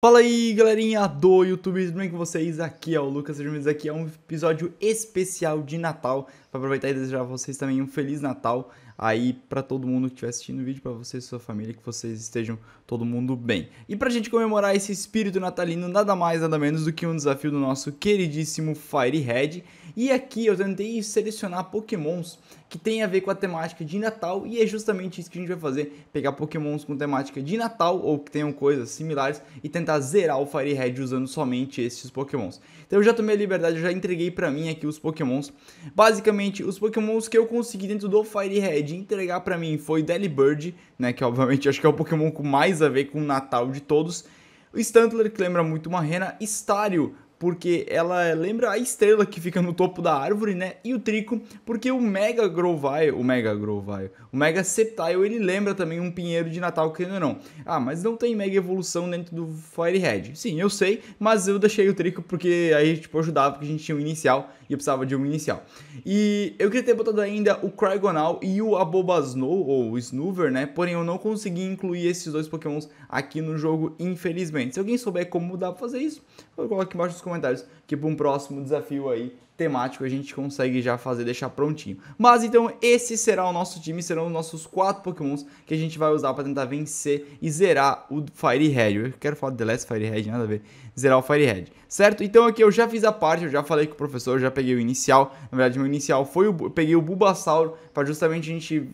Fala aí, galerinha do YouTube, tudo bem com vocês? Aqui é o Lucas, sejam bem-vindos aqui a é um episódio especial de Natal, para aproveitar e desejar a vocês também um Feliz Natal aí para todo mundo que estiver assistindo o vídeo, para vocês e sua família, que vocês estejam todo mundo bem. E pra gente comemorar esse espírito natalino, nada mais, nada menos do que um desafio do nosso queridíssimo Firehead. E aqui eu tentei selecionar pokémons que tem a ver com a temática de Natal, e é justamente isso que a gente vai fazer, pegar pokémons com temática de Natal, ou que tenham coisas similares, e tentar zerar o Firehead usando somente esses pokémons. Então eu já tomei a liberdade, eu já entreguei pra mim aqui os pokémons. Basicamente, os pokémons que eu consegui dentro do Firehead entregar pra mim foi Delibird, né, que obviamente acho que é o pokémon com mais mais a ver com o Natal de todos. O Stantler, que lembra muito uma rena, Stario porque ela lembra a estrela que fica no topo da árvore, né? E o Trico, porque o Mega Grovile, o Mega Grovile, o Mega Sceptile, ele lembra também um pinheiro de Natal, que não, não. Ah, mas não tem Mega Evolução dentro do Fire Red. Sim, eu sei, mas eu deixei o Trico porque aí, tipo, ajudava, porque a gente tinha o um inicial e eu precisava de um inicial. E eu queria ter botado ainda o Crygonal e o Abobasnow, ou Snoover, né? Porém, eu não consegui incluir esses dois pokémons aqui no jogo, infelizmente. Se alguém souber como dá pra fazer isso, eu coloco aqui embaixo nos comentários que para um próximo desafio aí temático a gente consegue já fazer, deixar prontinho. Mas então esse será o nosso time, serão os nossos quatro pokémons que a gente vai usar para tentar vencer e zerar o Fire Red. Eu quero falar de The Last Fire Red, nada a ver. Zerar o Fire Red, certo? Então aqui eu já fiz a parte, eu já falei com o professor, eu já peguei o inicial. Na verdade, meu inicial foi o... Eu peguei o Bulbasauro para justamente a gente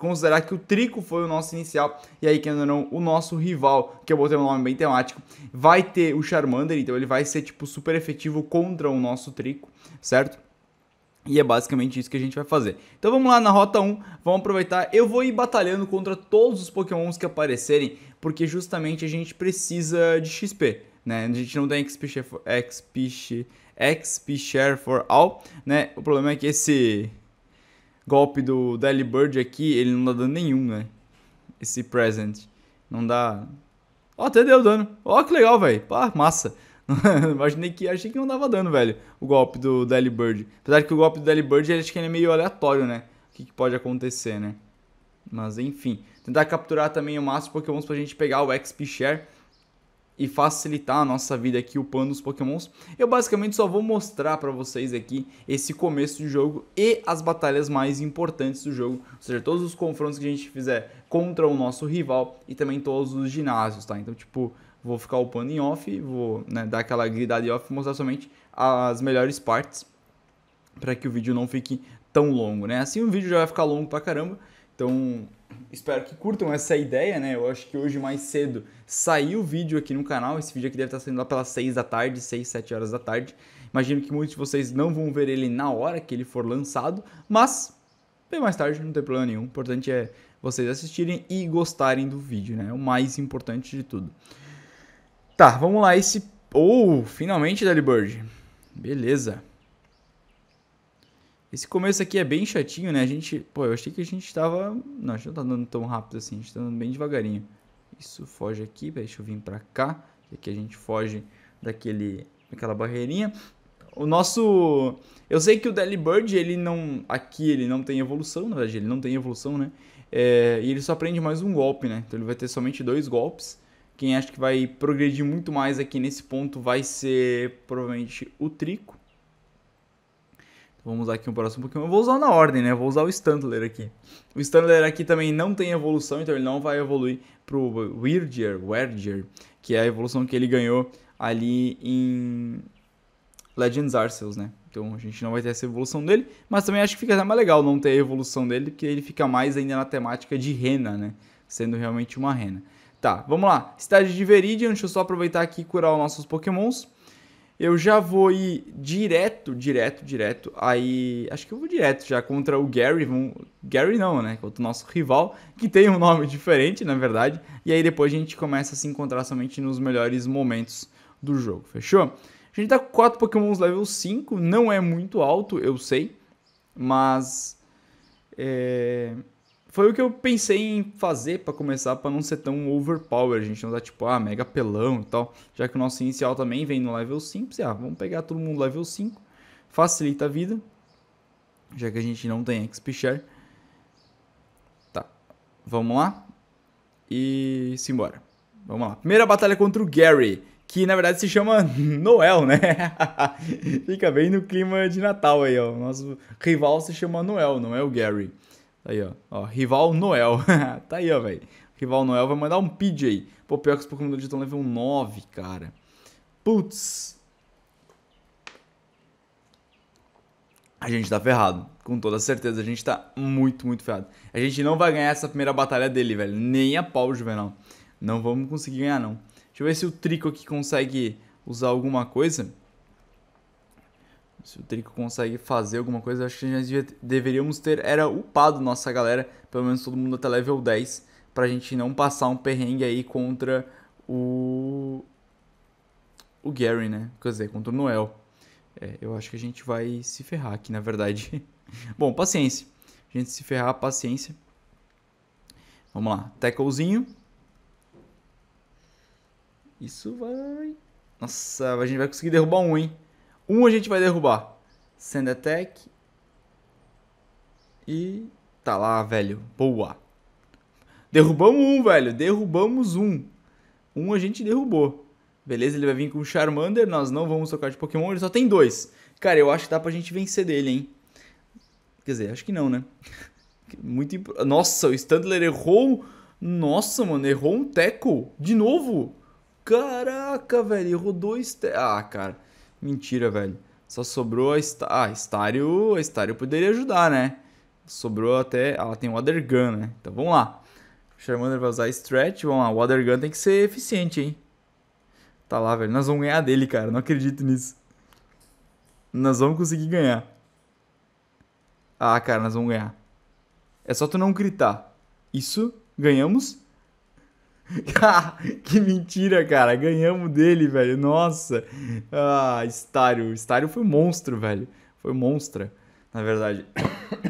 considerar que o Trico foi o nosso inicial, e aí, que não, o nosso rival, que eu botei um nome bem temático, vai ter o Charmander, então ele vai ser, tipo, super efetivo contra o nosso Trico, certo? E é basicamente isso que a gente vai fazer. Então vamos lá na rota 1, vamos aproveitar. Eu vou ir batalhando contra todos os pokémons que aparecerem, porque justamente a gente precisa de XP, né? A gente não tem XP Share for, XP, XP share for All, né? O problema é que esse golpe do Daily Bird aqui, ele não dá dano nenhum, né? Esse present. Não dá. Ó, oh, até deu dano. Ó, oh, que legal, velho. Pá, massa. Imaginei que. Achei que não dava dano, velho. O golpe do Daily Bird. Apesar que o golpe do Daily Bird, acho que ele é meio aleatório, né? O que, que pode acontecer, né? Mas enfim. Tentar capturar também o máximo Pokémon pra gente pegar o XP Share e facilitar a nossa vida aqui upando os pokémons, eu basicamente só vou mostrar para vocês aqui esse começo do jogo e as batalhas mais importantes do jogo, ou seja, todos os confrontos que a gente fizer contra o nosso rival e também todos os ginásios, tá? Então, tipo, vou ficar upando em off, vou né, dar aquela gridada em off e mostrar somente as melhores partes para que o vídeo não fique tão longo, né? Assim o vídeo já vai ficar longo pra caramba, então, espero que curtam essa ideia, né? Eu acho que hoje mais cedo saiu o vídeo aqui no canal. Esse vídeo aqui deve estar saindo lá pelas 6 da tarde, 6, 7 horas da tarde. Imagino que muitos de vocês não vão ver ele na hora que ele for lançado, mas bem mais tarde, não tem problema nenhum. O importante é vocês assistirem e gostarem do vídeo, né? É o mais importante de tudo. Tá, vamos lá. Esse. Oh, finalmente, Delibird. Beleza. Esse começo aqui é bem chatinho, né? A gente. Pô, eu achei que a gente tava. Não, a gente não tá andando tão rápido assim, a gente tá andando bem devagarinho. Isso foge aqui, deixa eu vir pra cá. E aqui a gente foge daquele, daquela barreirinha. O nosso. Eu sei que o Delibird, ele não. Aqui ele não tem evolução, na verdade, ele não tem evolução, né? É... E ele só aprende mais um golpe, né? Então ele vai ter somente dois golpes. Quem acha que vai progredir muito mais aqui nesse ponto vai ser provavelmente o Trico. Vamos usar aqui um próximo Pokémon. Eu vou usar na ordem, né? Vou usar o Stuntler aqui. O Stuntler aqui também não tem evolução, então ele não vai evoluir pro Weirdier, Weirdier, que é a evolução que ele ganhou ali em Legends Arceus, né? Então a gente não vai ter essa evolução dele, mas também acho que fica até mais legal não ter a evolução dele, porque ele fica mais ainda na temática de rena, né? Sendo realmente uma rena. Tá, vamos lá. Cidade de Veridian, deixa eu só aproveitar aqui e curar os nossos pokémons. Eu já vou ir direto, direto, direto. Aí. Acho que eu vou direto já contra o Gary. Vamos, Gary não, né? Contra o nosso rival, que tem um nome diferente, na verdade. E aí depois a gente começa a se encontrar somente nos melhores momentos do jogo, fechou? A gente tá com 4 Pokémons level 5, não é muito alto, eu sei. Mas. É. Foi o que eu pensei em fazer para começar, para não ser tão overpower, a gente não tá tipo, ah, mega pelão e tal. Já que o nosso inicial também vem no level 5, ah, vamos pegar todo mundo level 5, facilita a vida, já que a gente não tem XP share. Tá, vamos lá e simbora. Vamos lá. Primeira batalha contra o Gary, que na verdade se chama Noel, né? Fica bem no clima de Natal aí, ó. Nosso rival se chama Noel, não é o Gary. Aí, ó. ó Rival Noel. tá aí, ó, velho. Rival Noel vai mandar um PJ. Pô, pior que os Pokémon do dia estão level 9, cara. Putz. A gente tá ferrado. Com toda certeza, a gente tá muito, muito ferrado. A gente não vai ganhar essa primeira batalha dele, velho. Nem a pau, Juvenal. Não vamos conseguir ganhar, não. Deixa eu ver se o Trico aqui consegue usar alguma coisa. Se o Trico consegue fazer alguma coisa, acho que nós deveríamos ter era upado nossa galera, pelo menos todo mundo até level 10, pra gente não passar um perrengue aí contra o o Gary, né? Quer dizer, contra o Noel. É, eu acho que a gente vai se ferrar aqui, na verdade. Bom, paciência. A gente se ferrar, paciência. Vamos lá. Tacklezinho. Isso vai... Nossa, a gente vai conseguir derrubar um, hein? Um a gente vai derrubar. attack. E tá lá, velho. Boa. Derrubamos um, velho. Derrubamos um. Um a gente derrubou. Beleza, ele vai vir com Charmander. Nós não vamos tocar de Pokémon. Ele só tem dois. Cara, eu acho que dá pra gente vencer dele, hein? Quer dizer, acho que não, né? Muito imp... Nossa, o Standler errou. Nossa, mano, errou um Teco De novo. Caraca, velho. Errou dois. Te... Ah, cara. Mentira, velho. Só sobrou a Star. Ah, Stario, Stario poderia ajudar, né? Sobrou até. Ela tem o Other Gun, né? Então vamos lá. O Charmander vai usar Stretch. Vamos lá. O Other Gun tem que ser eficiente, hein? Tá lá, velho. Nós vamos ganhar dele, cara. Não acredito nisso. Nós vamos conseguir ganhar. Ah, cara, nós vamos ganhar. É só tu não gritar. Isso, ganhamos. Ah, que mentira, cara. Ganhamos dele, velho. Nossa. Ah, Estário. Estário foi monstro, velho. Foi monstra, na verdade.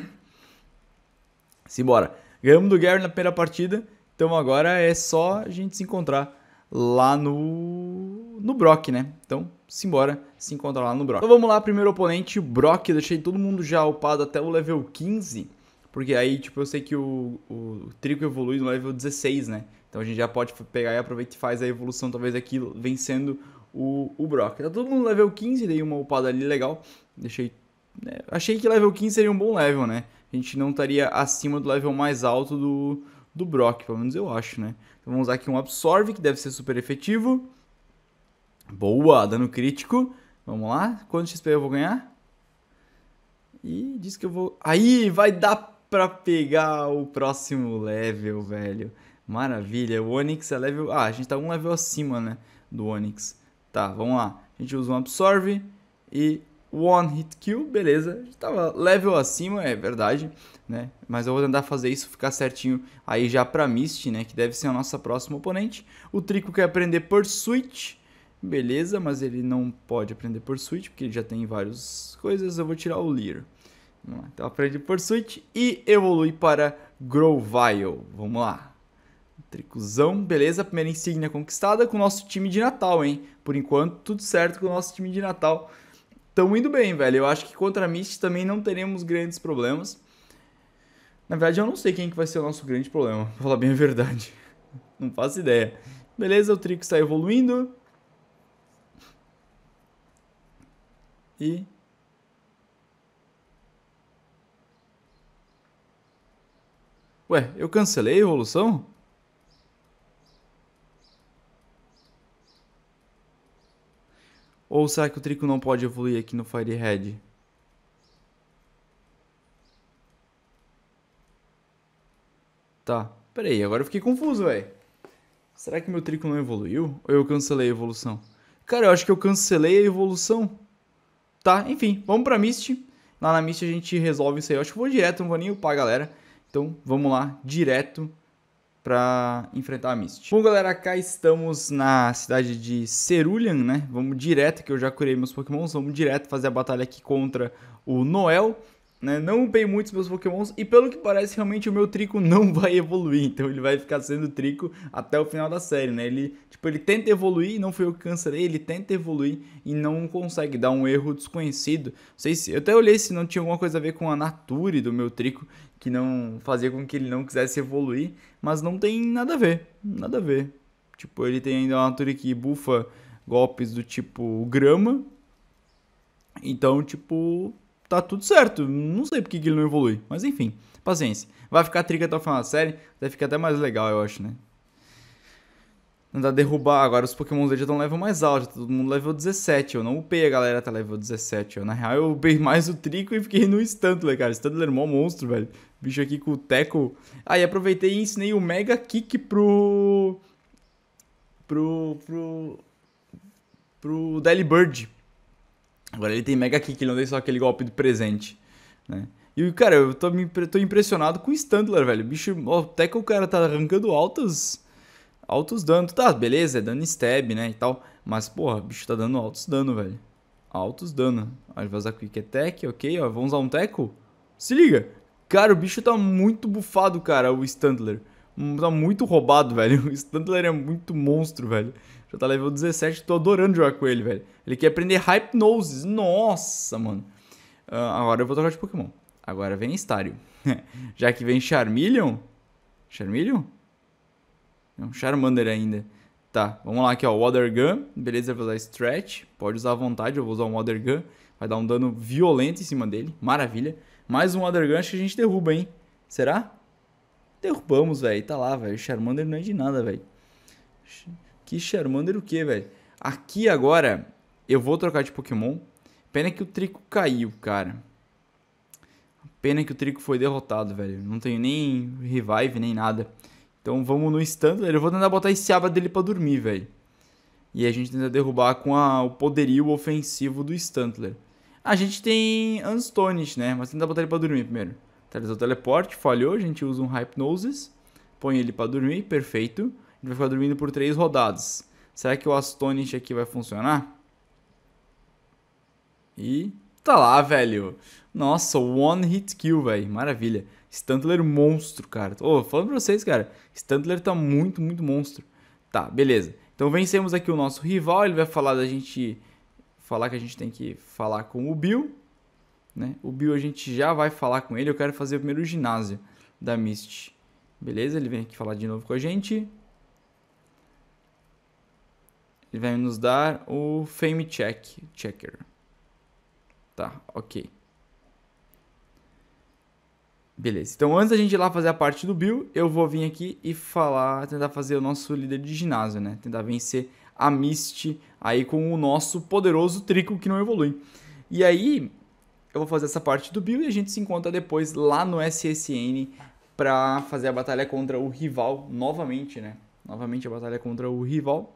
Simbora. Ganhamos do Gary na primeira partida. Então agora é só a gente se encontrar lá no. no Brock, né? Então, simbora se encontrar lá no Brock. Então vamos lá, primeiro oponente, o Brock. Eu deixei todo mundo já upado até o level 15. Porque aí, tipo, eu sei que o, o, o Trico evolui no level 16, né? Então a gente já pode pegar e aproveitar e faz a evolução, talvez aqui vencendo o, o Brock. Tá todo mundo level 15, dei uma upada ali legal. Deixei. Né? Achei que level 15 seria um bom level, né? A gente não estaria acima do level mais alto do, do Brock, pelo menos eu acho, né? Então vamos usar aqui um Absorve, que deve ser super efetivo. Boa, dano crítico. Vamos lá, quanto XP eu vou ganhar? E diz que eu vou... Aí, vai dar pra pegar o próximo level, velho. Maravilha, o Onix é level... Ah, a gente tá um level acima, né, do Onix. Tá, vamos lá. A gente usa um Absorve e One Hit Kill, beleza. A gente tava level acima, é verdade, né? Mas eu vou tentar fazer isso ficar certinho aí já pra Mist, né? Que deve ser a nossa próxima oponente. O Trico quer aprender Pursuit, beleza. Mas ele não pode aprender Pursuit, porque ele já tem várias coisas. Eu vou tirar o Lear. Então aprende Pursuit e evolui para Grovile. Vamos lá. Tricuzão, beleza? Primeira insígnia conquistada com o nosso time de Natal, hein? Por enquanto, tudo certo com o nosso time de Natal. Tão indo bem, velho. Eu acho que contra a Mist também não teremos grandes problemas. Na verdade, eu não sei quem que vai ser o nosso grande problema, pra falar bem a verdade. Não faço ideia. Beleza, o Trico está evoluindo. E... Ué, eu cancelei a evolução? Ou será que o Trico não pode evoluir aqui no Fire Red? Tá, peraí, agora eu fiquei confuso, velho. Será que meu Trico não evoluiu? Ou eu cancelei a evolução? Cara, eu acho que eu cancelei a evolução. Tá, enfim, vamos pra Mist. Lá na Mist a gente resolve isso aí. Eu acho que eu vou direto, não vou nem upar, galera. Então, vamos lá, direto para enfrentar a Mist. Bom, galera, cá estamos na cidade de Cerulean, né? Vamos direto, que eu já curei meus pokémons, vamos direto fazer a batalha aqui contra o Noel. Né? Não upei muitos meus pokémons e pelo que parece realmente o meu Trico não vai evoluir, então ele vai ficar sendo Trico até o final da série, né? Ele, tipo, ele tenta evoluir, não foi eu que cancelei, ele tenta evoluir e não consegue dar um erro desconhecido. Não sei se, eu até olhei se não tinha alguma coisa a ver com a nature do meu Trico, que não fazia com que ele não quisesse evoluir, mas não tem nada a ver, nada a ver. Tipo, ele tem ainda uma nature que bufa golpes do tipo grama. Então, tipo, tá tudo certo. Não sei porque que ele não evolui. Mas enfim, paciência. Vai ficar trica até o final da série. Vai ficar até mais legal, eu acho, né? Tentar derrubar. Agora os Pokémon dele já estão level mais alto. Tá todo mundo level 17. Eu não upei a galera tá level 17. Eu, na real, eu upei mais o Trico e fiquei no Stuntler, cara. Stuntler é mó monstro, velho. Bicho aqui com o Teco. Aí ah, aproveitei e ensinei o Mega Kick pro. Pro. Pro. Pro Delibird. Agora ele tem Mega Kick, ele não tem só aquele golpe de presente, né? E, cara, eu tô, me, tô impressionado com o Standler, velho. Bicho, até que o cara tá arrancando altos altos danos. Tá, beleza, é dano stab, né, e tal. Mas, porra, o bicho tá dando altos dano, velho. Altos dano. Ó, ele vai usar Quick Attack, ok, ó. Vamos usar um teco? Se liga. Cara, o bicho tá muito bufado, cara, o Standler. Hum, tá muito roubado, velho. O Standler é muito monstro, velho. Já tá level 17, tô adorando jogar com ele, velho. Ele quer aprender Hypnosis. Nossa, mano. Uh, agora eu vou trocar de Pokémon. Agora vem Estário. Já que vem Charmeleon. Charmeleon? Não, Charmander ainda. Tá, vamos lá aqui, ó. Water Gun. Beleza, vai usar Stretch. Pode usar à vontade, eu vou usar o Water Gun. Vai dar um dano violento em cima dele. Maravilha. Mais um Water Gun, acho que a gente derruba, hein? Será? Derrubamos, velho. Tá lá, velho. Charmander não é de nada, velho. Que Charmander o que, velho? Aqui agora, eu vou trocar de Pokémon. Pena que o Trico caiu, cara. Pena que o Trico foi derrotado, velho. Não tenho nem revive, nem nada. Então vamos no Stuntler. Eu vou tentar botar esse aba dele pra dormir, velho. E a gente tenta derrubar com a, o poderio ofensivo do Stuntler. A gente tem Unstonish, né? Mas tentar botar ele pra dormir primeiro. Traz o teleporte, falhou. A gente usa um Hypnosis. Põe ele pra dormir, perfeito vai ficar dormindo por três rodadas. Será que o Astonish aqui vai funcionar? E tá lá, velho. Nossa, one hit kill, velho. Maravilha. Stuntler monstro, cara. Ô, falando pra vocês, cara. Stuntler tá muito, muito monstro. Tá, beleza. Então vencemos aqui o nosso rival. Ele vai falar da gente... Falar que a gente tem que falar com o Bill. Né? O Bill a gente já vai falar com ele. Eu quero fazer o primeiro ginásio da Mist. Beleza? Ele vem aqui falar de novo com a gente. Ele vai nos dar o Fame Check, Checker. Tá, ok. Beleza. Então, antes da gente ir lá fazer a parte do Bill, eu vou vir aqui e falar, tentar fazer o nosso líder de ginásio, né? Tentar vencer a Mist aí com o nosso poderoso Trico que não evolui. E aí, eu vou fazer essa parte do Bill e a gente se encontra depois lá no SSN para fazer a batalha contra o rival novamente, né? Novamente a batalha contra o rival.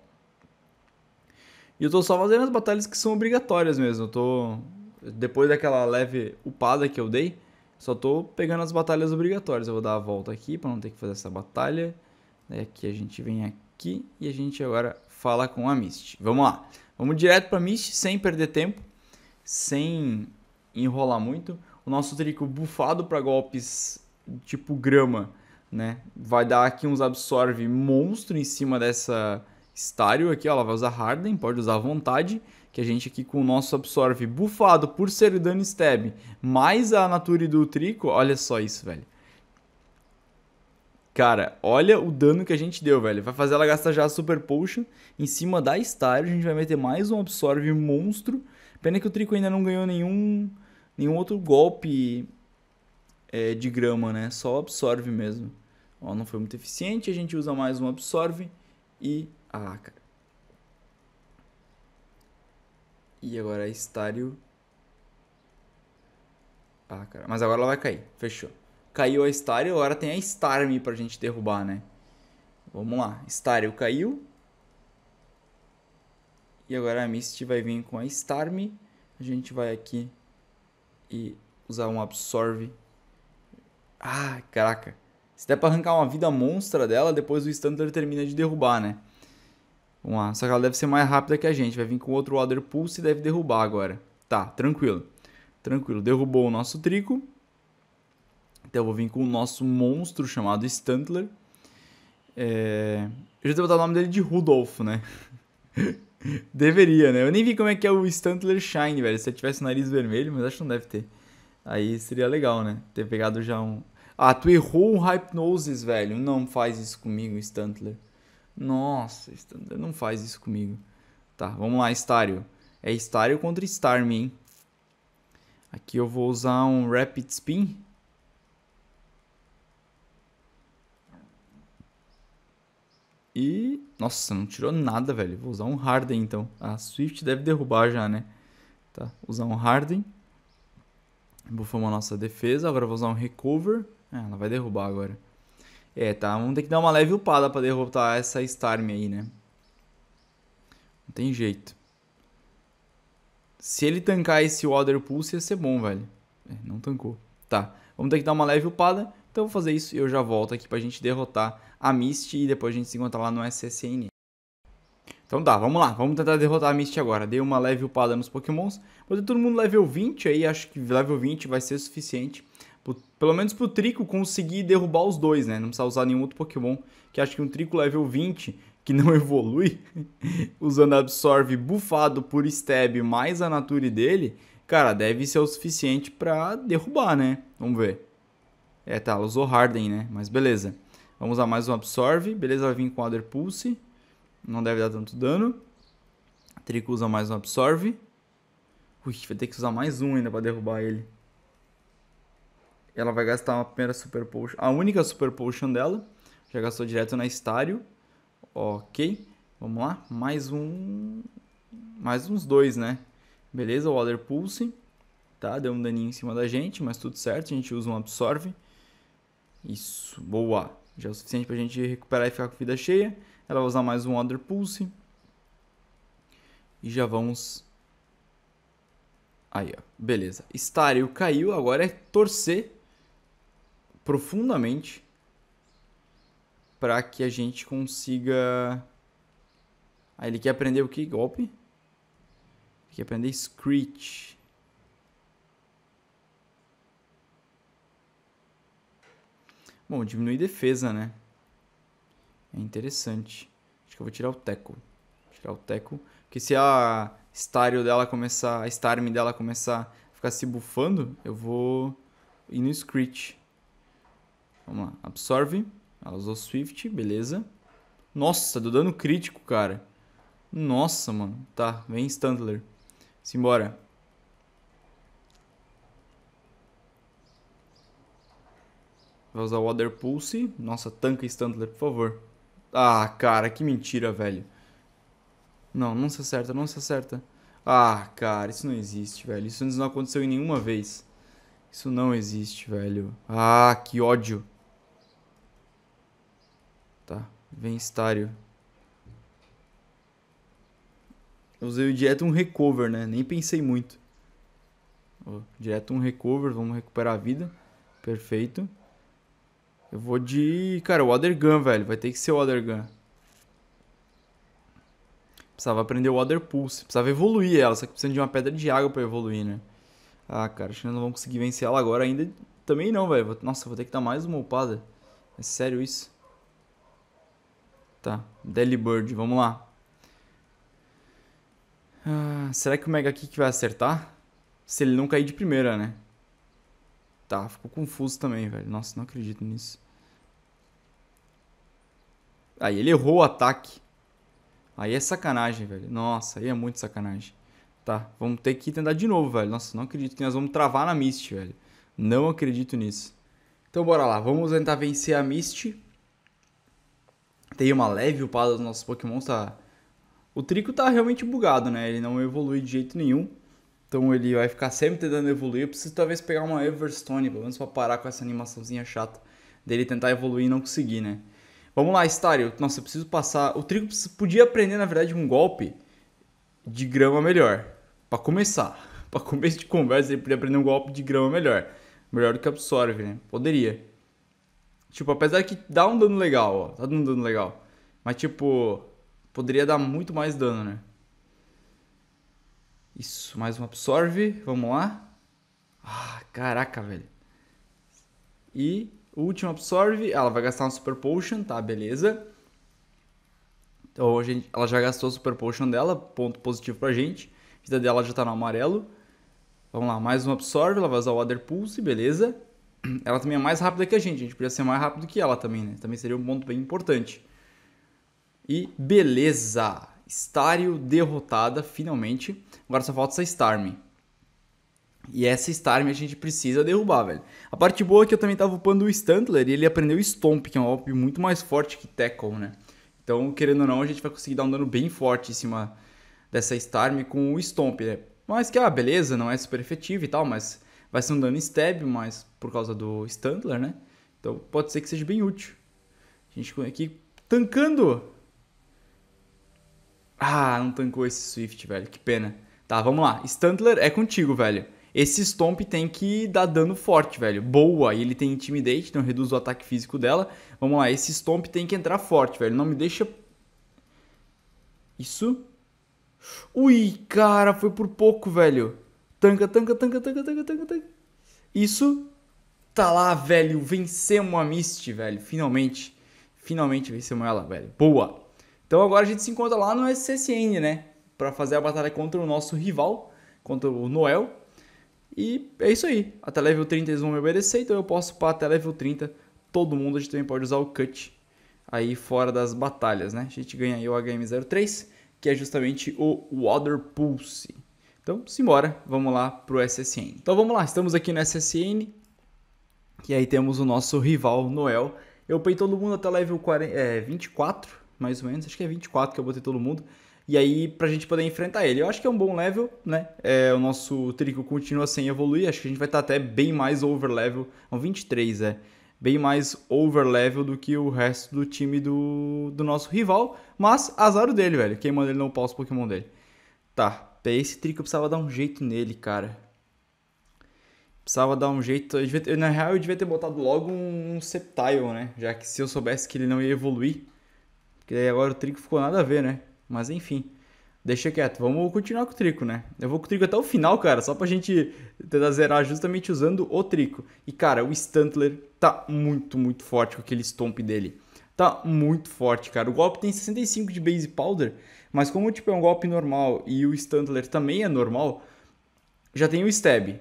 E eu tô só fazendo as batalhas que são obrigatórias mesmo. Eu tô. Depois daquela leve upada que eu dei, só tô pegando as batalhas obrigatórias. Eu vou dar a volta aqui para não ter que fazer essa batalha. Daí é, aqui a gente vem aqui e a gente agora fala com a Mist. Vamos lá. Vamos direto pra Mist sem perder tempo, sem enrolar muito. O nosso trico bufado para golpes tipo grama, né? Vai dar aqui uns absorve monstro em cima dessa Estário aqui, ó, ela vai usar Harden, pode usar à vontade, que a gente aqui com o nosso absorve bufado por ser o dano stab, mais a nature do trico, olha só isso, velho. Cara, olha o dano que a gente deu, velho. Vai fazer ela gastar já a Super Potion em cima da Estário, A gente vai meter mais um Absorve monstro. Pena que o Trico ainda não ganhou nenhum, nenhum outro golpe é, de grama, né? Só Absorve mesmo. Ó, não foi muito eficiente. A gente usa mais um Absorve e ah, cara. E agora estádio. Ah, cara. Mas agora ela vai cair. Fechou. Caiu a estádio, agora tem a Starm pra gente derrubar, né? Vamos lá. Stario caiu. E agora a Mist vai vir com a Starm. A gente vai aqui e usar um Absorve. Ah, caraca. Se der pra arrancar uma vida monstra dela, depois o Standard termina de derrubar, né? Vamos lá. Só que ela deve ser mais rápida que a gente. Vai vir com outro Water Pulse e deve derrubar agora. Tá, tranquilo. Tranquilo. Derrubou o nosso Trico. Então eu vou vir com o nosso monstro chamado Stuntler. É... Eu já devo botar o nome dele de Rudolfo, né? Deveria, né? Eu nem vi como é que é o Stuntler Shine, velho. Se eu tivesse o nariz vermelho, mas acho que não deve ter. Aí seria legal, né? Ter pegado já um... Ah, tu errou o Hypnosis, velho. Não faz isso comigo, Stuntler. Nossa, não faz isso comigo. Tá, vamos lá, Stario. É Stario contra Starmie, hein? Aqui eu vou usar um Rapid Spin. E... Nossa, não tirou nada, velho. Vou usar um Harden, então. A Swift deve derrubar já, né? Tá, usar um Harden. Bufamos a nossa defesa. Agora vou usar um Recover. Ah, ela vai derrubar agora. É, tá, vamos ter que dar uma leve upada pra derrotar essa Starm aí, né? Não tem jeito. Se ele tancar esse Water Pulse ia ser bom, velho. É, não tancou. Tá, vamos ter que dar uma leve upada. Então vou fazer isso e eu já volto aqui pra gente derrotar a Mist e depois a gente se encontra lá no SSN. Então tá, vamos lá, vamos tentar derrotar a Mist agora. Dei uma leve upada nos pokémons. Vou ter todo mundo level 20 aí, acho que level 20 vai ser suficiente pelo menos pro Trico conseguir derrubar os dois, né? Não precisar usar nenhum outro Pokémon, que acho que um Trico level 20, que não evolui, usando Absorve bufado por Stab mais a Nature dele, cara, deve ser o suficiente para derrubar, né? Vamos ver. É, tá, ela usou Harden, né? Mas beleza. Vamos usar mais um Absorve, beleza, vai vir com Other Pulse, não deve dar tanto dano. Trico usa mais um Absorve. Ui, vai ter que usar mais um ainda para derrubar ele. Ela vai gastar uma primeira Super Potion, a única Super Potion dela. Já gastou direto na Estário. Ok, vamos lá. Mais um... Mais uns dois, né? Beleza, o Water Pulse. Tá, deu um daninho em cima da gente, mas tudo certo. A gente usa um Absorve. Isso, boa. Já é o suficiente pra gente recuperar e ficar com vida cheia. Ela vai usar mais um Water Pulse. E já vamos... Aí, ó. Beleza. Estário caiu. Agora é torcer profundamente para que a gente consiga. Ah, ele quer aprender o que? Golpe? Ele quer aprender Screech. Bom, diminuir defesa, né? É interessante. Acho que eu vou tirar o Teco. Tirar o Teco. Porque se a Stario dela começar. A Starm dela começar a ficar se bufando, eu vou ir no Screech. Vamos lá. Absorve. Ela usou Swift, beleza. Nossa, do dano crítico, cara. Nossa, mano. Tá, vem Stuntler. Simbora. Vai usar Water Pulse. Nossa, tanca Stuntler, por favor. Ah, cara, que mentira, velho. Não, não se acerta, não se acerta. Ah, cara, isso não existe, velho. Isso não aconteceu em nenhuma vez. Isso não existe, velho. Ah, que ódio. Tá? vem Vencitário. Usei direto um recover, né? Nem pensei muito. direto um recover, vamos recuperar a vida. Perfeito. Eu vou de... Cara, o Other Gun, velho. Vai ter que ser o Other Gun. Precisava aprender o Other Pulse. Precisava evoluir ela, só que precisa de uma pedra de água pra evoluir, né? Ah, cara, acho que não vamos conseguir vencer ela agora ainda. Também não, velho. Nossa, vou ter que dar mais uma upada. É sério isso? Tá, Delibird, Bird, vamos lá. Ah, será que o Mega Kick vai acertar? Se ele não cair de primeira, né? Tá, ficou confuso também, velho. Nossa, não acredito nisso. Aí ele errou o ataque. Aí é sacanagem, velho. Nossa, aí é muito sacanagem. Tá, vamos ter que tentar de novo, velho. Nossa, não acredito que nós vamos travar na Mist, velho. Não acredito nisso. Então bora lá, vamos tentar vencer a Mist tem uma leve upada dos nossos pokémons, tá... O Trico tá realmente bugado, né? Ele não evolui de jeito nenhum. Então ele vai ficar sempre tentando evoluir. Eu preciso talvez pegar uma Everstone, pelo menos pra parar com essa animaçãozinha chata dele tentar evoluir e não conseguir, né? Vamos lá, Stario. Nossa, eu preciso passar... O Trico podia aprender, na verdade, um golpe de grama melhor. Pra começar. Pra começo de conversa, ele podia aprender um golpe de grama melhor. Melhor do que absorve, né? Poderia. Tipo, apesar que dá um dano legal, ó. Tá dando um dano legal. Mas, tipo, poderia dar muito mais dano, né? Isso, mais um absorve. Vamos lá. Ah, caraca, velho. E o último absorve. Ela vai gastar um super potion, tá? Beleza. Então, a gente, ela já gastou a super potion dela. Ponto positivo pra gente. A vida dela já tá no amarelo. Vamos lá, mais um absorve. Ela vai usar o Other Pulse, beleza. ela também é mais rápida que a gente, a gente podia ser mais rápido que ela também, né? Também seria um ponto bem importante. E beleza! Stario derrotada, finalmente. Agora só falta essa Starm. E essa Starm a gente precisa derrubar, velho. A parte boa é que eu também tava upando o Stuntler e ele aprendeu Stomp, que é um op muito mais forte que Tackle, né? Então, querendo ou não, a gente vai conseguir dar um dano bem forte em cima dessa Starm com o Stomp, né? Mas que, ah, beleza, não é super efetivo e tal, mas Vai ser um dano stab, mas por causa do Stuntler, né? Então pode ser que seja bem útil. A gente aqui tancando. Ah, não tancou esse Swift, velho. Que pena. Tá, vamos lá. Stuntler é contigo, velho. Esse Stomp tem que dar dano forte, velho. Boa. E ele tem Intimidate, então reduz o ataque físico dela. Vamos lá. Esse Stomp tem que entrar forte, velho. Não me deixa... Isso. Ui, cara, foi por pouco, velho. Tanca, tanca, tanca, tanca, tanca, tanca, tanca. Isso tá lá, velho. Vencemos a Mist, velho. Finalmente. Finalmente vencemos ela, velho. Boa. Então agora a gente se encontra lá no SCN, né? Pra fazer a batalha contra o nosso rival, contra o Noel. E é isso aí. Até level 30 eles vão me obedecer, então eu posso para até level 30. Todo mundo a gente também pode usar o cut aí fora das batalhas, né? A gente ganha aí o HM03, que é justamente o Water Pulse. Então, simbora, vamos lá para o SSN. Então vamos lá, estamos aqui no SSN, e aí temos o nosso rival Noel. Eu pei todo mundo até level 40, é, 24, mais ou menos, acho que é 24 que eu botei todo mundo. E aí, pra gente poder enfrentar ele. Eu acho que é um bom level, né? É, o nosso Trico continua sem evoluir. Acho que a gente vai estar tá até bem mais over level. Não, 23, é. Bem mais over level do que o resto do time do, do nosso rival. Mas azar dele, velho. Quem manda ele não pausa Pokémon dele. Tá. Pastry que eu precisava dar um jeito nele, cara. Precisava dar um jeito. Eu devia, na real, eu devia ter botado logo um, Sceptile, né? Já que se eu soubesse que ele não ia evoluir. Porque daí agora o Trico ficou nada a ver, né? Mas enfim. Deixa quieto, vamos continuar com o Trico, né? Eu vou com o Trico até o final, cara, só pra gente tentar zerar justamente usando o Trico. E, cara, o Stuntler tá muito, muito forte com aquele stomp dele. Tá muito forte, cara. O golpe tem 65 de base powder mas como tipo, é um golpe normal e o Stuntler também é normal, já tem o stab.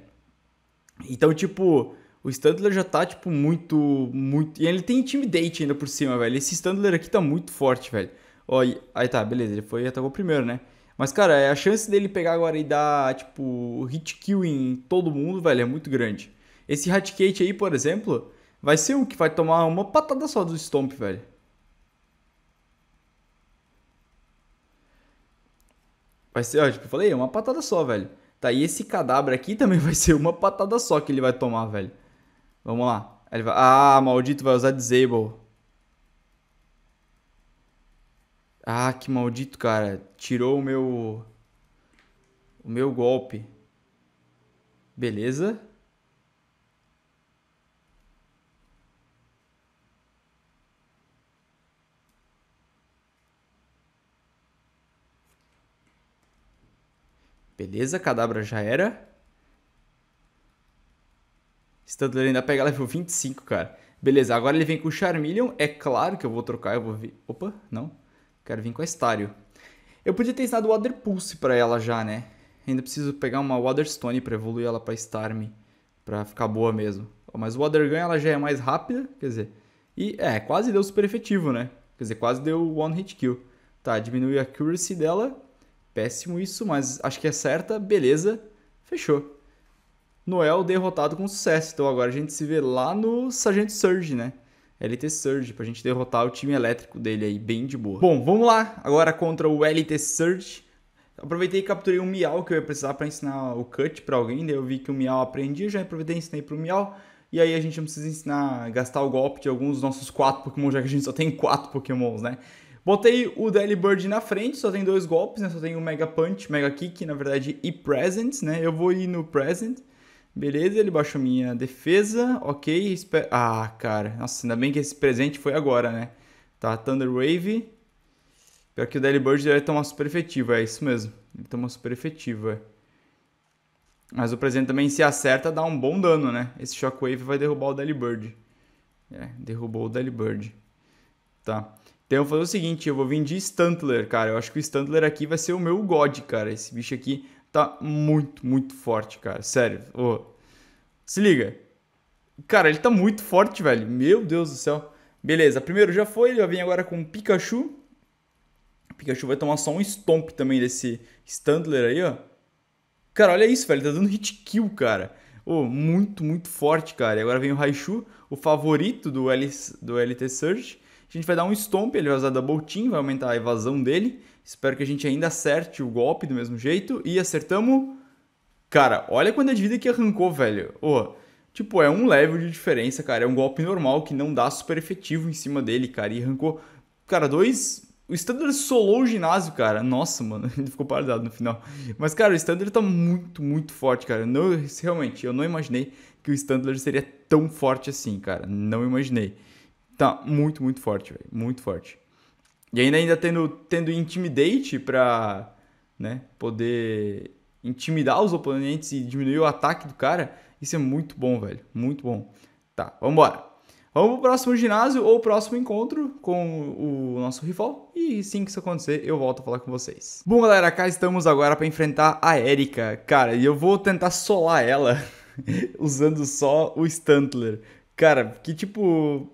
Então, tipo, o Stuntler já tá, tipo, muito, muito... E ele tem Intimidate ainda por cima, velho. Esse Stuntler aqui tá muito forte, velho. Ó, aí tá, beleza, ele foi e atacou primeiro, né? Mas, cara, é a chance dele pegar agora e dar, tipo, hit kill em todo mundo, velho, é muito grande. Esse Hatcate aí, por exemplo, vai ser o que vai tomar uma patada só do Stomp, velho. Vai ser, ó, tipo, eu falei, uma patada só, velho. Tá, e esse cadabra aqui também vai ser uma patada só que ele vai tomar, velho. Vamos lá. ele vai... Ah, maldito, vai usar disable. Ah, que maldito, cara. Tirou o meu... O meu golpe. Beleza. Beleza, Cadabra já era. Stuntler ainda pega level 25, cara. Beleza, agora ele vem com o Charmeleon. É claro que eu vou trocar, eu vou vir... Opa, não. Quero vir com a Stario. Eu podia ter ensinado Water Pulse pra ela já, né? Ainda preciso pegar uma Waterstone pra evoluir ela pra Starmie. Pra ficar boa mesmo. Mas o Water Gun ela já é mais rápida, quer dizer... E, é, quase deu super efetivo, né? Quer dizer, quase deu One Hit Kill. Tá, diminui a accuracy dela péssimo isso, mas acho que é certa, beleza, fechou. Noel derrotado com sucesso. Então agora a gente se vê lá no Sargento Surge, né? LT Surge, pra gente derrotar o time elétrico dele aí, bem de boa. Bom, vamos lá, agora contra o LT Surge. Aproveitei e capturei um Miau que eu ia precisar para ensinar o Cut para alguém, daí eu vi que o Miau aprendi, já aproveitei e ensinei pro Miau. E aí a gente não precisa ensinar, gastar o golpe de alguns dos nossos quatro Pokémon, já que a gente só tem quatro Pokémons, né? Botei o Delibird na frente, só tem dois golpes, né? Só tem o Mega Punch, Mega Kick, na verdade, e Present, né? Eu vou ir no Present. Beleza, ele baixou minha defesa, ok. Ah, cara, nossa, ainda bem que esse presente foi agora, né? Tá, Thunder Wave. Pior que o Delibird deve tomar super efetiva, é isso mesmo. Ele toma super efetiva. É. Mas o presente também, se acerta, dá um bom dano, né? Esse Shockwave vai derrubar o Delibird. É, derrubou o Delibird. Tá. Então eu vou fazer o seguinte, eu vou vir de Stuntler, cara. Eu acho que o Stuntler aqui vai ser o meu God, cara. Esse bicho aqui tá muito, muito forte, cara. Sério. Oh. Se liga. Cara, ele tá muito forte, velho. Meu Deus do céu. Beleza, primeiro já foi, ele vai vir agora com Pikachu. O Pikachu vai tomar só um Stomp também desse Stuntler aí, ó. Cara, olha isso, velho. tá dando hit kill, cara. Oh, muito, muito forte, cara. E agora vem o Raichu, o favorito do, L, do LT Surge. A gente vai dar um stomp, ele vai usar double team, vai aumentar a evasão dele. Espero que a gente ainda acerte o golpe do mesmo jeito. E acertamos. Cara, olha quanta a vida que arrancou, velho. Oh, tipo, é um level de diferença, cara. É um golpe normal que não dá super efetivo em cima dele, cara. E arrancou. Cara, dois. O Standard solou o ginásio, cara. Nossa, mano, ele ficou parado no final. Mas, cara, o Standard tá muito, muito forte, cara. Não, realmente, eu não imaginei que o Standard seria tão forte assim, cara. Não imaginei. Tá muito, muito forte, velho. Muito forte. E ainda, ainda tendo, tendo intimidate pra né, poder intimidar os oponentes e diminuir o ataque do cara, isso é muito bom, velho. Muito bom. Tá, vamos embora. Vamos pro próximo ginásio ou próximo encontro com o nosso rival. E sim que isso acontecer, eu volto a falar com vocês. Bom, galera, cá estamos agora para enfrentar a Erika. Cara, e eu vou tentar solar ela usando só o Stuntler. Cara, que tipo.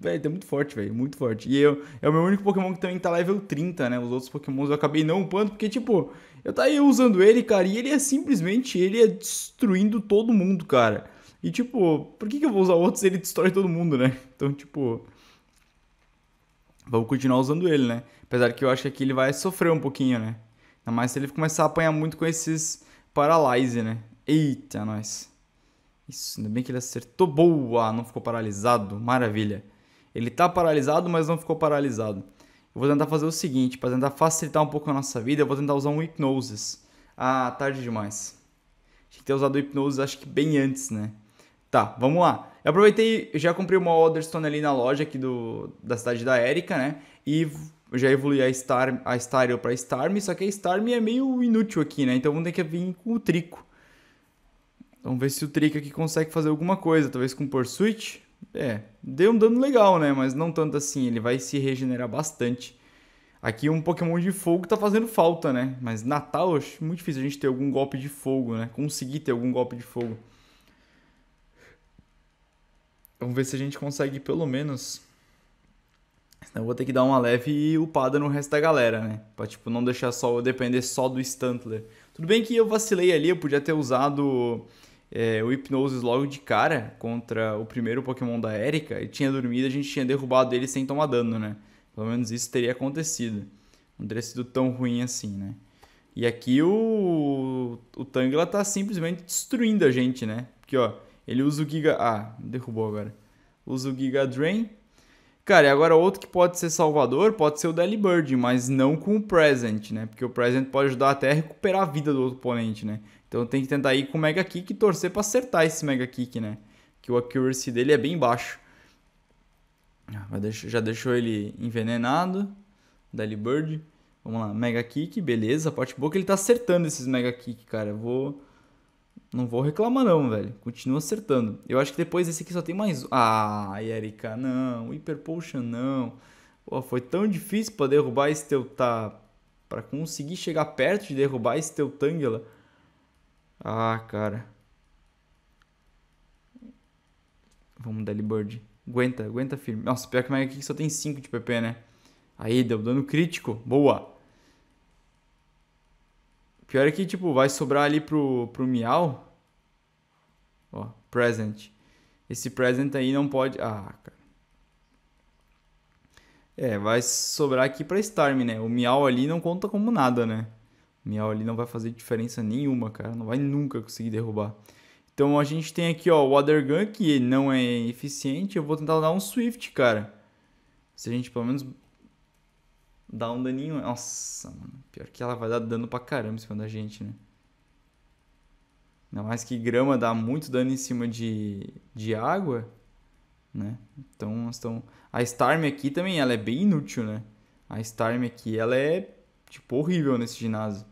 Velho, tá é muito forte, velho. Muito forte. E eu, é o meu único Pokémon que também tá é level 30, né? Os outros Pokémons eu acabei não upando, porque, tipo, eu tava tá aí usando ele, cara, e ele é simplesmente, ele é destruindo todo mundo, cara. E, tipo, por que, que eu vou usar outros se ele destrói todo mundo, né? Então, tipo, vamos continuar usando ele, né? Apesar que eu acho que aqui ele vai sofrer um pouquinho, né? Ainda mais se ele começar a apanhar muito com esses Paralyze, né? Eita, nós. Isso, ainda bem que ele acertou. Boa! Não ficou paralisado. Maravilha. Ele está paralisado, mas não ficou paralisado. Eu vou tentar fazer o seguinte, para tentar facilitar um pouco a nossa vida, eu vou tentar usar um hipnosis. Ah, tarde demais. Tinha que ter usado o hipnosis acho que bem antes, né? Tá, vamos lá. Eu aproveitei, já comprei uma Otherstone ali na loja aqui do, da cidade da Erika, né? E já evolui a, Star, a Starmie para Starmie, só que a Starm é meio inútil aqui, né? Então vamos ter que vir com o Trico. Vamos ver se o Trico aqui consegue fazer alguma coisa, talvez com Pursuit. É, deu um dano legal, né? Mas não tanto assim. Ele vai se regenerar bastante. Aqui um Pokémon de fogo tá fazendo falta, né? Mas Natal, acho muito difícil a gente ter algum golpe de fogo, né? Conseguir ter algum golpe de fogo. Vamos ver se a gente consegue pelo menos. Senão eu vou ter que dar uma leve upada no resto da galera, né? Pra, tipo, não deixar só eu depender só do Stuntler. Tudo bem que eu vacilei ali, eu podia ter usado é, o Hipnosis logo de cara contra o primeiro Pokémon da Erika e tinha dormido, a gente tinha derrubado ele sem tomar dano, né? Pelo menos isso teria acontecido. Não teria sido tão ruim assim, né? E aqui o, o Tangela tá simplesmente destruindo a gente, né? Porque, ó, ele usa o Giga... Ah, derrubou agora. Usa o Giga Drain. Cara, e agora outro que pode ser salvador pode ser o Delibird, mas não com o Present, né? Porque o Present pode ajudar até a recuperar a vida do outro oponente, né? Então tem que tentar ir com o mega kick e torcer para acertar esse mega kick, né? Que o accuracy dele é bem baixo. Ah, já deixou ele envenenado. Dali Bird. Vamos lá, mega kick, beleza. Parte boa que ele tá acertando esses mega kick, cara. Eu vou não vou reclamar não, velho. Continua acertando. Eu acho que depois esse aqui só tem mais Ah, Erika, não. Hyper Potion, não. Pô, foi tão difícil para derrubar esse teu tá para conseguir chegar perto de derrubar esse teu Tangela. Ah, cara. Vamos dar Aguenta, aguenta firme. Nossa, pior que o Mega Kick só tem 5 de PP, né? Aí, deu dano crítico. Boa. Pior é que, tipo, vai sobrar ali pro, pro Miau. Ó, present. Esse present aí não pode... Ah, cara. É, vai sobrar aqui pra Starm, né? O Miau ali não conta como nada, né? Miau ali não vai fazer diferença nenhuma, cara. Não vai nunca conseguir derrubar. Então a gente tem aqui, ó, o Water Gun, que não é eficiente. Eu vou tentar dar um Swift, cara. Se a gente pelo menos dá um daninho. Nossa, mano. Pior que ela vai dar dano pra caramba em cima da gente, né? Ainda mais que grama dá muito dano em cima de, de água, né? Então, estão... a Starm aqui também, ela é bem inútil, né? A Starm aqui, ela é, tipo, horrível nesse ginásio.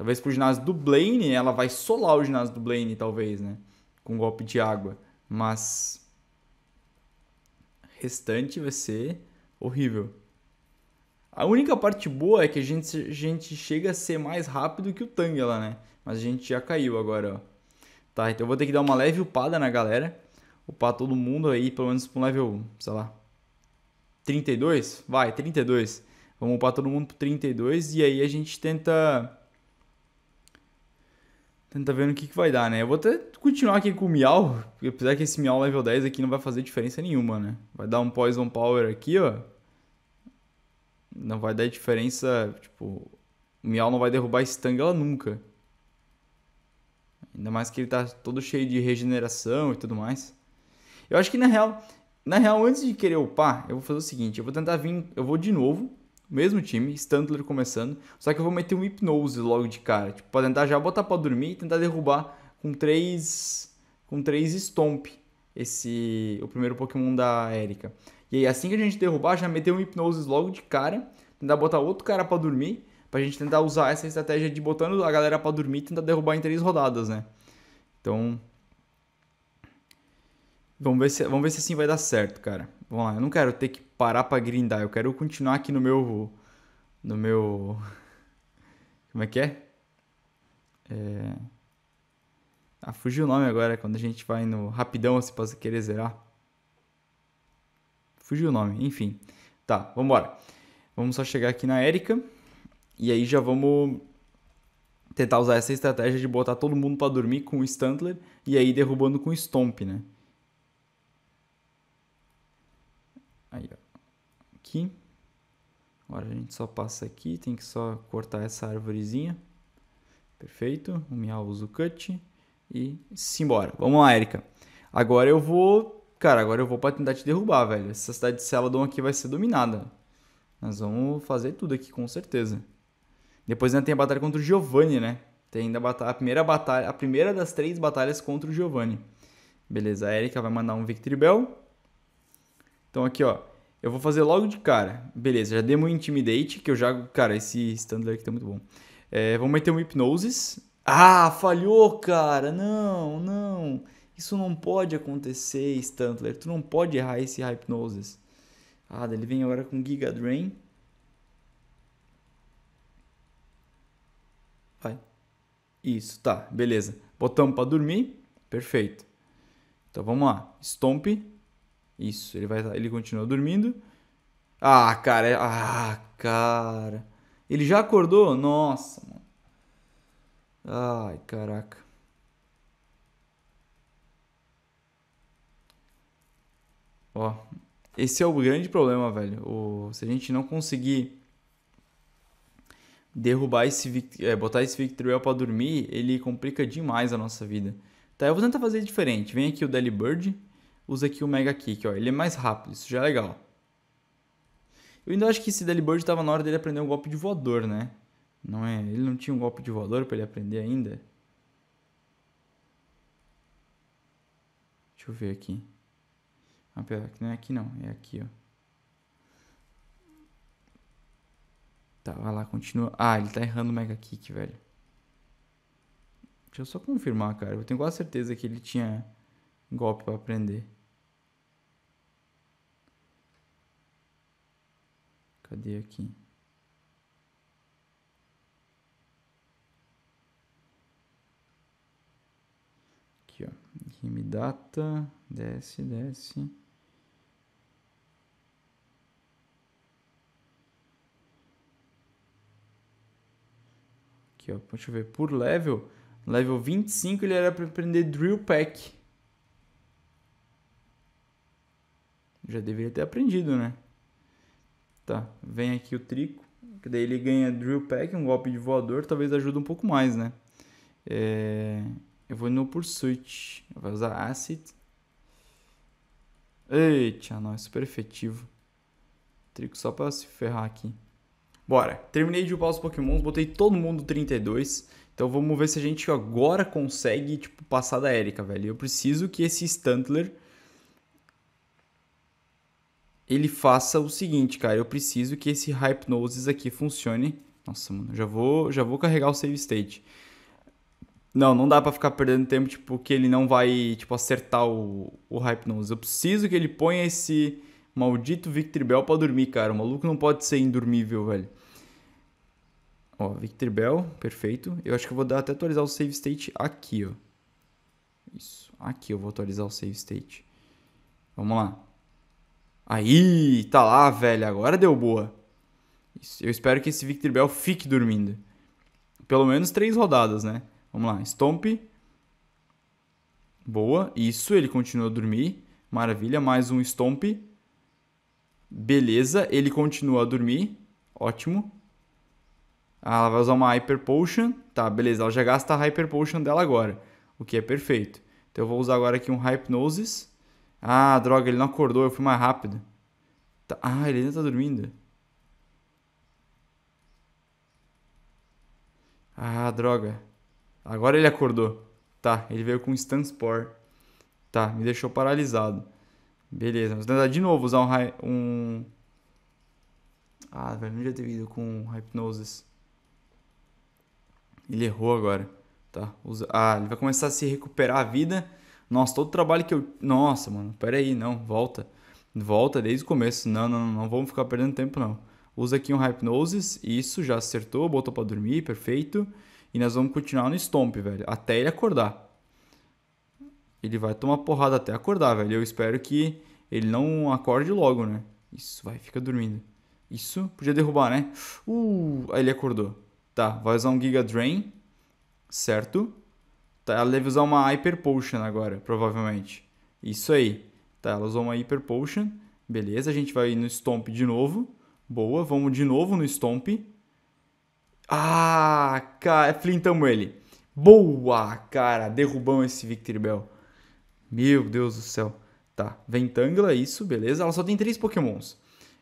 Talvez pro ginásio do Blaine, ela vai solar o ginásio do Blaine, talvez, né? Com um golpe de água. Mas. Restante vai ser horrível. A única parte boa é que a gente, a gente chega a ser mais rápido que o Tangela, né? Mas a gente já caiu agora, ó. Tá, então eu vou ter que dar uma leve upada na galera. Upar todo mundo aí, pelo menos pro level, sei lá. 32? Vai, 32. Vamos upar todo mundo pro 32 e aí a gente tenta Tenta ver no que, que vai dar, né? Eu vou até continuar aqui com o Miau, apesar que esse Miau level 10 aqui não vai fazer diferença nenhuma, né? Vai dar um Poison Power aqui, ó. Não vai dar diferença, tipo... O Miau não vai derrubar Stangela nunca. Ainda mais que ele tá todo cheio de regeneração e tudo mais. Eu acho que na real, na real, antes de querer upar, eu vou fazer o seguinte, eu vou tentar vir, eu vou de novo mesmo time, Stuntler começando, só que eu vou meter um Hipnose logo de cara, tipo, pra tentar já botar pra dormir e tentar derrubar com três, com três Stomp, esse, o primeiro Pokémon da Erika. E aí, assim que a gente derrubar, já meter um Hipnose logo de cara, tentar botar outro cara pra dormir, pra gente tentar usar essa estratégia de botando a galera pra dormir e tentar derrubar em três rodadas, né? Então, Vamos ver, se, vamos ver se assim vai dar certo, cara. Vamos lá, eu não quero ter que parar para grindar. Eu quero continuar aqui no meu no meu como é que é? é... Ah, fugiu o nome agora quando a gente vai no rapidão se possa querer zerar. Fugiu o nome, enfim. Tá, vamos embora. Vamos só chegar aqui na Erika e aí já vamos tentar usar essa estratégia de botar todo mundo para dormir com o Stuntler e aí derrubando com o Stomp, né? Aí, ó aqui. Agora a gente só passa aqui, tem que só cortar essa árvorezinha. Perfeito, o miau usa o cut e simbora. Vamos lá, Erika. Agora eu vou, cara, agora eu vou para tentar te derrubar, velho. Essa cidade de Celadon aqui vai ser dominada. Nós vamos fazer tudo aqui com certeza. Depois ainda tem a batalha contra o Giovanni, né? Tem ainda a, batalha, a primeira batalha, a primeira das três batalhas contra o Giovanni. Beleza, a Erika vai mandar um Victory Bell. Então aqui, ó, eu vou fazer logo de cara. Beleza, já demo um Intimidate, que eu já. Cara, esse Standard aqui tá muito bom. É, vamos meter um Hipnosis. Ah, falhou, cara! Não, não. Isso não pode acontecer, Stuntler. Tu não pode errar esse Hypnosis. Ah, ele vem agora com Giga Drain. Vai. Isso, tá, beleza. Botamos para dormir. Perfeito. Então vamos lá. Stomp. Isso, ele vai ele continua dormindo. Ah, cara, é, ah, cara. Ele já acordou? Nossa, mano. Ai, caraca. Ó, esse é o grande problema, velho. O, se a gente não conseguir derrubar esse é, botar esse Victory Rail para dormir, ele complica demais a nossa vida. Tá, eu vou tentar fazer diferente. Vem aqui o Delibird. Bird usa aqui o Mega Kick, ó. Ele é mais rápido, isso já é legal. Eu ainda acho que esse Delibird estava na hora dele aprender o um golpe de voador, né? Não é? Ele não tinha um golpe de voador para ele aprender ainda? Deixa eu ver aqui. Ah, não é aqui não, é aqui, ó. Tá, vai lá, continua. Ah, ele tá errando o Mega Kick, velho. Deixa eu só confirmar, cara. Eu tenho quase certeza que ele tinha golpe para aprender. Cadê aqui? Aqui, ó. Game data. Desce, desce. Aqui, ó. Deixa eu ver. Por level. Level 25 ele era para aprender Drill Pack. Já deveria ter aprendido, né? Tá, vem aqui o trico, que daí ele ganha Drill Pack, um golpe de voador, talvez ajude um pouco mais, né? É... Eu vou no Pursuit, vai usar Acid. Eita, não, é super efetivo. Trico só pra se ferrar aqui. Bora, terminei de upar os pokémons, botei todo mundo 32. Então vamos ver se a gente agora consegue, tipo, passar da Erika, velho. Eu preciso que esse Stuntler ele faça o seguinte, cara, eu preciso que esse Hypnosis aqui funcione. Nossa, mano, já vou, já vou carregar o save state. Não, não dá para ficar perdendo tempo, tipo, que ele não vai, tipo, acertar o, o Hypnosis. Eu preciso que ele ponha esse maldito Victor Bell pra dormir, cara. O maluco não pode ser indormível, velho. Ó, Victor Bell, perfeito. Eu acho que eu vou dar, até atualizar o save state aqui, ó. Isso, aqui eu vou atualizar o save state. Vamos lá. Aí, tá lá, velho, agora deu boa. Eu espero que esse Victor Bell fique dormindo. Pelo menos três rodadas, né? Vamos lá, Stomp. Boa, isso, ele continua a dormir. Maravilha, mais um Stomp. Beleza, ele continua a dormir. Ótimo. Ah, ela vai usar uma Hyper Potion. Tá, beleza, ela já gasta a Hyper Potion dela agora, o que é perfeito. Então eu vou usar agora aqui um Hypnosis. Ah, droga, ele não acordou, eu fui mais rápido. Tá, ah, ele ainda tá dormindo. Ah, droga. Agora ele acordou. Tá, ele veio com Spore. Tá, me deixou paralisado. Beleza, vamos tentar de novo usar um... um... Ah, velho, não já teve ido com Hypnosis. Ele errou agora. Tá, usa... Ah, ele vai começar a se recuperar a vida nossa, todo o trabalho que eu. Nossa, mano, peraí, não, volta. Volta desde o começo. Não, não, não, não vamos ficar perdendo tempo, não. Usa aqui um Hypnosis, isso, já acertou, botou para dormir, perfeito. E nós vamos continuar no Stomp, velho, até ele acordar. Ele vai tomar porrada até acordar, velho. Eu espero que ele não acorde logo, né? Isso, vai, fica dormindo. Isso, podia derrubar, né? Uh, aí ele acordou. Tá, vai usar um Giga Drain, certo? Tá, ela deve usar uma Hyper Potion agora, provavelmente. Isso aí. Tá, ela usou uma Hyper Potion. Beleza, a gente vai no Stomp de novo. Boa, vamos de novo no Stomp. Ah, cara, é flintamos ele. Boa, cara, derrubamos esse Victor Bell. Meu Deus do céu. Tá, Ventangla, isso, beleza. Ela só tem três pokémons.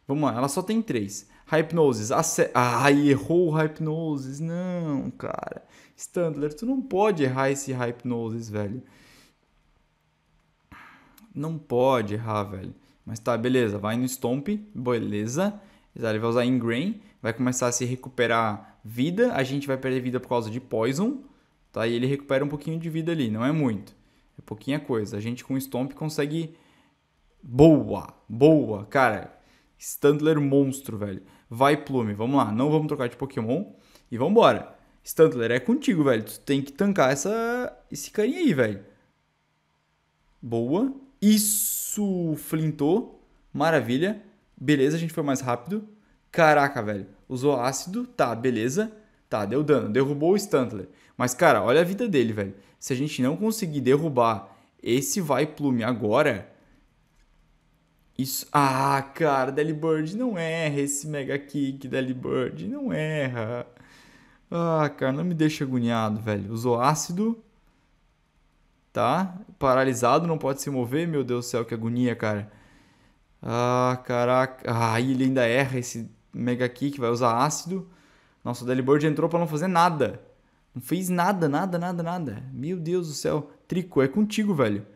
Vamos lá, ela só tem três. Hypnosis, ace... Ai, ah, errou o Hypnosis. Não, cara. Standler, tu não pode errar esse Hypnosis, velho. Não pode errar, velho. Mas tá, beleza. Vai no Stomp, beleza. Ele vai usar Ingrain, vai começar a se recuperar vida. A gente vai perder vida por causa de Poison, tá? E ele recupera um pouquinho de vida ali, não é muito. É pouquinha coisa. A gente com Stomp consegue... Boa, boa, cara. Standler monstro, velho. Vai Plume, vamos lá. Não vamos trocar de Pokémon e vamos embora. Stuntler, é contigo, velho. Tu tem que tancar essa, esse carinha aí, velho. Boa. Isso flintou. Maravilha. Beleza, a gente foi mais rápido. Caraca, velho. Usou ácido. Tá, beleza. Tá, deu dano. Derrubou o Stuntler. Mas, cara, olha a vida dele, velho. Se a gente não conseguir derrubar esse vai plume agora. Isso. Ah, cara, Delibird não erra esse mega kick. Delibird não erra. Ah, cara, não me deixa agoniado, velho. Usou ácido. Tá? Paralisado, não pode se mover. Meu Deus do céu, que agonia, cara. Ah, caraca. Ah, ele ainda erra esse mega kick, vai usar ácido. Nossa, o Delibird entrou para não fazer nada. Não fez nada, nada, nada, nada. Meu Deus do céu. Trico, é contigo, velho.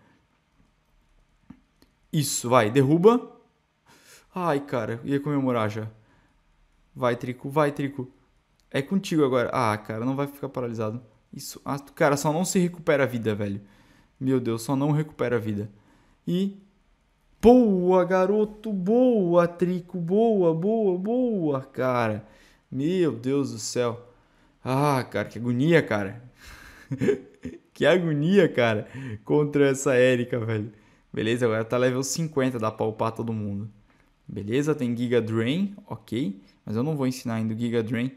Isso, vai, derruba. Ai, cara, ia comemorar já. Vai, Trico, vai, Trico. É contigo agora. Ah, cara, não vai ficar paralisado. Isso. Ah, cara, só não se recupera a vida, velho. Meu Deus, só não recupera a vida. E. Boa, garoto! Boa, Trico! Boa, boa, boa, cara! Meu Deus do céu! Ah, cara, que agonia, cara! que agonia, cara! Contra essa Erika, velho. Beleza, agora tá level 50, dá pra upar todo mundo. Beleza, tem Giga Drain, ok. Mas eu não vou ensinar ainda o Giga Drain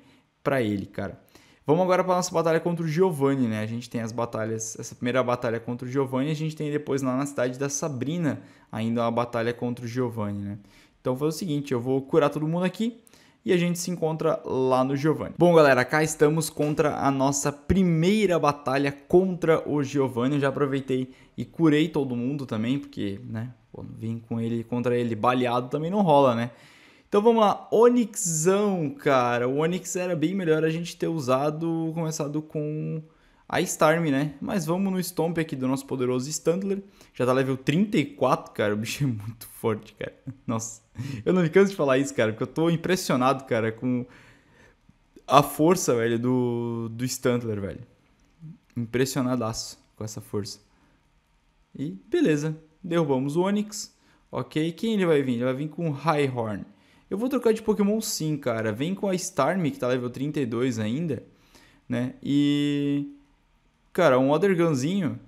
para ele, cara. Vamos agora para nossa batalha contra o Giovanni, né? A gente tem as batalhas, essa primeira batalha contra o Giovanni, a gente tem depois lá na cidade da Sabrina ainda uma batalha contra o Giovanni, né? Então foi o seguinte, eu vou curar todo mundo aqui e a gente se encontra lá no Giovanni. Bom, galera, cá estamos contra a nossa primeira batalha contra o Giovanni. Eu já aproveitei e curei todo mundo também, porque, né, vim com ele contra ele baleado também não rola, né? Então vamos lá, Onixão, cara. O Onix era bem melhor a gente ter usado, começado com a Starm, né? Mas vamos no Stomp aqui do nosso poderoso Standler. Já tá level 34, cara. O bicho é muito forte, cara. Nossa, eu não me canso de falar isso, cara, porque eu tô impressionado, cara, com a força, velho, do, do Standler, velho. Impressionadaço com essa força. E beleza, derrubamos o Onix. Ok, quem ele vai vir? Ele vai vir com o Horn. Eu vou trocar de Pokémon sim, cara. Vem com a Starmie, que tá level 32 ainda, né? E. Cara, um Other Gunzinho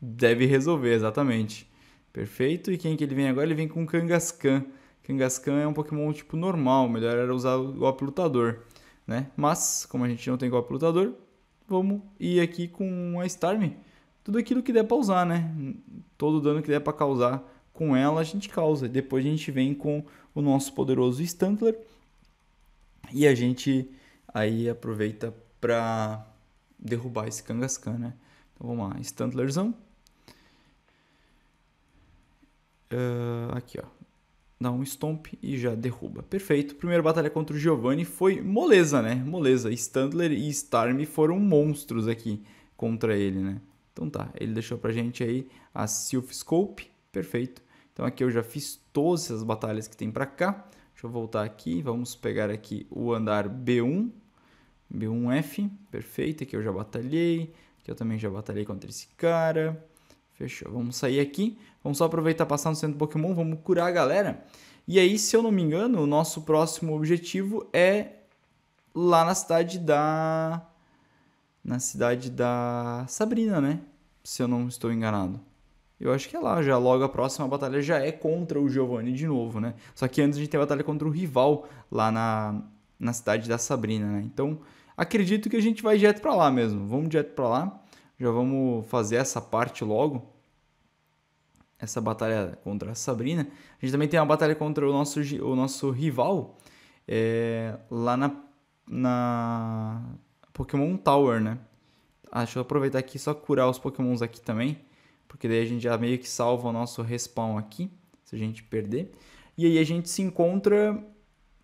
deve resolver, exatamente. Perfeito. E quem que ele vem agora? Ele vem com Kangaskhan. Kangaskhan é um Pokémon tipo normal, melhor era usar o golpe lutador, né? Mas, como a gente não tem golpe lutador, vamos ir aqui com a Starmie. Tudo aquilo que der pra usar, né? Todo o dano que der pra causar com ela a gente causa. Depois a gente vem com o nosso poderoso Stuntler e a gente aí aproveita para derrubar esse Kangaskhan, né? Então vamos lá, Stuntlerzão. Uh, aqui, ó. Dá um stomp e já derruba. Perfeito. Primeira batalha contra o Giovanni foi moleza, né? Moleza. Stuntler e Starm foram monstros aqui contra ele, né? Então tá, ele deixou pra gente aí a Sylph Scope Perfeito. Então aqui eu já fiz todas as batalhas que tem para cá. Deixa eu voltar aqui, vamos pegar aqui o andar B1, B1F, perfeito, aqui eu já batalhei, aqui eu também já batalhei contra esse cara, fechou, vamos sair aqui, vamos só aproveitar passar no centro do Pokémon, vamos curar a galera, e aí, se eu não me engano, o nosso próximo objetivo é lá na cidade da... na cidade da Sabrina, né? Se eu não estou enganado. Eu acho que é lá, já logo a próxima batalha já é contra o Giovanni de novo, né? Só que antes a gente tem a batalha contra o rival lá na, na cidade da Sabrina, né? Então, acredito que a gente vai direto para lá mesmo. Vamos direto para lá. Já vamos fazer essa parte logo. Essa batalha contra a Sabrina. A gente também tem uma batalha contra o nosso, o nosso rival é, lá na, na Pokémon Tower, né? Ah, deixa eu aproveitar aqui e só curar os Pokémons aqui também porque daí a gente já meio que salva o nosso respawn aqui, se a gente perder. E aí a gente se encontra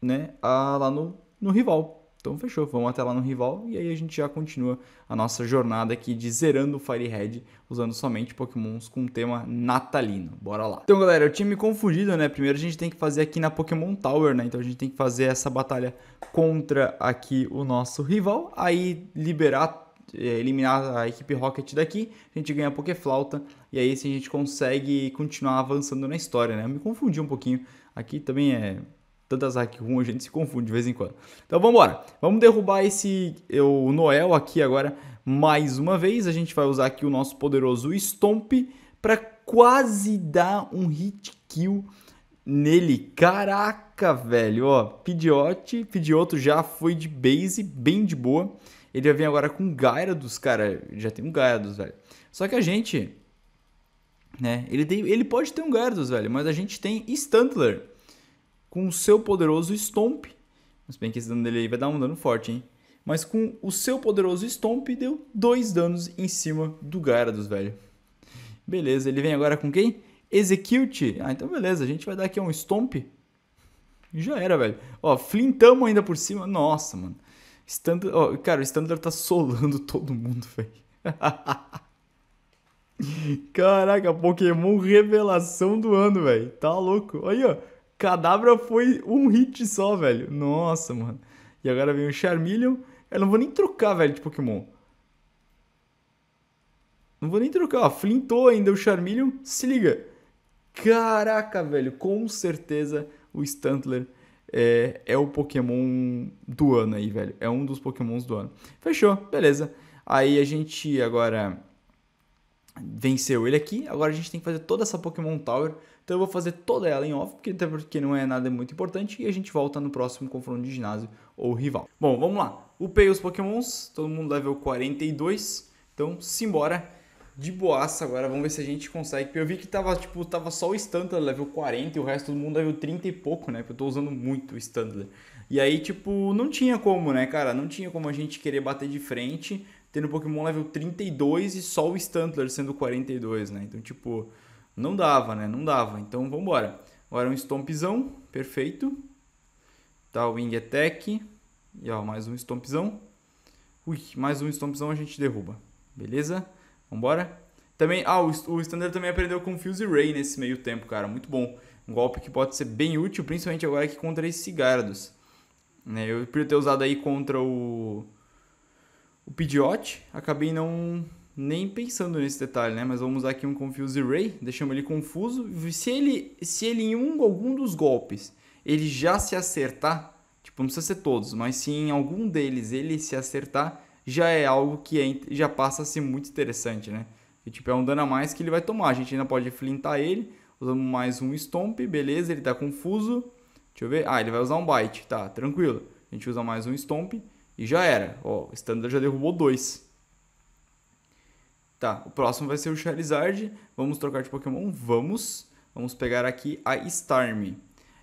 né, a, lá no, no rival. Então fechou, vamos até lá no rival e aí a gente já continua a nossa jornada aqui de zerando o Firehead usando somente pokémons com tema natalino. Bora lá. Então galera, eu tinha me confundido, né? Primeiro a gente tem que fazer aqui na Pokémon Tower, né? Então a gente tem que fazer essa batalha contra aqui o nosso rival, aí liberar é, eliminar a equipe Rocket daqui, a gente ganha a Pokéflauta, e aí assim a gente consegue continuar avançando na história, né? Eu me confundi um pouquinho. Aqui também é tantas aqui ruim, a gente se confunde de vez em quando. Então vamos embora. Vamos derrubar esse é, o Noel aqui agora mais uma vez. A gente vai usar aqui o nosso poderoso Stomp para quase dar um hit kill nele. Caraca, velho, ó. Pidiote, Pidioto já foi de base, bem de boa. Ele vai vir agora com Gyarados, cara. Já tem um Gyarados, velho. Só que a gente. Né? Ele, tem, ele pode ter um Gyarados, velho. Mas a gente tem Stuntler. Com o seu poderoso Stomp. Mas bem que esse dano dele aí vai dar um dano forte, hein? Mas com o seu poderoso Stomp, deu dois danos em cima do Gyarados, velho. Beleza, ele vem agora com quem? Execute. Ah, então beleza, a gente vai dar aqui um Stomp. Já era, velho. Ó, flintamos ainda por cima. Nossa, mano. Standler, ó, cara, o Standler tá solando todo mundo, velho. Caraca, Pokémon revelação do ano, velho. Tá louco. Aí, ó. Cadabra foi um hit só, velho. Nossa, mano. E agora vem o Charmeleon. Eu não vou nem trocar, velho, de Pokémon. Não vou nem trocar. Ó, flintou ainda o Charmeleon. Se liga. Caraca, velho. Com certeza o Stuntler é, é o Pokémon do ano aí, velho. É um dos Pokémons do ano. Fechou, beleza. Aí a gente agora venceu ele aqui. Agora a gente tem que fazer toda essa Pokémon Tower. Então eu vou fazer toda ela em off, porque, até porque não é nada muito importante. E a gente volta no próximo confronto de ginásio ou rival. Bom, vamos lá. Upei os Pokémons, todo mundo level 42. Então, simbora de boaça agora. Vamos ver se a gente consegue. Eu vi que tava, tipo, tava só o Standard level 40 e o resto do mundo level 30 e pouco, né? Porque eu tô usando muito o Standard. E aí, tipo, não tinha como, né, cara? Não tinha como a gente querer bater de frente tendo Pokémon level 32 e só o Stuntler sendo 42, né? Então, tipo, não dava, né? Não dava. Então, vambora. Agora um Stompzão, perfeito. Tá o Wing Attack. E ó, mais um Stompzão. Ui, mais um Stompzão a gente derruba. Beleza? Vambora? Também, ah, o, o Standard também aprendeu com Fuse Ray nesse meio tempo, cara. Muito bom. Um golpe que pode ser bem útil, principalmente agora aqui contra esse Gardos. Né? Eu podia ter usado aí contra o. O Pidgeot. Acabei não. Nem pensando nesse detalhe, né? Mas vamos usar aqui um Confuse Ray. Deixamos ele confuso. Se ele, se ele em um, algum dos golpes ele já se acertar, tipo, não precisa ser todos, mas se em algum deles ele se acertar, já é algo que é, já passa a ser muito interessante, né? E, tipo, é um dano a mais que ele vai tomar. A gente ainda pode flintar ele, usamos mais um Stomp, beleza, ele tá confuso. Deixa eu ver. Ah, ele vai usar um Bite, tá, tranquilo. A gente usa mais um Stomp e já era. Ó, o Standard já derrubou dois. Tá, o próximo vai ser o Charizard. Vamos trocar de Pokémon? Vamos. Vamos pegar aqui a Starm.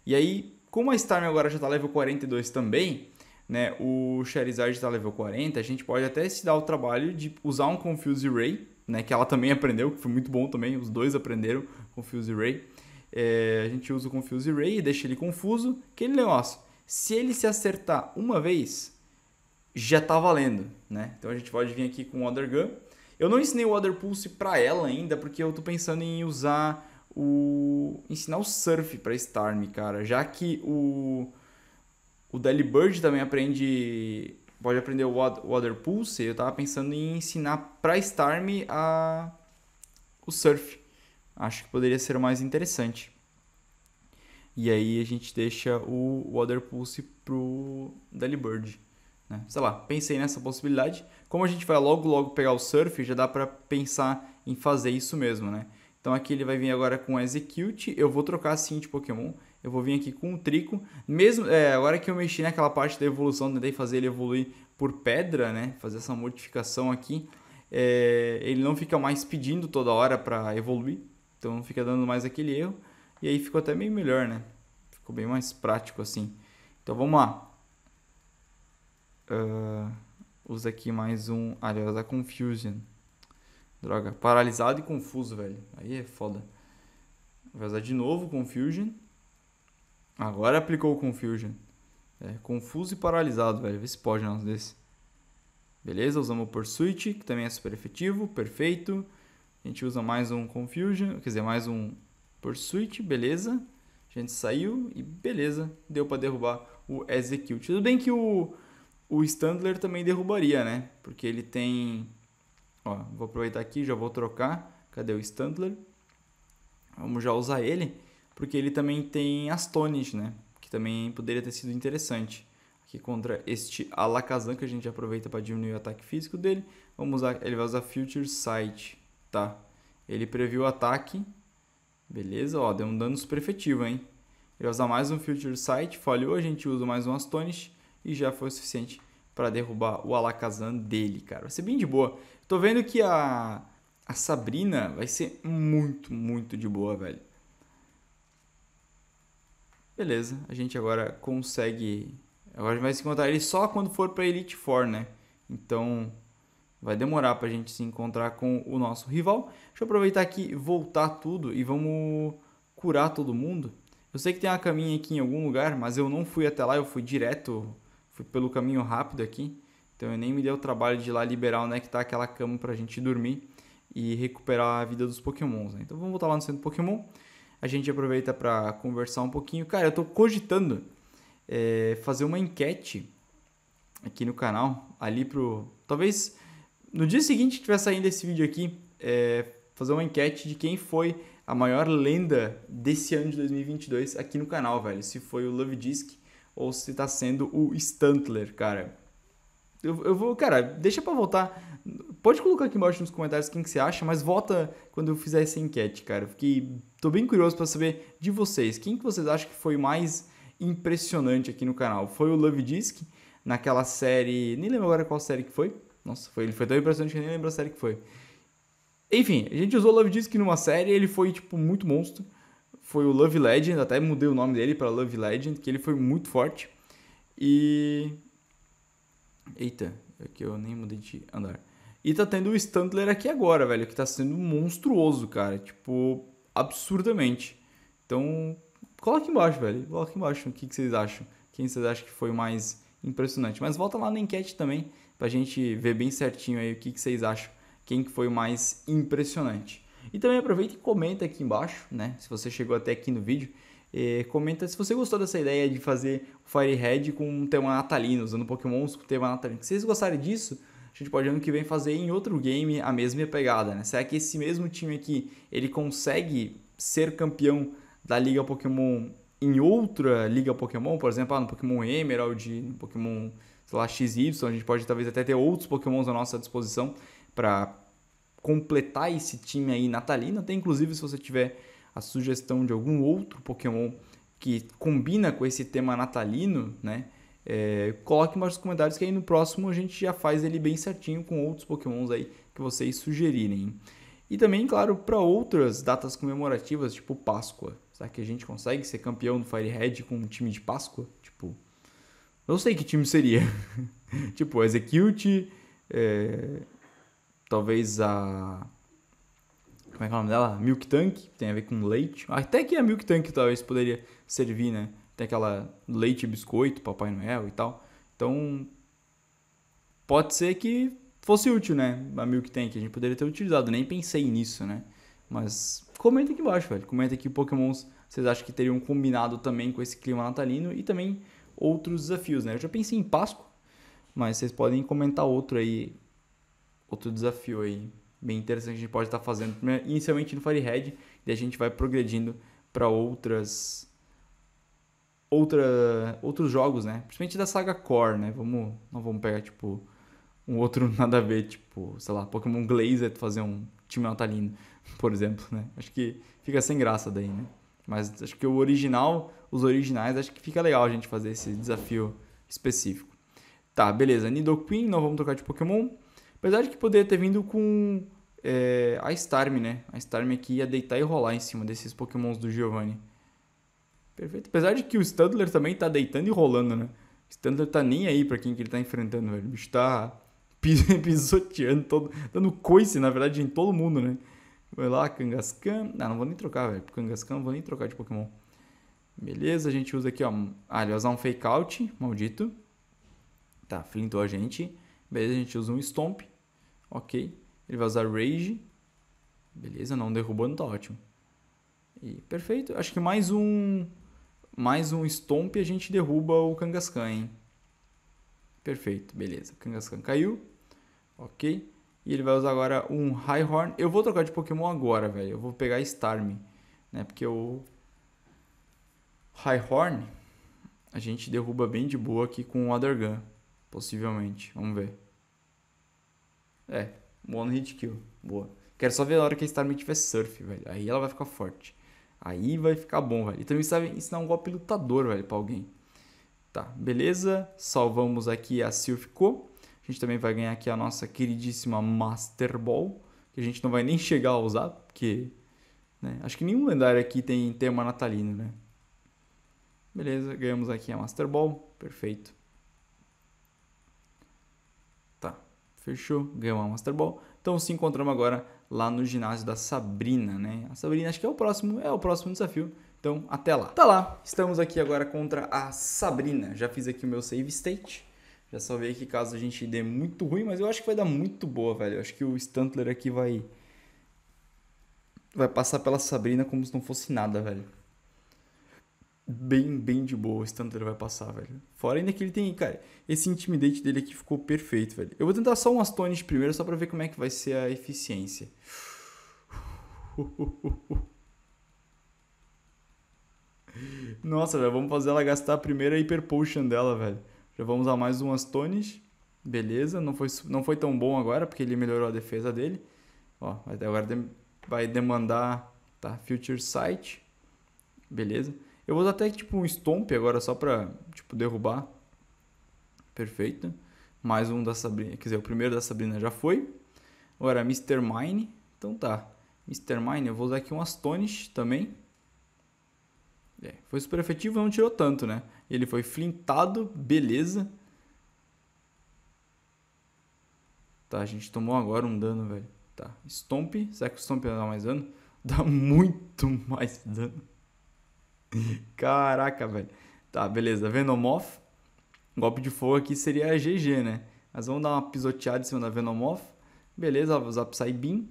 E aí, como a Starm agora já tá level 42 também, né, o Charizard está level 40, a gente pode até se dar o trabalho de usar um Confuse Ray, né, que ela também aprendeu, que foi muito bom também, os dois aprenderam Confuse Ray. É, a gente usa o Confuse Ray e deixa ele confuso, que ele negócio, se ele se acertar uma vez, já tá valendo, né? Então a gente pode vir aqui com o Other Gun. Eu não ensinei o Other Pulse para ela ainda, porque eu tô pensando em usar o ensinar o surf para Starm, cara, já que o o Daily Bird também aprende. Pode aprender o Water Pulse. Eu estava pensando em ensinar para Starm a, o surf. Acho que poderia ser mais interessante. E aí a gente deixa o Water Pulse pro Daily Bird. Né? Sei lá, pensei nessa possibilidade. Como a gente vai logo logo pegar o surf, já dá para pensar em fazer isso mesmo, né? Então aqui ele vai vir agora com execute. Eu vou trocar assim de Pokémon. Eu vou vir aqui com o trico. Mesmo, é, agora que eu mexi naquela parte da evolução, tentei fazer ele evoluir por pedra, né? Fazer essa modificação aqui. É, ele não fica mais pedindo toda hora para evoluir. Então não fica dando mais aquele erro. E aí ficou até meio melhor, né? Ficou bem mais prático assim. Então vamos lá. Uh, usa aqui mais um. Aliás, a Confusion. Droga, paralisado e confuso, velho. Aí é foda. Vou usar de novo Confusion. Agora aplicou o Confusion. É, confuso e paralisado, velho. Vê se pode não desse. Beleza, usamos o Pursuit, que também é super efetivo, perfeito. A gente usa mais um Confusion, quer dizer, mais um Pursuit, beleza. A gente saiu e beleza, deu para derrubar o Execute. Tudo bem que o, o Standler também derrubaria, né? Porque ele tem... Ó, vou aproveitar aqui, já vou trocar. Cadê o Standler? Vamos já usar ele porque ele também tem Astonish, né? Que também poderia ter sido interessante. Aqui contra este Alakazam, que a gente aproveita para diminuir o ataque físico dele. Vamos usar, ele vai usar Future Sight, tá? Ele previu o ataque. Beleza, ó, deu um dano super efetivo, hein? Ele vai usar mais um Future Sight, falhou, a gente usa mais um Astonish e já foi o suficiente para derrubar o Alakazam dele, cara. Vai ser bem de boa. Tô vendo que a, a Sabrina vai ser muito, muito de boa, velho. Beleza, a gente agora consegue. Agora a gente vai se encontrar ele só quando for para Elite Four, né? Então vai demorar para a gente se encontrar com o nosso rival. Deixa eu aproveitar aqui, voltar tudo e vamos curar todo mundo. Eu sei que tem uma caminha aqui em algum lugar, mas eu não fui até lá, eu fui direto, fui pelo caminho rápido aqui. Então eu nem me dei o trabalho de ir lá liberar onde é que tá aquela cama pra gente dormir e recuperar a vida dos pokémons. Né? Então vamos voltar lá no centro Pokémon a gente aproveita para conversar um pouquinho. Cara, eu estou cogitando é, fazer uma enquete aqui no canal, ali pro. Talvez no dia seguinte que estiver saindo esse vídeo aqui, é, fazer uma enquete de quem foi a maior lenda desse ano de 2022 aqui no canal, velho. Se foi o Love Disc ou se está sendo o Stuntler, cara. Eu, eu vou, cara, deixa pra votar. Pode colocar aqui embaixo nos comentários quem que você acha, mas vota quando eu fizer essa enquete, cara. Fiquei, tô bem curioso para saber de vocês. Quem que vocês acham que foi mais impressionante aqui no canal? Foi o Love Disc naquela série, nem lembro agora qual série que foi. Nossa, foi, ele foi tão impressionante que eu nem lembro a série que foi. Enfim, a gente usou Love Disc numa série, ele foi tipo muito monstro. Foi o Love Legend, até mudei o nome dele para Love Legend, que ele foi muito forte. E Eita, é que eu nem mudei de andar. E tá tendo o Stuntler aqui agora, velho, que tá sendo monstruoso, cara. Tipo, absurdamente. Então, coloque embaixo, velho. Coloque embaixo o que, que vocês acham. Quem vocês acham que foi mais impressionante. Mas volta lá na enquete também, pra gente ver bem certinho aí o que, que vocês acham. Quem que foi mais impressionante. E também aproveita e comenta aqui embaixo, né? Se você chegou até aqui no vídeo é, comenta se você gostou dessa ideia de fazer Firehead com um tema natalino, usando pokémons com tema natalino. Se vocês gostarem disso, a gente pode ano que vem fazer em outro game a mesma pegada, né? Será que esse mesmo time aqui, ele consegue ser campeão da Liga Pokémon em outra Liga Pokémon? Por exemplo, ah, no Pokémon Emerald, no Pokémon, sei lá, XY, a gente pode talvez até ter outros pokémons à nossa disposição para completar esse time aí natalino, até inclusive se você tiver a sugestão de algum outro Pokémon que combina com esse tema natalino, né? É, coloque mais nos comentários que aí no próximo a gente já faz ele bem certinho com outros pokémons aí que vocês sugerirem. E também, claro, para outras datas comemorativas, tipo Páscoa. Será que a gente consegue ser campeão do Firehead com um time de Páscoa? Tipo, não sei que time seria. tipo, Execute, é, talvez a como é que é o nome dela? Milk Tank, tem a ver com leite. Até que a Milk Tank talvez poderia servir, né? Tem aquela leite biscoito, Papai Noel e tal. Então, pode ser que fosse útil, né? A Milk Tank, a gente poderia ter utilizado. Nem pensei nisso, né? Mas comenta aqui embaixo, velho. Comenta aqui Pokémons vocês acham que teriam combinado também com esse clima natalino e também outros desafios, né? Eu já pensei em Páscoa, mas vocês podem comentar outro aí, outro desafio aí bem interessante que a gente pode estar tá fazendo, inicialmente no Firehead, e a gente vai progredindo para outras outra outros jogos, né? Principalmente da saga Core, né? Vamos não vamos pegar tipo um outro nada a ver, tipo, sei lá, Pokémon Glazer fazer um time natalino, por exemplo, né? Acho que fica sem graça daí, né? Mas acho que o original, os originais, acho que fica legal a gente fazer esse desafio específico. Tá, beleza. Nidoqueen, não vamos trocar de Pokémon. Apesar de que poderia ter vindo com é, a Starm, né? A Starm aqui ia deitar e rolar em cima desses pokémons do Giovanni. Perfeito. Apesar de que o Studler também tá deitando e rolando, né? O Studler tá nem aí pra quem que ele tá enfrentando, velho. O bicho tá pisoteando, todo, dando coice, na verdade, em todo mundo, né? Vai lá, Kangaskhan. Ah, não vou nem trocar, velho. Kangaskhan não vou nem trocar de Pokémon. Beleza, a gente usa aqui, ó. Ah, ele vai usar um Fake Out, maldito. Tá, flintou a gente. Beleza, a gente usa um Stomp. Ok. Ele vai usar Rage. Beleza, não derrubando tá ótimo. E perfeito. Acho que mais um. Mais um Stomp e a gente derruba o Kangaskhan, hein? Perfeito, beleza. Kangaskhan caiu. Ok. E ele vai usar agora um Horn. Eu vou trocar de Pokémon agora, velho. Eu vou pegar Starm. né? Porque o Horn a gente derruba bem de boa aqui com o Other Gun, possivelmente. Vamos ver. É, One hit kill. Boa. Quero só ver a hora que a Starmie tiver surf, velho. Aí ela vai ficar forte. Aí vai ficar bom, velho. E também sabe é ensinar um golpe lutador, velho, pra alguém. Tá, beleza. Salvamos aqui a Silphco. A gente também vai ganhar aqui a nossa queridíssima Master Ball. Que a gente não vai nem chegar a usar, porque... Né? Acho que nenhum lendário aqui tem tema natalino, né? Beleza, ganhamos aqui a Master Ball. Perfeito. Fechou? Ganhou uma Master Ball. Então se encontramos agora lá no ginásio da Sabrina, né? A Sabrina acho que é o próximo, é o próximo desafio. Então, até lá. Tá lá, estamos aqui agora contra a Sabrina. Já fiz aqui o meu save state. Já salvei aqui caso a gente dê muito ruim, mas eu acho que vai dar muito boa, velho. Eu acho que o Stuntler aqui vai vai passar pela Sabrina como se não fosse nada, velho bem, bem de boa esse tanto ele vai passar, velho. Fora ainda que ele tem, cara, esse intimidate dele aqui ficou perfeito, velho. Eu vou tentar só umas tones primeiro, só pra ver como é que vai ser a eficiência. Nossa, velho, vamos fazer ela gastar a primeira Hyper Potion dela, velho. Já vamos usar mais umas tones. Beleza, não foi, não foi tão bom agora, porque ele melhorou a defesa dele. Ó, até agora vai demandar, tá, Future Sight. Beleza. Eu vou usar até tipo um stomp agora só pra tipo, derrubar. Perfeito. Mais um da Sabrina. Quer dizer, o primeiro da Sabrina já foi. Agora Mr. Mine. Então tá. Mr. Mine, eu vou usar aqui um Astonish também. É, foi super efetivo, não tirou tanto, né? Ele foi flintado, beleza. Tá, a gente tomou agora um dano, velho. Tá, Stomp. Será que o Stomp dá mais dano? Dá muito mais dano. Caraca, velho. Tá, beleza. Venomoth. Golpe de fogo aqui seria GG, né? Mas vamos dar uma pisoteada em cima da Venomoth. Beleza, vou usar Psybeam.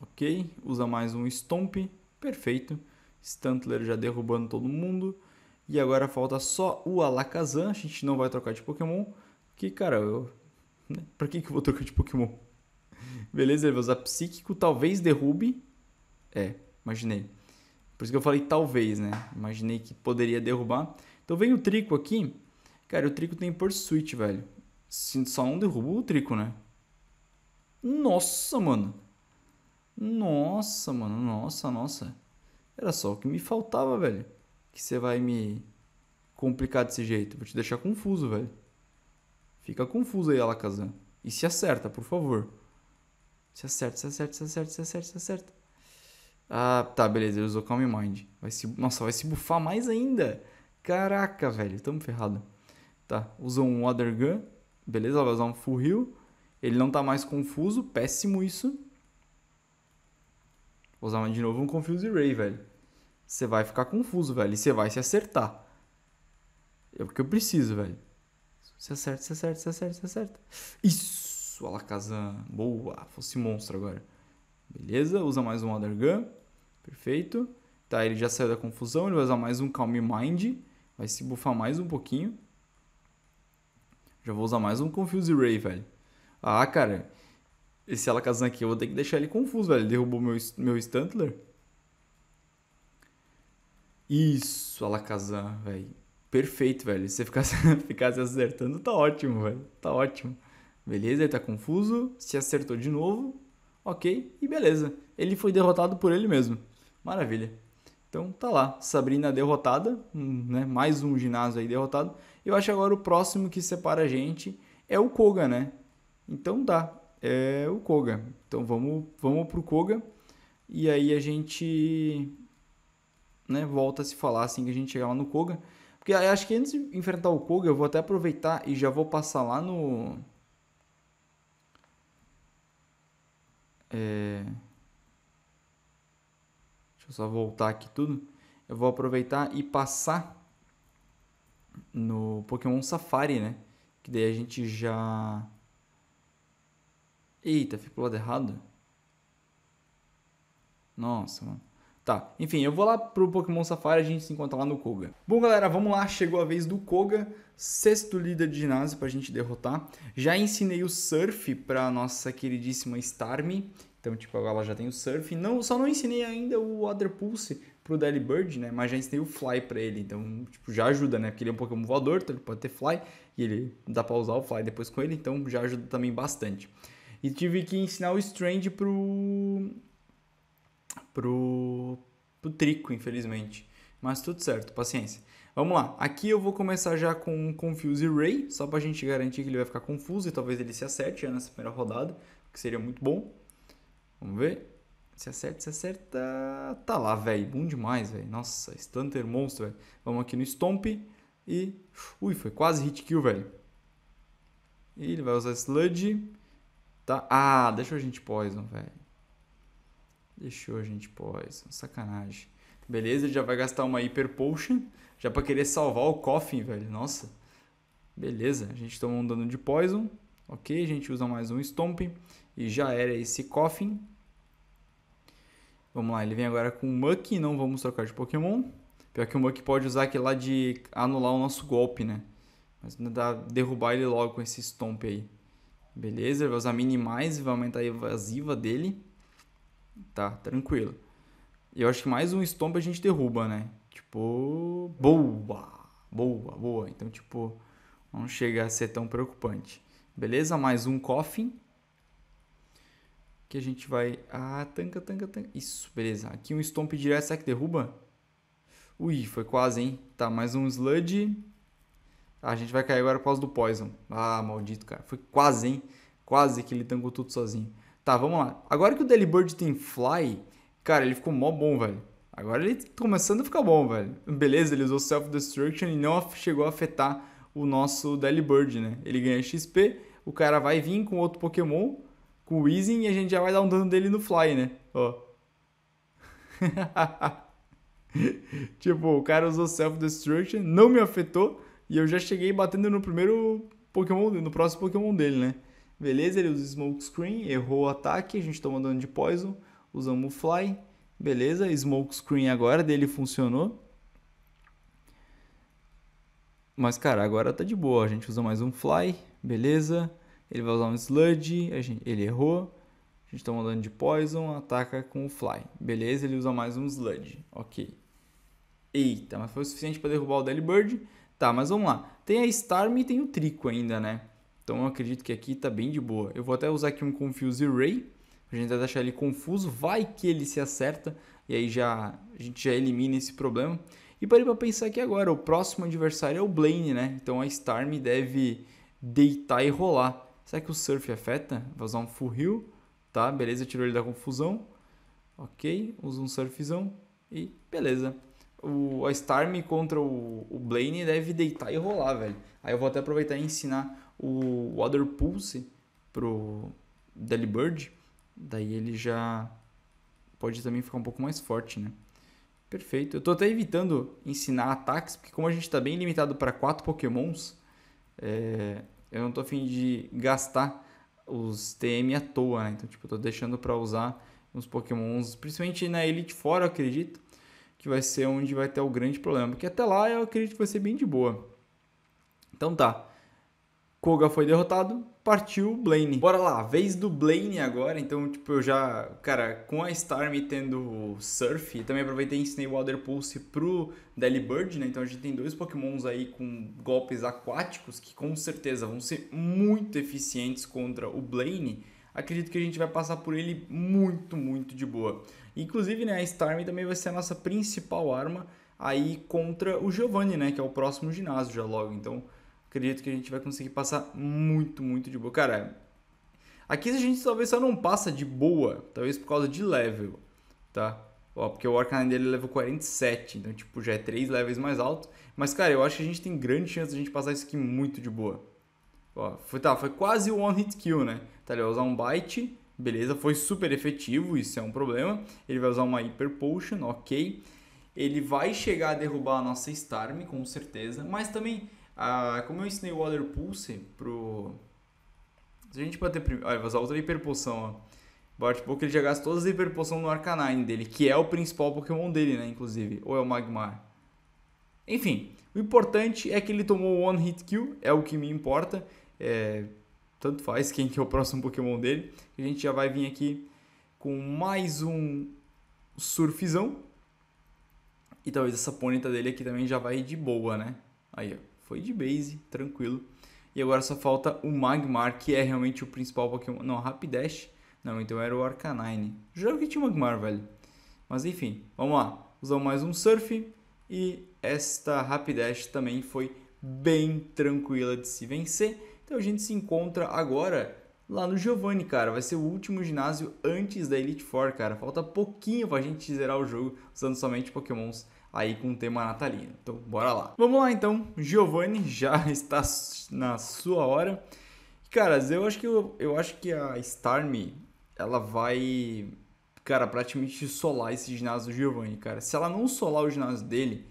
Ok, usa mais um Stomp. Perfeito. Stuntler já derrubando todo mundo. E agora falta só o Alakazam. A gente não vai trocar de Pokémon. Que, cara, eu... Né? pra que, que eu vou trocar de Pokémon? Beleza, ele vai usar Psíquico. Talvez derrube. É, imaginei. Por isso que eu falei talvez, né? Imaginei que poderia derrubar. Então vem o trico aqui. Cara, o trico tem por switch, velho. Só não derruba o trico, né? Nossa, mano. Nossa, mano. Nossa, nossa. Era só o que me faltava, velho. Que você vai me complicar desse jeito. Vou te deixar confuso, velho. Fica confuso aí, Alakazam. E se acerta, por favor. Se acerta, se acerta, se acerta, se acerta, se acerta. Ah, tá, beleza, ele usou Calm Mind. Vai se, nossa, vai se bufar mais ainda. Caraca, velho, tamo ferrado. Tá, usou um Other Gun. Beleza, vai usar um Full Heal. Ele não tá mais confuso, péssimo isso. Vou usar de novo um Confuse Ray, velho. Você vai ficar confuso, velho, e você vai se acertar. É o que eu preciso, velho. Se acerta, se acerta, se acerta, se acerta. Isso, Alakazam. Boa, fosse monstro agora. Beleza, usa mais um Other Gun. Perfeito? Tá, ele já saiu da confusão, ele vai usar mais um Calm Mind, vai se bufar mais um pouquinho. Já vou usar mais um Confuse Ray, velho. Ah, cara, esse Alakazam aqui eu vou ter que deixar ele confuso, velho. derrubou meu, meu Stuntler. Isso, Alakazam, velho. Perfeito, velho. Se você ficar se acertando, tá ótimo, velho. Tá ótimo. Beleza, ele tá confuso. Se acertou de novo. Ok, e beleza. Ele foi derrotado por ele mesmo. Maravilha. Então tá lá, Sabrina derrotada, né? mais um ginásio aí derrotado. Eu acho agora o próximo que separa a gente é o Koga, né? Então dá, tá. é o Koga. Então vamos, vamos pro Koga e aí a gente né, volta a se falar assim que a gente chegar lá no Koga. Porque acho que antes de enfrentar o Koga, eu vou até aproveitar e já vou passar lá no. É... Deixa eu só voltar aqui tudo. Eu vou aproveitar e passar no Pokémon Safari, né? Que daí a gente já... Eita, fui pro lado errado. Nossa, mano. Tá, enfim, eu vou lá pro Pokémon Safari, a gente se encontra lá no Koga. Bom, galera, vamos lá, chegou a vez do Koga, sexto líder de ginásio pra gente derrotar. Já ensinei o Surf pra nossa queridíssima Starmie, então, tipo, ela já tem o surf. Não, só não ensinei ainda o other Pulse pro Daily Bird, né? Mas já ensinei o Fly para ele. Então, tipo, já ajuda, né? Porque ele é um Pokémon voador, então ele pode ter Fly. E ele dá pra usar o Fly depois com ele. Então, já ajuda também bastante. E tive que ensinar o Strange pro. pro. pro Trico, infelizmente. Mas tudo certo, paciência. Vamos lá, aqui eu vou começar já com o Confuse Ray, só pra gente garantir que ele vai ficar confuso e talvez ele se acerte já nessa primeira rodada, o que seria muito bom. Vamos ver. Se acerta, se acerta. Tá lá, velho. Bom demais, velho. Nossa, Stunter monstro, velho. Vamos aqui no Stomp. E. Ui, foi quase hit kill, velho. E ele vai usar Sludge. Tá. Ah, deixou a gente Poison, velho. Deixou a gente Poison. Sacanagem. Beleza, ele já vai gastar uma Hyper Potion. Já pra querer salvar o Coffin, velho. Nossa. Beleza, a gente tomou um dano de Poison. Ok, a gente usa mais um Stomp. E já era esse Coffin. Vamos lá, ele vem agora com o Muck, não vamos trocar de Pokémon. Pior que o Muck pode usar aquele lá de anular o nosso golpe, né? Mas não dá derrubar ele logo com esse Stomp aí. Beleza, ele vai usar minimais e vai aumentar a evasiva dele. Tá, tranquilo. E eu acho que mais um Stomp a gente derruba, né? Tipo, boa, boa, boa. Então, tipo, não chega a ser tão preocupante. Beleza, mais um Coffin que a gente vai... Ah, tanca, tanca, tanca. Isso, beleza. Aqui um stomp direto, será que derruba? Ui, foi quase, hein? Tá, mais um sludge. Ah, a gente vai cair agora por causa do poison. Ah, maldito, cara. Foi quase, hein? Quase que ele tangou tudo sozinho. Tá, vamos lá. Agora que o Delibird tem fly, cara, ele ficou mó bom, velho. Agora ele tá começando a ficar bom, velho. Beleza, ele usou Self-Destruction e não chegou a afetar o nosso Delibird, né? Ele ganha XP, o cara vai vir com outro Pokémon, com o Weezing e a gente já vai dar um dano dele no Fly, né? Ó. tipo, o cara usou Self-Destruction, não me afetou e eu já cheguei batendo no primeiro Pokémon, no próximo Pokémon dele, né? Beleza, ele usa Smoke Screen, errou o ataque, a gente tomou dano de Poison, usamos o Fly, beleza, Smoke Screen agora dele funcionou. Mas, cara, agora tá de boa, a gente usa mais um Fly, beleza. Ele vai usar um Sludge, a gente, ele errou. A gente toma tá dano de Poison, ataca com o Fly. Beleza, ele usa mais um Sludge. Ok. Eita, mas foi o suficiente para derrubar o Delibird. Tá, mas vamos lá. Tem a Starm e tem o Trico ainda, né? Então eu acredito que aqui tá bem de boa. Eu vou até usar aqui um Confuse Ray. A gente vai deixar ele confuso. Vai que ele se acerta. E aí já, a gente já elimina esse problema. E parei para pensar aqui agora. O próximo adversário é o Blaine, né? Então a Starm deve deitar e rolar. Será que o surf afeta? Vou usar um full heel, tá? Beleza, tirou ele da confusão. Ok, usa um surfzão e beleza. O, a Starm contra o, o Blaine deve deitar e rolar, velho. Aí eu vou até aproveitar e ensinar o Water Pulse pro Delibird. Daí ele já pode também ficar um pouco mais forte, né? Perfeito. Eu tô até evitando ensinar ataques, porque como a gente tá bem limitado para quatro pokémons, é, eu não tô afim de gastar os TM à toa, né? Então, tipo, eu tô deixando para usar uns pokémons, principalmente na Elite Fora eu acredito, que vai ser onde vai ter o grande problema, porque até lá eu acredito que vai ser bem de boa. Então tá, Koga foi derrotado, partiu Blaine. Bora lá, vez do Blaine agora, então, tipo, eu já, cara, com a Starmie tendo Surf, também aproveitei e ensinei Water Pulse pro Delibird, né, então a gente tem dois pokémons aí com golpes aquáticos que com certeza vão ser muito eficientes contra o Blaine, acredito que a gente vai passar por ele muito, muito de boa. Inclusive, né, a Starmie também vai ser a nossa principal arma aí contra o Giovanni, né, que é o próximo ginásio já logo, então acredito que a gente vai conseguir passar muito, muito de boa. Cara, aqui a gente talvez só não passa de boa, talvez por causa de level, tá? Ó, porque o Arcanine dele é level 47, então tipo, já é 3 levels mais alto. Mas cara, eu acho que a gente tem grande chance de a gente passar isso aqui muito de boa. Ó, foi, tá, foi quase o one hit kill, né? Tá, ele vai usar um bite, beleza, foi super efetivo, isso é um problema. Ele vai usar uma hyper potion, ok. Ele vai chegar a derrubar a nossa Starm, com certeza, mas também ah, como eu ensinei o Water Pulse pro. Se a gente bater primeiro. Ah, Olha, vou usar outra hiperpoção, ó. pouco ele já gasta todas as hiperpoções no Arcanine dele, que é o principal Pokémon dele, né? Inclusive, ou é o Magmar. Enfim, o importante é que ele tomou One Hit Kill, é o que me importa. É, tanto faz quem que é o próximo Pokémon dele. A gente já vai vir aqui com mais um Surfizão. E talvez essa ponita dele aqui também já vai de boa, né? Aí, ó. Foi de base, tranquilo. E agora só falta o Magmar, que é realmente o principal Pokémon. Não, Rapidash. Não, então era o Arcanine. Jurava que tinha o Magmar, velho. Mas enfim, vamos lá. Usamos mais um Surf. E esta Rapidash também foi bem tranquila de se vencer. Então a gente se encontra agora lá no Giovanni, cara. Vai ser o último ginásio antes da Elite Four, cara. Falta pouquinho pra gente zerar o jogo usando somente Pokémons aí com o tema natalino. Então, bora lá. Vamos lá então, Giovanni já está na sua hora. Caras, eu acho que eu, eu acho que a Starme ela vai, cara, praticamente solar esse ginásio do Giovanni, cara. Se ela não solar o ginásio dele,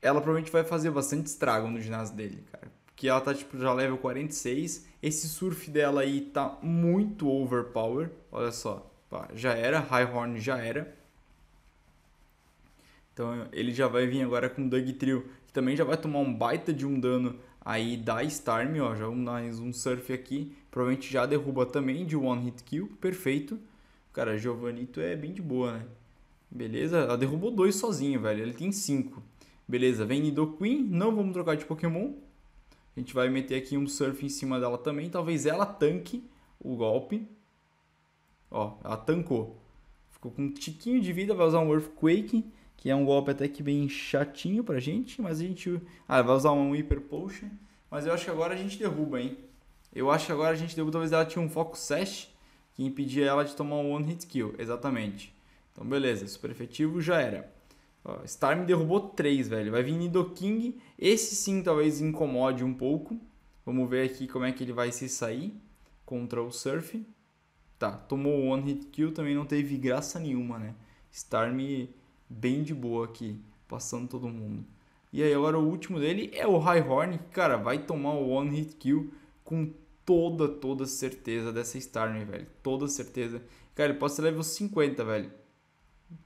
ela provavelmente vai fazer bastante estrago no ginásio dele, cara. Porque ela tá tipo já level 46, esse surf dela aí tá muito overpower, olha só. já era, High Horn já era. Então ele já vai vir agora com Dug Trio, que também já vai tomar um baita de um dano aí da Starm, ó. Já vamos dar um surf aqui. Provavelmente já derruba também de One Hit Kill, perfeito. Cara, Giovanito é bem de boa, né? Beleza, ela derrubou dois sozinho velho. Ele tem cinco. Beleza, vem Nidoqueen. Não vamos trocar de Pokémon. A gente vai meter aqui um Surf em cima dela também. Talvez ela tanque o golpe. Ó, ela tancou. Ficou com um tiquinho de vida. Vai usar um Earthquake que é um golpe até que bem chatinho pra gente, mas a gente ah, vai usar um Hyper Potion, mas eu acho que agora a gente derruba, hein? Eu acho que agora a gente derruba, talvez ela tinha um Foco Sash que impedia ela de tomar um One Hit Kill, exatamente. Então beleza, super efetivo, já era. Ó, Star me derrubou 3, velho. Vai vir Nidoking, esse sim talvez incomode um pouco. Vamos ver aqui como é que ele vai se sair contra o Surf. Tá, tomou One Hit Kill, também não teve graça nenhuma, né? Starm... me bem de boa aqui, passando todo mundo. E aí agora o último dele é o High Horn, que, cara, vai tomar o One Hit Kill com toda, toda certeza dessa Starm, né, velho. Toda certeza. Cara, ele pode ser level 50, velho.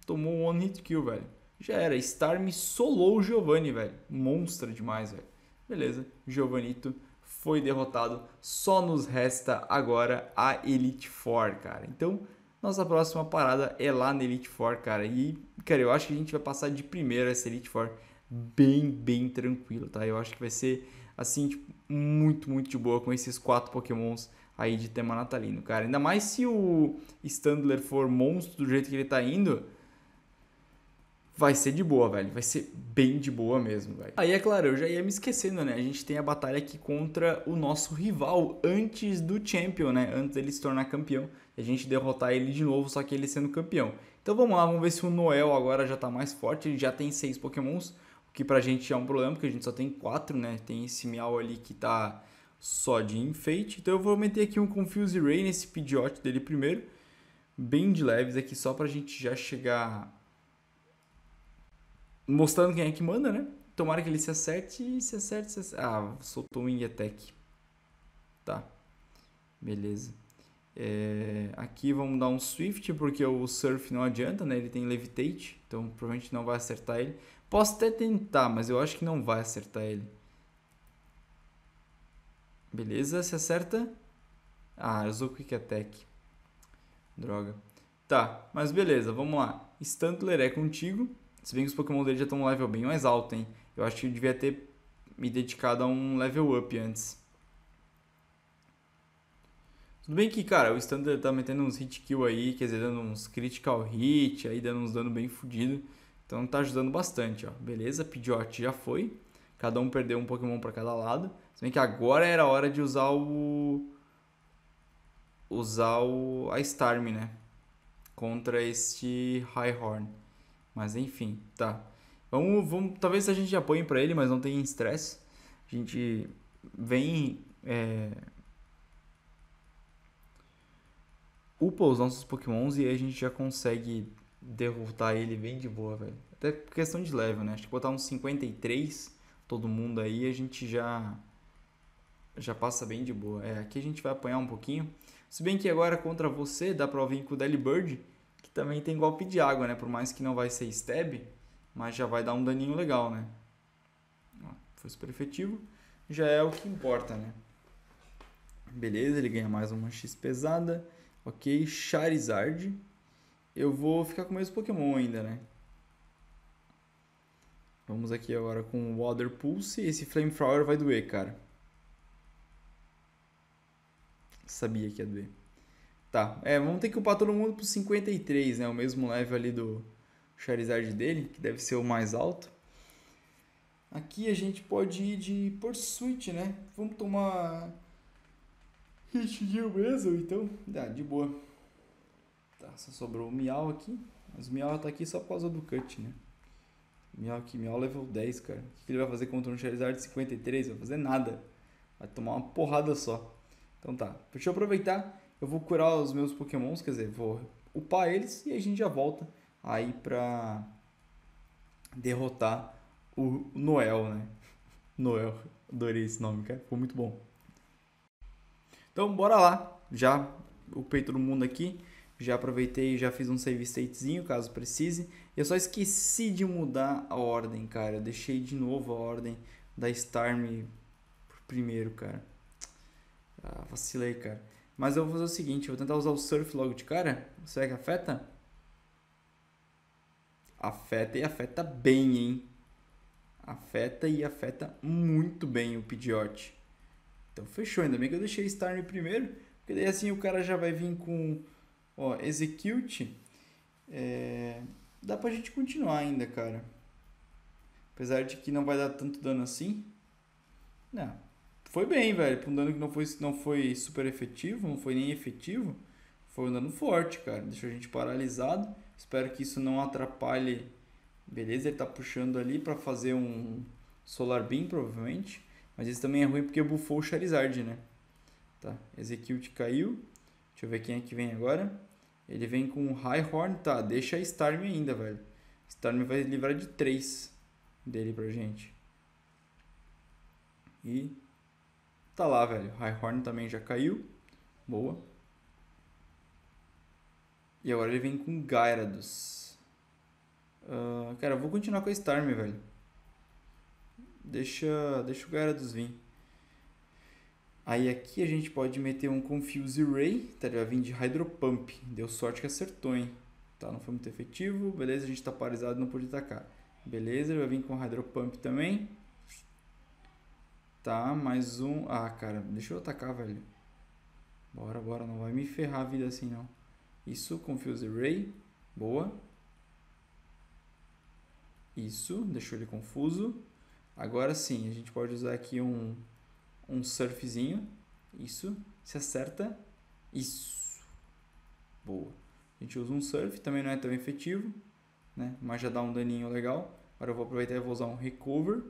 Tomou o One Hit Kill, velho. Já era, Starm solou o Giovanni, velho. Monstra demais, velho. Beleza, Giovanito foi derrotado. Só nos resta agora a Elite Four, cara. Então, nossa próxima parada é lá na Elite Four, cara. E, cara, eu acho que a gente vai passar de primeira essa Elite Four bem, bem tranquilo, tá? Eu acho que vai ser, assim, tipo, muito, muito de boa com esses quatro Pokémons aí de tema natalino, cara. Ainda mais se o Standler for monstro do jeito que ele tá indo, vai ser de boa, velho. Vai ser bem de boa mesmo, velho. Aí é claro, eu já ia me esquecendo, né? A gente tem a batalha aqui contra o nosso rival antes do Champion, né? Antes dele se tornar campeão. E a gente derrotar ele de novo, só que ele sendo campeão. Então vamos lá, vamos ver se o Noel agora já tá mais forte. Ele já tem seis Pokémons, o que pra gente é um problema, porque a gente só tem quatro, né? Tem esse Miau ali que tá só de enfeite. Então eu vou meter aqui um Confuse Ray nesse Pidgeot dele primeiro. Bem de leves aqui, só pra gente já chegar mostrando quem é que manda, né? Tomara que ele se acerte e se acerte, se acerte. Ah, soltou um Ingetec. Tá. Beleza. É, aqui vamos dar um Swift, porque o Surf não adianta, né? Ele tem Levitate, então provavelmente não vai acertar ele. Posso até tentar, mas eu acho que não vai acertar ele. Beleza, se acerta. Ah, usou Quick Attack. Droga. Tá, mas beleza, vamos lá. Stuntler é contigo. Se bem que os Pokémon dele já estão um level bem mais alto, hein? Eu acho que eu devia ter me dedicado a um level up antes. Tudo bem que, cara, o Standard tá metendo uns hit kill aí, quer dizer, dando uns critical hit, aí dando uns dano bem fodido, Então tá ajudando bastante, ó. Beleza, Pidgeot já foi. Cada um perdeu um Pokémon para cada lado. Se bem que agora era a hora de usar o... Usar o... a Starm, né? Contra este Horn. Mas enfim, tá. Vamos, vamos, talvez a gente apoie para ele, mas não tem estresse. A gente vem. É... Upa os nossos pokémons e a gente já consegue derrotar ele bem de boa, velho. Até questão de level, né? Acho que botar uns 53 todo mundo aí, a gente já já passa bem de boa. É, aqui a gente vai apanhar um pouquinho. Se bem que agora contra você dá pra vir com o Delibird, que também tem golpe de água, né? Por mais que não vai ser stab, mas já vai dar um daninho legal, né? foi super efetivo, já é o que importa, né? Beleza, ele ganha mais uma X pesada. Ok, Charizard. Eu vou ficar com o mesmo Pokémon ainda, né? Vamos aqui agora com o Water Pulse. Esse Flamethrower vai doer, cara. Sabia que ia doer. Tá, é, vamos ter que upar todo mundo pro 53, né? O mesmo level ali do Charizard dele, que deve ser o mais alto. Aqui a gente pode ir de Pursuit, né? Vamos tomar Hit mesmo, então. Dá, de boa. Tá, só sobrou o Miau aqui. Mas o Miau tá aqui só por causa do Cut, né? Miau aqui, Miau level 10, cara. O que ele vai fazer contra um Charizard 53? Vai fazer nada. Vai tomar uma porrada só. Então tá, deixa eu aproveitar eu vou curar os meus pokémons, quer dizer, vou upar eles e a gente já volta aí pra derrotar o Noel, né? Noel, adorei esse nome, cara, ficou muito bom. Então, bora lá. Já upei todo mundo aqui. Já aproveitei, já fiz um save statezinho, caso precise. Eu só esqueci de mudar a ordem, cara. Eu deixei de novo a ordem da Starm primeiro, cara. Ah, vacilei, cara. Mas eu vou fazer o seguinte, eu vou tentar usar o surf logo de cara. Será que afeta? Afeta e afeta bem, hein? Afeta e afeta muito bem o Pidgeot. Então fechou, ainda bem que eu deixei Starn primeiro, porque daí assim o cara já vai vir com ó, Execute. É... Dá pra gente continuar ainda, cara. Apesar de que não vai dar tanto dano assim. Não, foi bem, velho. Pra um dano que não foi, não foi super efetivo, não foi nem efetivo, foi um dano forte, cara. Deixou a gente paralisado. Espero que isso não atrapalhe. Beleza, ele tá puxando ali para fazer um Solar Beam, provavelmente. Mas isso também é ruim porque bufou o Charizard, né? Tá, Execute caiu. Deixa eu ver quem é que vem agora. Ele vem com High Horn tá, deixa Starm ainda, velho. Starm vai livrar de 3 dele pra gente. E Tá lá, velho. horn também já caiu. Boa. E agora ele vem com Gyarados. Uh, cara, eu vou continuar com a Starm, velho. Deixa, deixa o Gyarados vir. Aí aqui a gente pode meter um Confuse Ray. Tá, ele vai vir de Hydro Pump. Deu sorte que acertou, hein? Tá, não foi muito efetivo. Beleza, a gente tá paralisado não pôde atacar. Beleza, ele vai vir com Hydro Pump também. Tá, mais um. Ah, cara, deixa eu atacar, velho. Bora, bora, não vai me ferrar a vida assim, não. Isso, Confuse Ray. Boa. Isso, deixou ele confuso. Agora sim, a gente pode usar aqui um, um surfzinho. Isso, se acerta. Isso. Boa. A gente usa um surf, também não é tão efetivo, né? Mas já dá um daninho legal. Agora eu vou aproveitar e vou usar um recover.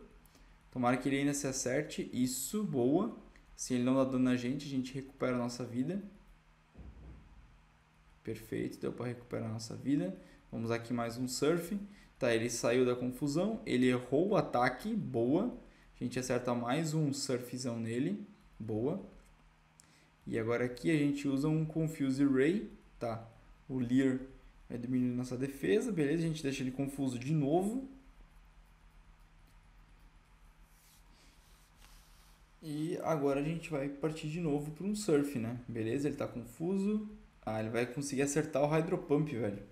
Tomara que ele ainda se acerte. Isso, boa. Se ele não dá dano na gente, a gente recupera a nossa vida. Perfeito, deu para recuperar a nossa vida. Vamos aqui mais um surf. Tá, ele saiu da confusão, ele errou o ataque, boa. A gente acerta mais um surfzão nele, boa. E agora aqui a gente usa um Confuse Ray, tá? O leer vai diminuir nossa defesa, beleza? A gente deixa ele confuso de novo. E agora a gente vai partir de novo para um surf, né? Beleza, ele tá confuso. Ah, ele vai conseguir acertar o Hydro Pump, velho.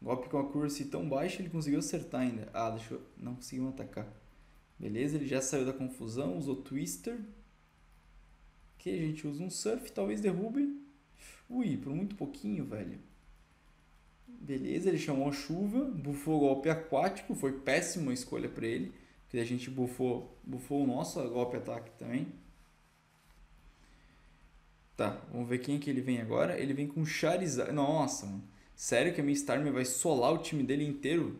Golpe com a curse assim tão baixa, ele conseguiu acertar ainda. Ah, deixa eu... Não conseguiu atacar. Beleza, ele já saiu da confusão, usou Twister. Que a gente usa um Surf, talvez derrube. Ui, por muito pouquinho, velho. Beleza, ele chamou a chuva, bufou golpe aquático, foi péssima escolha para ele que a gente bufou, bufou o nosso golpe ataque também. Tá, vamos ver quem é que ele vem agora. Ele vem com Charizard. Nossa, mano. Sério que a minha Starmie vai solar o time dele inteiro?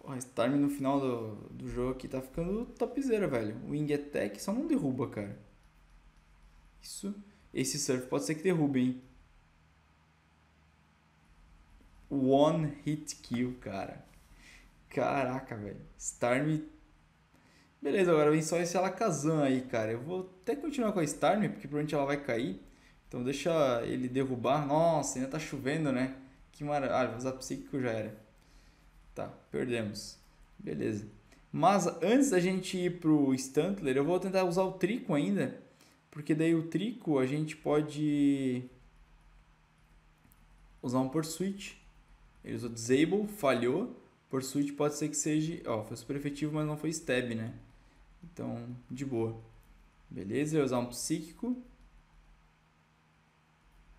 Porra, Starmie no final do, do jogo aqui tá ficando topzera, velho. O Wing Attack só não derruba, cara. Isso. Esse Surf pode ser que derrube, hein? One Hit Kill, cara. Caraca, velho. Starm. Beleza, agora vem só esse Alakazam aí, cara. Eu vou até continuar com a Starm, porque provavelmente ela vai cair. Então deixa ele derrubar. Nossa, ainda tá chovendo, né? Que maravilha. Ah, vou usar psíquico já era. Tá, perdemos. Beleza. Mas antes da gente ir pro Stuntler, eu vou tentar usar o Trico ainda. Porque daí o Trico a gente pode usar um Pursuit. Ele usou Disable, falhou. Pursuit pode ser que seja. Ó, foi super efetivo, mas não foi stab, né? Então, de boa. Beleza, eu vou usar um psíquico.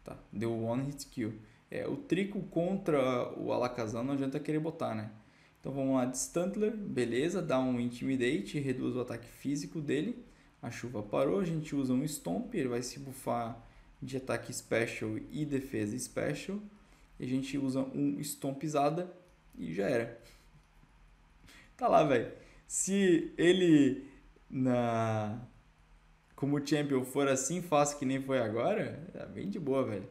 Tá, deu one hit kill. É, o trico contra o Alakazam não adianta querer botar, né? Então vamos lá, Distantler, beleza, dá um Intimidate, reduz o ataque físico dele. A chuva parou, a gente usa um Stomp, ele vai se bufar de ataque Special e defesa Special. E a gente usa um Stompizada e já era. Tá lá, velho. Se ele na como champion for assim fácil que nem foi agora, é bem de boa, velho.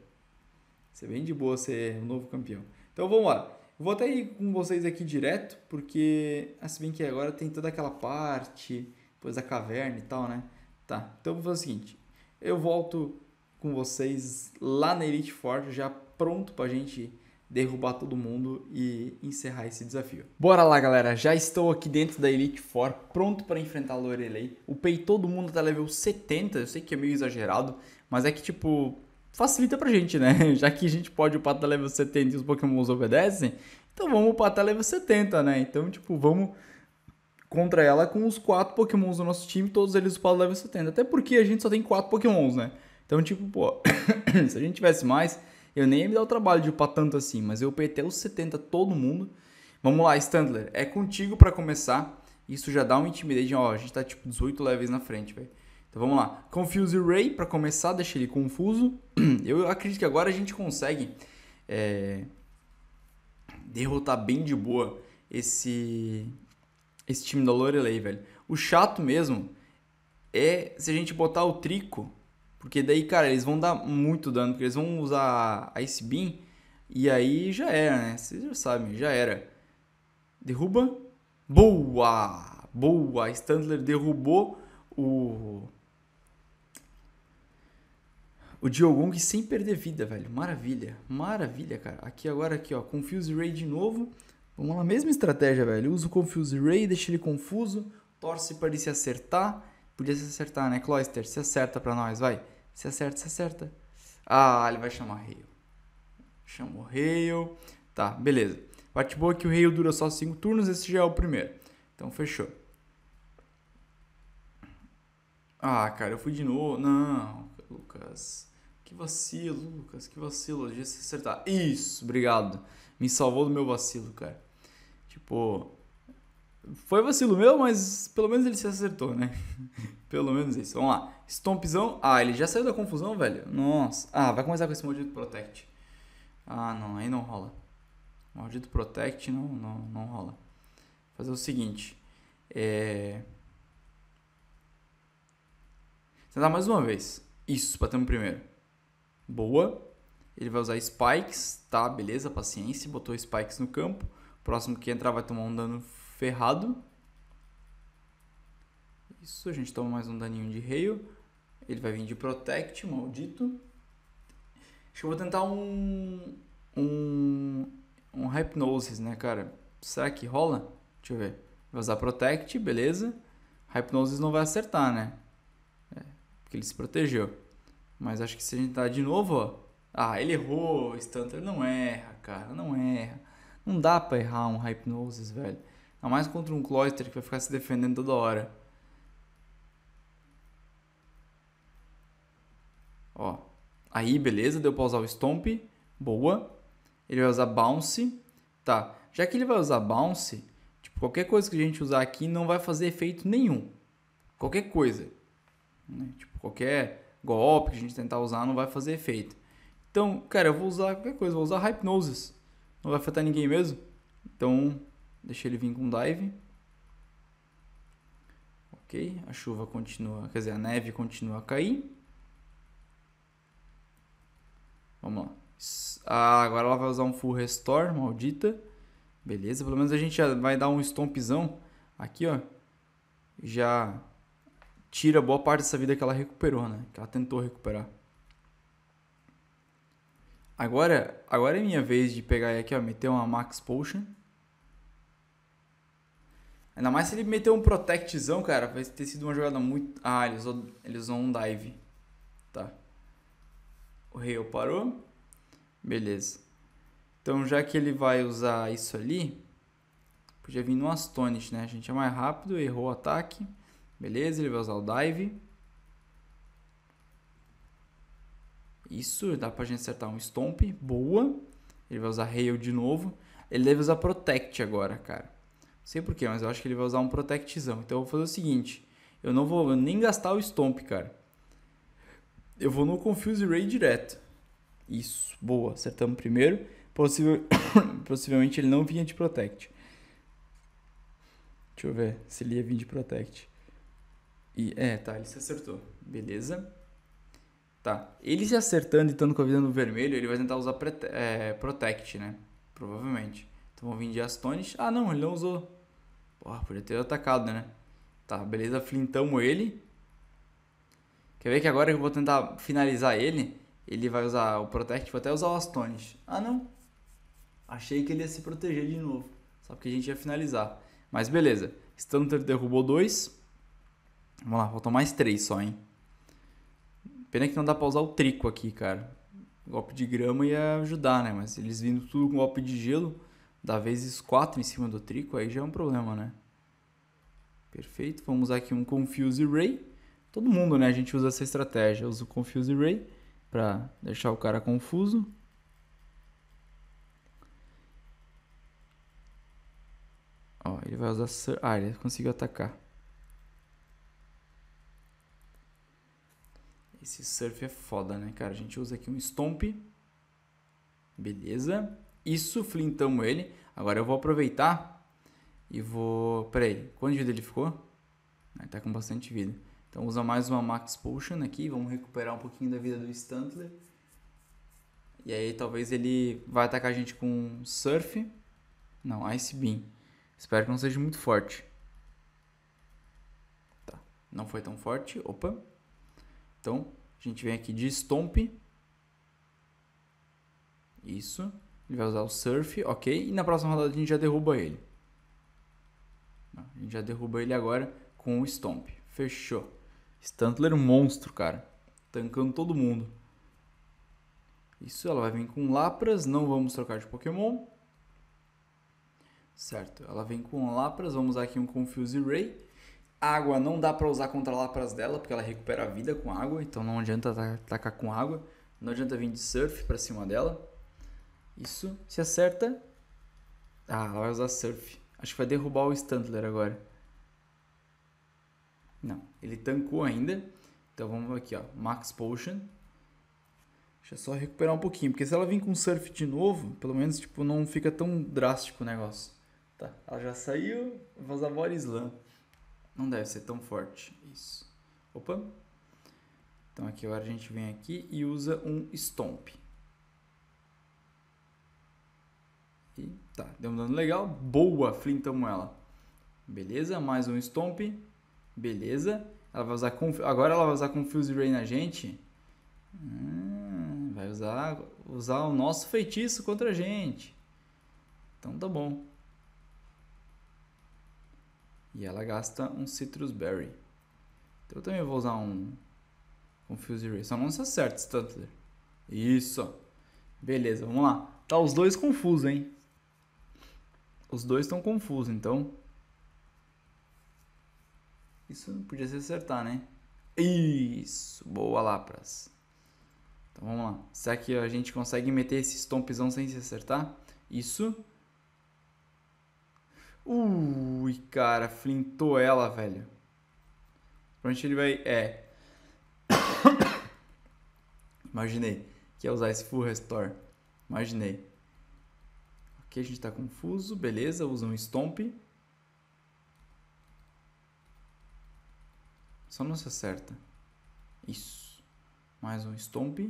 Isso é bem de boa ser um novo campeão. Então vamos lá. Vou até ir com vocês aqui direto, porque assim bem que agora tem toda aquela parte, depois da caverna e tal, né? Tá, então vou fazer o seguinte. Eu volto com vocês lá na Elite Forge já pronto pra gente derrubar todo mundo e encerrar esse desafio. Bora lá, galera. Já estou aqui dentro da Elite Four, pronto para enfrentar a Lorelei. Upei todo mundo até level 70, eu sei que é meio exagerado, mas é que, tipo, facilita pra gente, né? Já que a gente pode upar até level 70 e os pokémons obedecem, então vamos upar até level 70, né? Então, tipo, vamos contra ela com os quatro pokémons do nosso time, todos eles upados level 70. Até porque a gente só tem quatro pokémons, né? Então, tipo, pô, se a gente tivesse mais eu nem ia me dar o trabalho de upar tanto assim, mas eu upei até os 70 todo mundo. Vamos lá, Standler, é contigo para começar. Isso já dá uma intimidade, ó, a gente tá tipo 18 levels na frente, velho. Então vamos lá. Confuse Ray para começar, deixa ele confuso. Eu acredito que agora a gente consegue é, derrotar bem de boa esse esse time da Lorelei, velho. O chato mesmo é se a gente botar o Trico porque daí, cara, eles vão dar muito dano, porque eles vão usar Ice Beam e aí já era, né? Vocês já sabem, já era. Derruba. Boa! Boa! Standler derrubou o. O Diogong sem perder vida, velho. Maravilha. Maravilha, cara. Aqui agora, aqui, ó. Confuse Ray de novo. Vamos lá, mesma estratégia, velho. Usa o Confuse Ray, deixa ele confuso. Torce para ele se acertar. Podia se acertar, né? Cloister, se acerta pra nós, vai. Se acerta, se acerta. Ah, ele vai chamar Rail. Chama o Rail. Tá, beleza. Parte boa é que o Rail dura só 5 turnos, esse já é o primeiro. Então, fechou. Ah, cara, eu fui de novo. Não, Lucas. Que vacilo, Lucas. Que vacilo. Deixa se acertar. Isso, obrigado. Me salvou do meu vacilo, cara. Tipo, foi vacilo meu, mas pelo menos ele se acertou, né? pelo menos isso. Vamos lá. Stompzão. Ah, ele já saiu da confusão, velho? Nossa. Ah, vai começar com esse maldito Protect. Ah, não. Aí não rola. Maldito Protect não, não, não rola. Vou fazer o seguinte. É... Tentar mais uma vez. Isso, batemos primeiro. Boa. Ele vai usar Spikes, tá? Beleza, paciência. Botou Spikes no campo. Próximo que entrar vai tomar um dano ferrado. Isso, a gente toma mais um daninho de rail. Ele vai vir de protect, maldito. Acho que eu vou tentar um. Um. Um hypnosis, né, cara? Será que rola? Deixa eu ver. Vai usar protect, beleza. Hypnosis não vai acertar, né? É, porque ele se protegeu. Mas acho que se a gente tá de novo, ó. Ah, ele errou, Stunter. Não erra, cara. Não erra. Não dá pra errar um Hypnosis, velho. A mais contra um cloister que vai ficar se defendendo toda hora. Ó. Aí, beleza, deu pra usar o Stomp. Boa. Ele vai usar Bounce. Tá. Já que ele vai usar Bounce, tipo, qualquer coisa que a gente usar aqui não vai fazer efeito nenhum. Qualquer coisa. Né? Tipo, qualquer golpe que a gente tentar usar não vai fazer efeito. Então, cara, eu vou usar qualquer coisa. Vou usar Hypnosis. Não vai afetar ninguém mesmo. Então, Deixa ele vir com dive. Ok, a chuva continua, quer dizer, a neve continua a cair. Vamos lá. Ah, agora ela vai usar um full restore, maldita. Beleza, pelo menos a gente já vai dar um stompzão aqui, ó. Já tira boa parte dessa vida que ela recuperou, né? Que ela tentou recuperar. Agora, agora é minha vez de pegar aqui, ó, meter uma max potion. Ainda mais se ele meteu um protectzão, cara, vai ter sido uma jogada muito... Ah, ele usou, ele usou um dive. Tá. O Hale parou. Beleza. Então, já que ele vai usar isso ali, podia vir no Astonish, né? A gente é mais rápido, errou o ataque. Beleza, ele vai usar o dive. Isso, dá pra gente acertar um Stomp. Boa. Ele vai usar Hail de novo. Ele deve usar Protect agora, cara sei porquê, mas eu acho que ele vai usar um Protectzão. Então eu vou fazer o seguinte: eu não vou nem gastar o Stomp, cara. Eu vou no Confuse Ray direto. Isso, boa, acertamos primeiro. Possivelmente ele não vinha de Protect. Deixa eu ver se ele ia vir de Protect. E, é, tá, ele se acertou. Beleza. Tá. Ele se acertando e estando com a vida no vermelho, ele vai tentar usar é, Protect, né? Provavelmente. Então vou vir de Astonish. Ah, não, ele não usou. Porra, podia ter atacado, né? Tá, beleza, flintamos ele. Quer ver que agora que eu vou tentar finalizar ele, ele vai usar o Protect, vou até usar o Astonish. Ah, não. Achei que ele ia se proteger de novo. Só porque a gente ia finalizar. Mas beleza. Stunter derrubou dois. Vamos lá, faltam mais três só, hein? Pena que não dá pra usar o trico aqui, cara. golpe de grama ia ajudar, né? Mas eles vindo tudo com golpe de gelo dá vezes 4 em cima do trico, aí já é um problema, né? Perfeito, vamos usar aqui um Confuse Ray. Todo mundo, né, a gente usa essa estratégia. Usa o Confuse Ray para deixar o cara confuso. Ó, ele vai usar... Sur ah, ele conseguiu atacar. Esse surf é foda, né, cara? A gente usa aqui um Stomp. Beleza e suflintamos ele. Agora eu vou aproveitar e vou... Peraí, quanto de vida ele ficou? Ele ah, tá com bastante vida. Então usa mais uma Max Potion aqui, vamos recuperar um pouquinho da vida do Stuntler. E aí talvez ele vai atacar a gente com Surf. Não, Ice Beam. Espero que não seja muito forte. Tá, não foi tão forte. Opa. Então, a gente vem aqui de Stomp. Isso. Ele vai usar o Surf, ok. E na próxima rodada a gente já derruba ele. A gente já derruba ele agora com o Stomp. Fechou. Stuntler monstro, cara. Tancando todo mundo. Isso, ela vai vir com Lapras. Não vamos trocar de Pokémon. Certo, ela vem com Lapras. Vamos usar aqui um Confuse Ray. Água não dá para usar contra Lapras dela, porque ela recupera a vida com água. Então não adianta atacar com água. Não adianta vir de Surf para cima dela. Isso. Se acerta. Ah, ela vai usar surf. Acho que vai derrubar o Stuntler agora. Não, ele tancou ainda. Então vamos aqui, ó. Max Potion. Deixa eu só recuperar um pouquinho. Porque se ela vir com surf de novo, pelo menos tipo, não fica tão drástico o negócio. Tá, ela já saiu. Vou usar Body Slam. Não deve ser tão forte. Isso. Opa. Então aqui agora a gente vem aqui e usa um Stomp. tá, deu um dano legal. Boa, flintamos ela. Beleza, mais um Stomp. Beleza. Ela vai usar Conf... Agora ela vai usar Confuse Ray na gente. Hum, vai usar, usar o nosso feitiço contra a gente. Então tá bom. E ela gasta um Citrus Berry. Então eu também vou usar um Confuse Ray. Só não se acerta, Stuntler. Isso. Beleza, vamos lá. Tá os dois confusos, hein? Os dois estão confusos, então. Isso podia se acertar, né? Isso! Boa, Lapras. Então vamos lá. Será que a gente consegue meter esse stompzão sem se acertar? Isso. Ui, cara, flintou ela, velho. Pra onde ele vai? É. Imaginei que ia usar esse full restore. Imaginei. Aqui a gente está confuso, beleza, usa um stomp. Só não se acerta. Isso. Mais um stomp.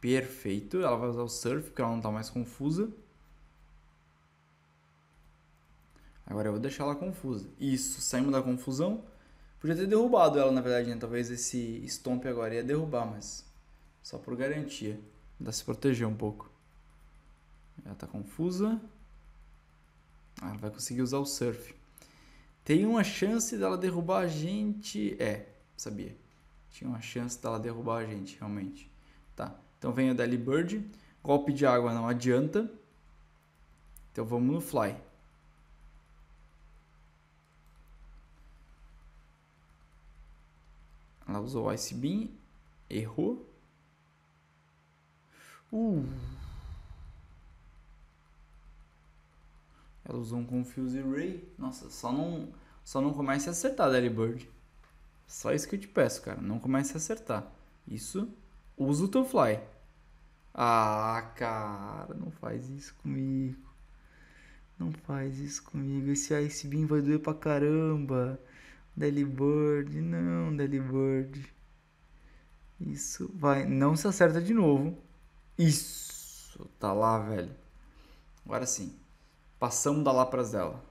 Perfeito. Ela vai usar o surf, porque ela não está mais confusa. Agora eu vou deixar ela confusa. Isso, saímos da confusão. Podia ter derrubado ela, na verdade, né? Talvez esse stomp agora ia derrubar, mas... Só por garantia. Dá se proteger um pouco. Ela está confusa. Ah, ela vai conseguir usar o surf. Tem uma chance dela derrubar a gente. É, sabia. Tinha uma chance dela derrubar a gente, realmente. Tá. Então vem a deli Bird. Golpe de água não adianta. Então vamos no fly. Ela usou o Ice Beam. Errou. Uh. Ela usou um Confuse Ray. Nossa, só não, só não comece a acertar, Daddy Bird. Só isso que eu te peço, cara. Não comece a acertar. Isso, usa o teu fly. Ah, cara, não faz isso comigo. Não faz isso comigo. Esse Ice Beam vai doer pra caramba. Daily Bird, não, Daily Bird. Isso vai. Não se acerta de novo. Isso, tá lá, velho. Agora sim. Passamos da Lapras dela.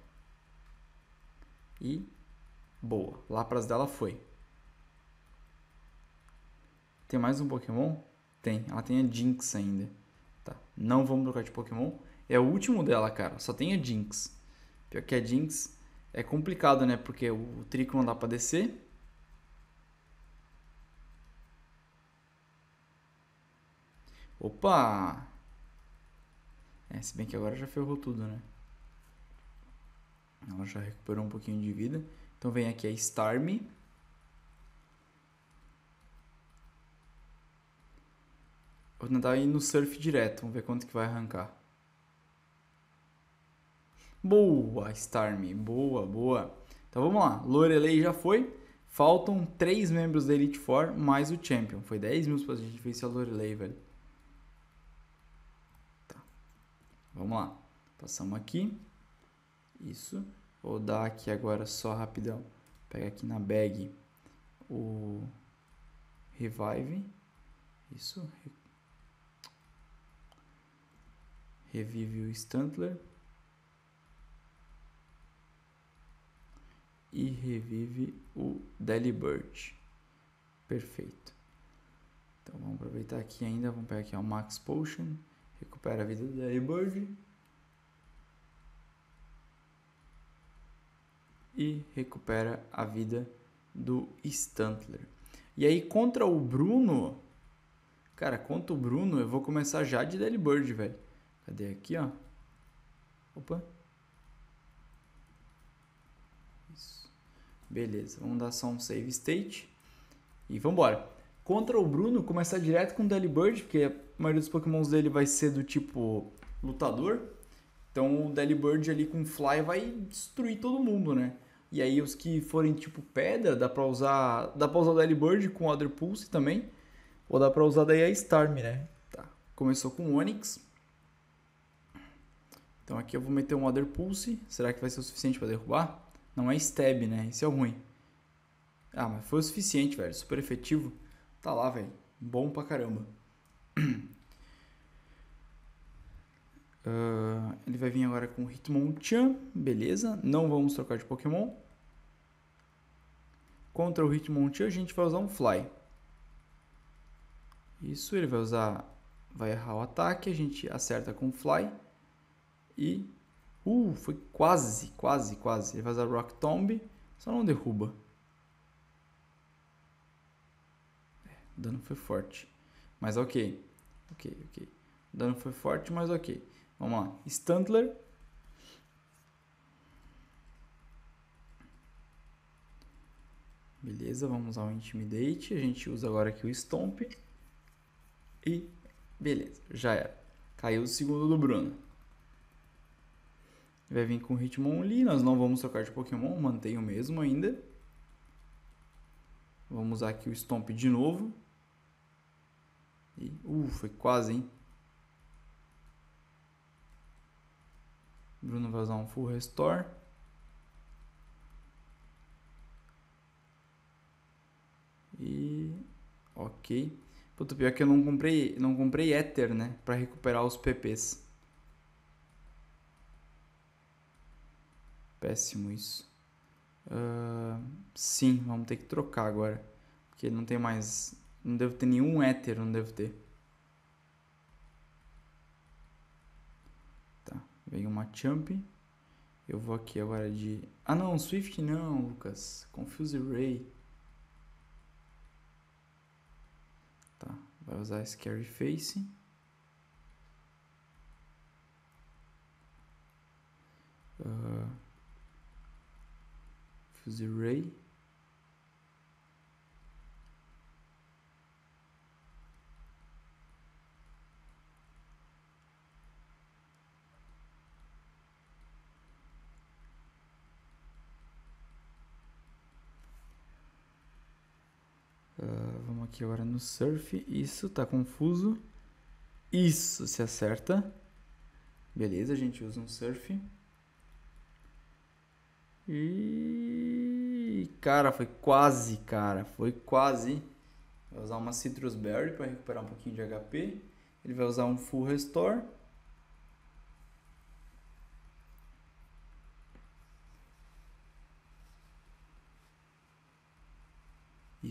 E boa, Lapras dela foi. Tem mais um Pokémon? Tem, ela tem a Jinx ainda. Tá, não vamos trocar de Pokémon. É o último dela, cara, só tem a Jinx. Pior que a Jinx é complicado, né? Porque o Trico não dá pra descer. Opa! É, se bem que agora já ferrou tudo, né? Ela já recuperou um pouquinho de vida. Então vem aqui a Starm. Vou tentar ir no surf direto. Vamos ver quanto que vai arrancar. Boa, Starm. Boa, boa. Então vamos lá. Lorelei já foi. Faltam três membros da Elite Four mais o Champion. Foi 10 minutos pra gente vencer a Lorelei, velho. Tá. Vamos lá. Passamos aqui. Isso. Vou dar aqui agora só rapidão. Pega aqui na bag o revive. Isso. Revive o Stuntler. E revive o Delibird. Perfeito. Então vamos aproveitar aqui ainda. Vamos pegar aqui o Max Potion. Recupera a vida do Delibird. e recupera a vida do Stantler. E aí contra o Bruno, cara, contra o Bruno, eu vou começar já de Daily Bird, velho. Cadê aqui, ó? Opa. Isso. Beleza, vamos dar só um save state e vamos embora. Contra o Bruno, começar direto com o Delibird, porque a maioria dos pokémons dele vai ser do tipo lutador. Então o Bird ali com Fly vai destruir todo mundo, né? E aí os que forem tipo pedra, dá pra usar. Dá pra usar o Bird com Other Pulse também. Ou dá pra usar daí a Storm, né? Tá. Começou com Onix. Então aqui eu vou meter um Other Pulse. Será que vai ser o suficiente para derrubar? Não é stab, né? Isso é ruim. Ah, mas foi o suficiente, velho. Super efetivo. Tá lá, velho. Bom pra caramba. Uh, ele vai vir agora com Hitmonchan, beleza. Não vamos trocar de Pokémon. Contra o Hitmonchan a gente vai usar um Fly. Isso, ele vai usar... Vai errar o ataque, a gente acerta com Fly. E... Uh, foi quase, quase, quase. Ele vai usar Rock Tomb, só não derruba. É, o dano foi forte. Mas ok. Ok, ok. O dano foi forte, mas ok. Vamos lá. Stuntler. Beleza, vamos ao Intimidate. A gente usa agora aqui o Stomp. E beleza, já era. Caiu o segundo do Bruno. Vai vir com Hitmonlee. Nós não vamos trocar de Pokémon, mantém o mesmo ainda. Vamos usar aqui o Stomp de novo. E, uh, foi quase, hein? Bruno vai usar um full restore. E ok. Puta, pior que eu não comprei, não comprei Ether, né, para recuperar os PPs. Péssimo isso. Uh, sim, vamos ter que trocar agora, porque não tem mais, não devo ter nenhum Ether, não devo ter. Vem uma champ. Eu vou aqui agora de... Ah, não. Swift não, Lucas. Confuse Ray. Tá. Vai usar Scary Face. Uh, Fuse Ray. Ah, vamos aqui agora no surf. Isso, tá confuso. Isso, se acerta. Beleza, a gente usa um surf. E. Cara, foi quase, cara. Foi quase. Vai usar uma Citrus Berry para recuperar um pouquinho de HP. Ele vai usar um Full Restore.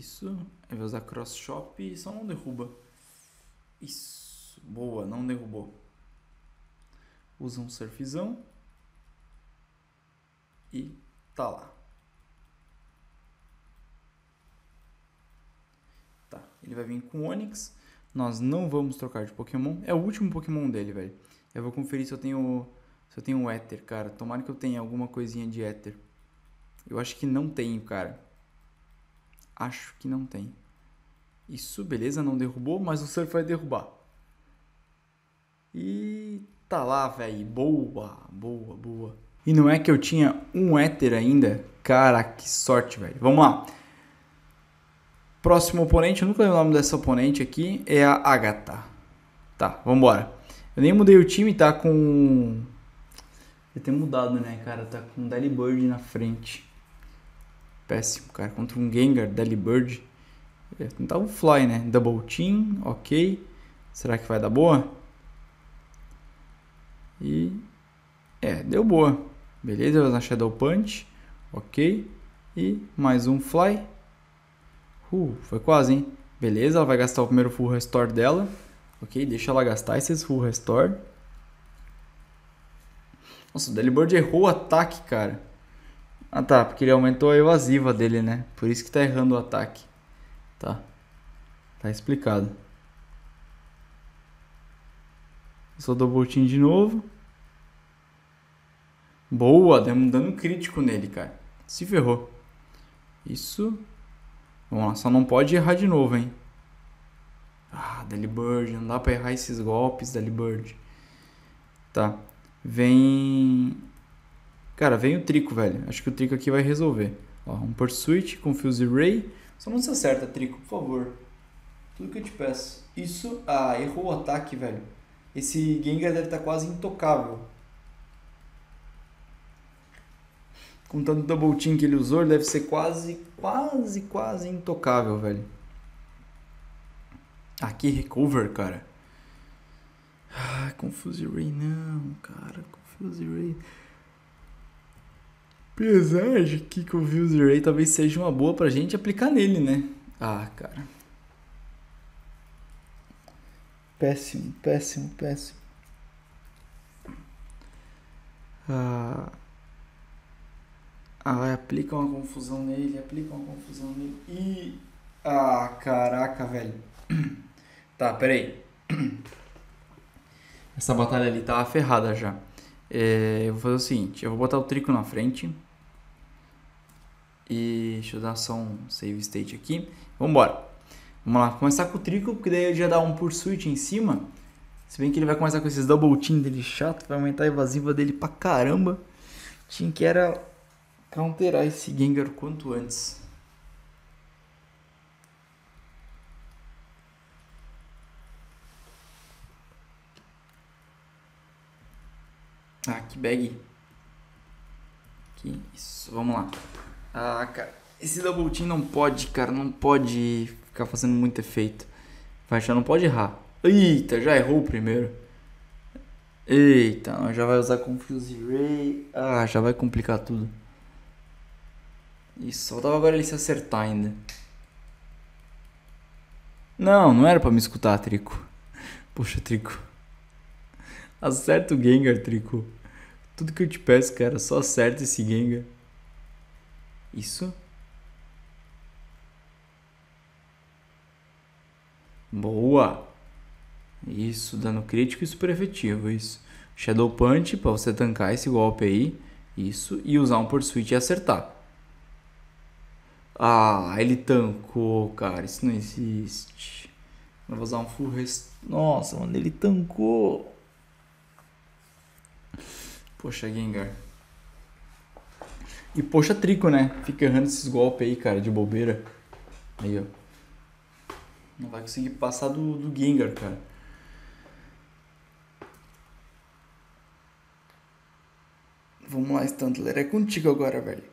Isso. Eu vou usar cross shop e só não derruba. Isso. Boa, não derrubou. Usa um surfzão. E tá lá. Tá, ele vai vir com Onix. Nós não vamos trocar de Pokémon. É o último Pokémon dele, velho. Eu vou conferir se eu tenho se eu tenho Éter, cara. Tomara que eu tenha alguma coisinha de Éter. Eu acho que não tenho, cara. Acho que não tem. Isso, beleza, não derrubou, mas o surf vai derrubar. E tá lá, velho. Boa, boa, boa. E não é que eu tinha um éter ainda? Cara, que sorte, velho. Vamos lá. Próximo oponente, eu nunca lembro o nome dessa oponente aqui, é a Agatha. Tá, vambora. Eu nem mudei o time, tá com... Eu ter mudado, né, cara? Tá com o Delibird na frente péssimo, cara. Contra um Gengar, Delibird. Eu é, tentar o um Fly, né? Double Team, ok. Será que vai dar boa? E... É, deu boa. Beleza, vai vou usar Shadow Punch. Ok. E mais um Fly. Uh, foi quase, hein? Beleza, ela vai gastar o primeiro Full Restore dela. Ok, deixa ela gastar esses Full Restore. Nossa, o Delibird errou o ataque, cara. Ah tá, porque ele aumentou a evasiva dele, né? Por isso que tá errando o ataque. Tá. Tá explicado. Só dou botinho de novo. Boa, demos um dano crítico nele, cara. Se ferrou. Isso. Vamos lá, só não pode errar de novo, hein? Ah, Bird, não dá pra errar esses golpes, Bird. Tá. Vem Cara, vem o trico, velho. Acho que o trico aqui vai resolver. Ó, um pursuit, confuse ray. Só não se acerta, trico, por favor. Tudo que eu te peço. Isso, ah, errou o ataque, velho. Esse Gengar deve estar tá quase intocável. Com tanto double team que ele usou, ele deve ser quase, quase, quase intocável, velho. Aqui ah, recover, cara. Ah, Confuse Ray não, cara. Confuse Ray. Apesar de que o Views Array talvez seja uma boa pra gente aplicar nele, né? Ah, cara. Péssimo, péssimo, péssimo. Ah, ah aplica uma confusão nele, aplica uma confusão nele. E. Ah, caraca, velho. Tá, peraí. Essa batalha ali tá ferrada já. É, eu vou fazer o seguinte: eu vou botar o trico na frente. E deixa eu dar só um save state aqui. Vamos Vamos lá, começar com o trico porque daí ele já dá um pursuit em cima. Se bem que ele vai começar com esses double team dele chato, vai aumentar a evasiva dele pra caramba. Tinha que era counterar esse Gengar quanto antes. Ah, que bag. Que isso, vamos lá. Ah, cara, esse double team não pode, cara, não pode ficar fazendo muito efeito. Vai, achar, não pode errar. Eita, já errou o primeiro. Eita, já vai usar Confuse Ray. Ah, já vai complicar tudo. Isso faltava agora ele se acertar ainda. Não, não era para me escutar, Trico. Poxa, Trico. Acerta o Gengar, Trico. Tudo que eu te peço, cara, só acerta esse Gengar. Isso. Boa! Isso, dano crítico e super efetivo, isso. Shadow Punch para você tancar esse golpe aí. Isso, e usar um Pursuit e acertar. Ah, ele tancou, cara. Isso não existe. Eu vou usar um Full Rest... Nossa, mano, ele tancou. Poxa, Gengar. E poxa trico, né? Fica errando esses golpes aí, cara, de bobeira. Aí, ó. Não vai conseguir passar do, do Gengar, cara. Vamos lá, Stuntler. É contigo agora, velho.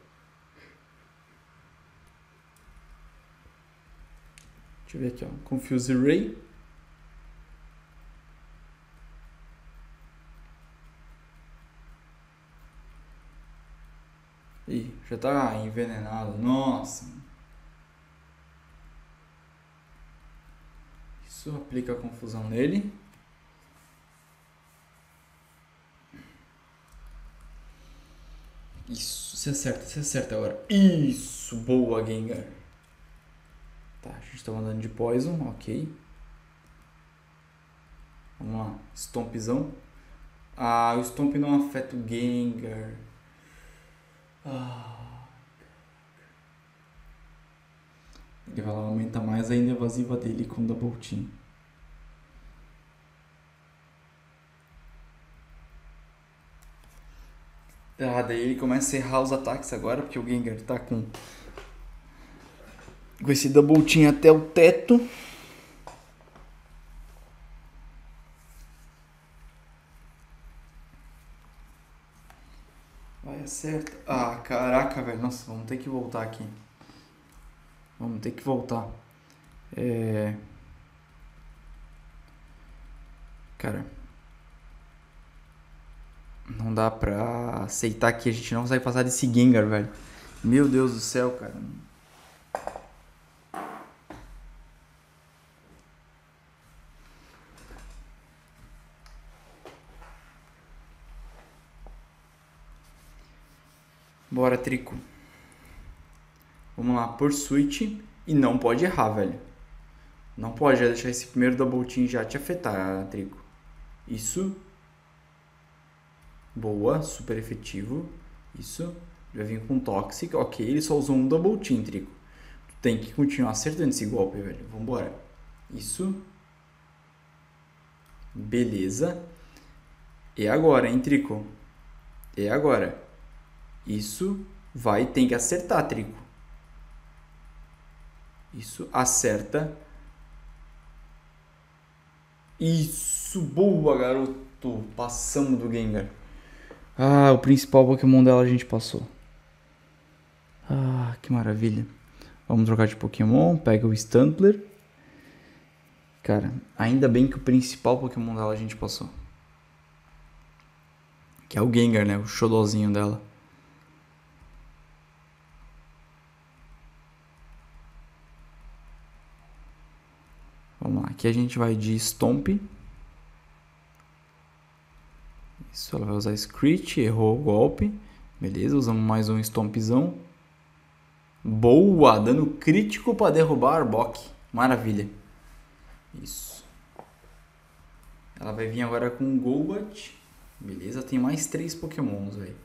Deixa eu ver aqui, ó. Confuse Ray. já tá envenenado. Nossa. Isso aplica confusão nele. Isso, se acerta, se acerta agora. Isso, boa, Gengar. Tá, a gente tá mandando de Poison, ok. Vamos lá, Stompzão. Ah, o Stomp não afeta o Gengar. Ah. Porque ela aumenta mais ainda a evasiva dele com o double team. Ah, daí ele começa a errar os ataques agora, porque o Gengar tá com. Com esse double team até o teto. Vai, acerta. Ah, caraca, velho. Nossa, vamos ter que voltar aqui. Vamos ter que voltar. É... Cara. Não dá pra aceitar que a gente não consegue passar desse Gengar, velho. Meu Deus do céu, cara. Bora, Trico. Vamos lá, por suite E não pode errar, velho. Não pode deixar esse primeiro double team já te afetar, Trico. Isso. Boa, super efetivo. Isso. Já vim com Toxic. Ok, ele só usou um double team, Trico. Tu tem que continuar acertando esse golpe, velho. Vambora. Isso. Beleza. E é agora, hein, Trico? E é agora? Isso vai, tem que acertar, Trico. Isso, acerta. Isso, boa, garoto. Passamos do Gengar. Ah, o principal Pokémon dela a gente passou. Ah, que maravilha. Vamos trocar de Pokémon. Pega o Stuntler. Cara, ainda bem que o principal Pokémon dela a gente passou. Que é o Gengar, né? O xodózinho dela. Vamos lá, aqui a gente vai de Stomp. Isso, ela vai usar Screech, errou o golpe. Beleza, usamos mais um Stompzão. Boa, dano crítico para derrubar Arbok. Maravilha. Isso. Ela vai vir agora com Golbat. Beleza, tem mais três pokémons, velho.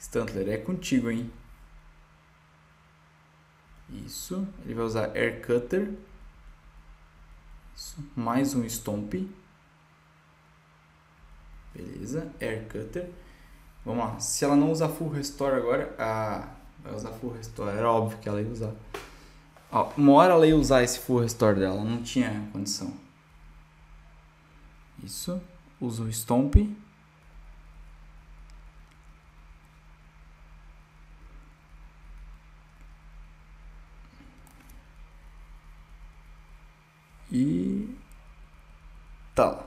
Stuntler, é contigo, hein? Isso. Ele vai usar Air Cutter mais um stomp. Beleza, air cutter. Vamos lá, se ela não usar full restore agora, ah, vai usar full restore, era óbvio que ela ia usar. Ó, uma hora ela ia usar esse full restore dela, não tinha condição. Isso, usa o stomp. E tá lá.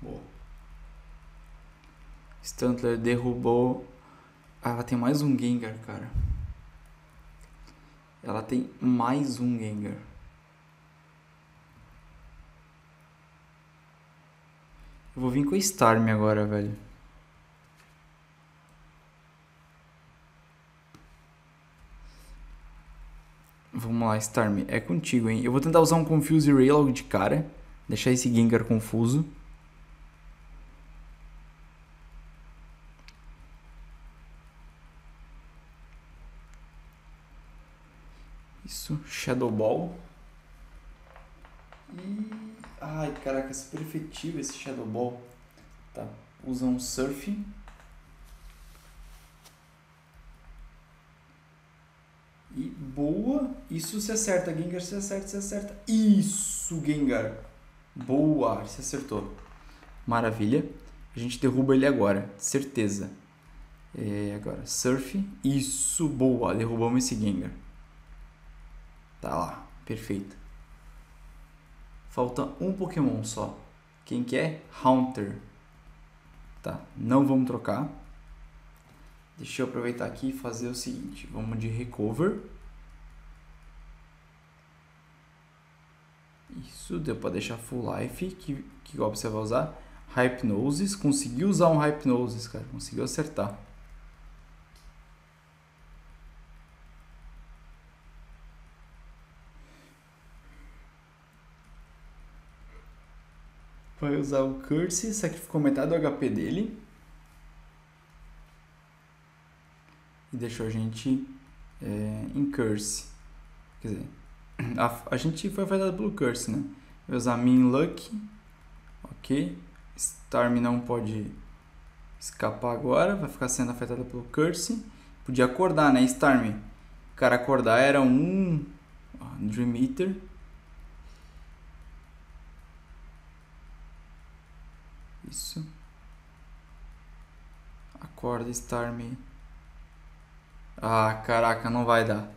Boa. Stuntler derrubou. Ah, ela tem mais um Gengar, cara. Ela tem mais um Gengar. Eu vou vir com a Starm agora, velho. Vamos lá, Storm, é contigo, hein? Eu vou tentar usar um Confuse Ray logo de cara. Deixar esse Gengar confuso. Isso, Shadow Ball. E... Ai, caraca, super efetivo esse Shadow Ball. Tá, usa um Surf. E boa. Isso se acerta, Gengar. Se acerta, se acerta. Isso, Gengar. Boa. Se acertou. Maravilha. A gente derruba ele agora. Certeza. É, agora, surf. Isso, boa. Derrubamos esse Gengar. Tá lá. Perfeito. Falta um Pokémon só. Quem quer, é? Haunter. Tá. Não vamos trocar. Deixa eu aproveitar aqui e fazer o seguinte, vamos de recover. Isso, deu para deixar full life, que, que golpe você vai usar? Hypnosis, conseguiu usar um Hypnosis, cara, conseguiu acertar. Vai usar o Curse, sacrificou metade do HP dele. e deixou a gente é, em curse. Quer dizer, a, a gente foi afetado pelo curse, né? Eu usar min luck, ok? Starm não pode escapar agora, vai ficar sendo afetado pelo curse. Podia acordar, né? Starm. O cara acordar era um Dream Eater. Isso. Acorda, Starm. Ah, caraca, não vai dar.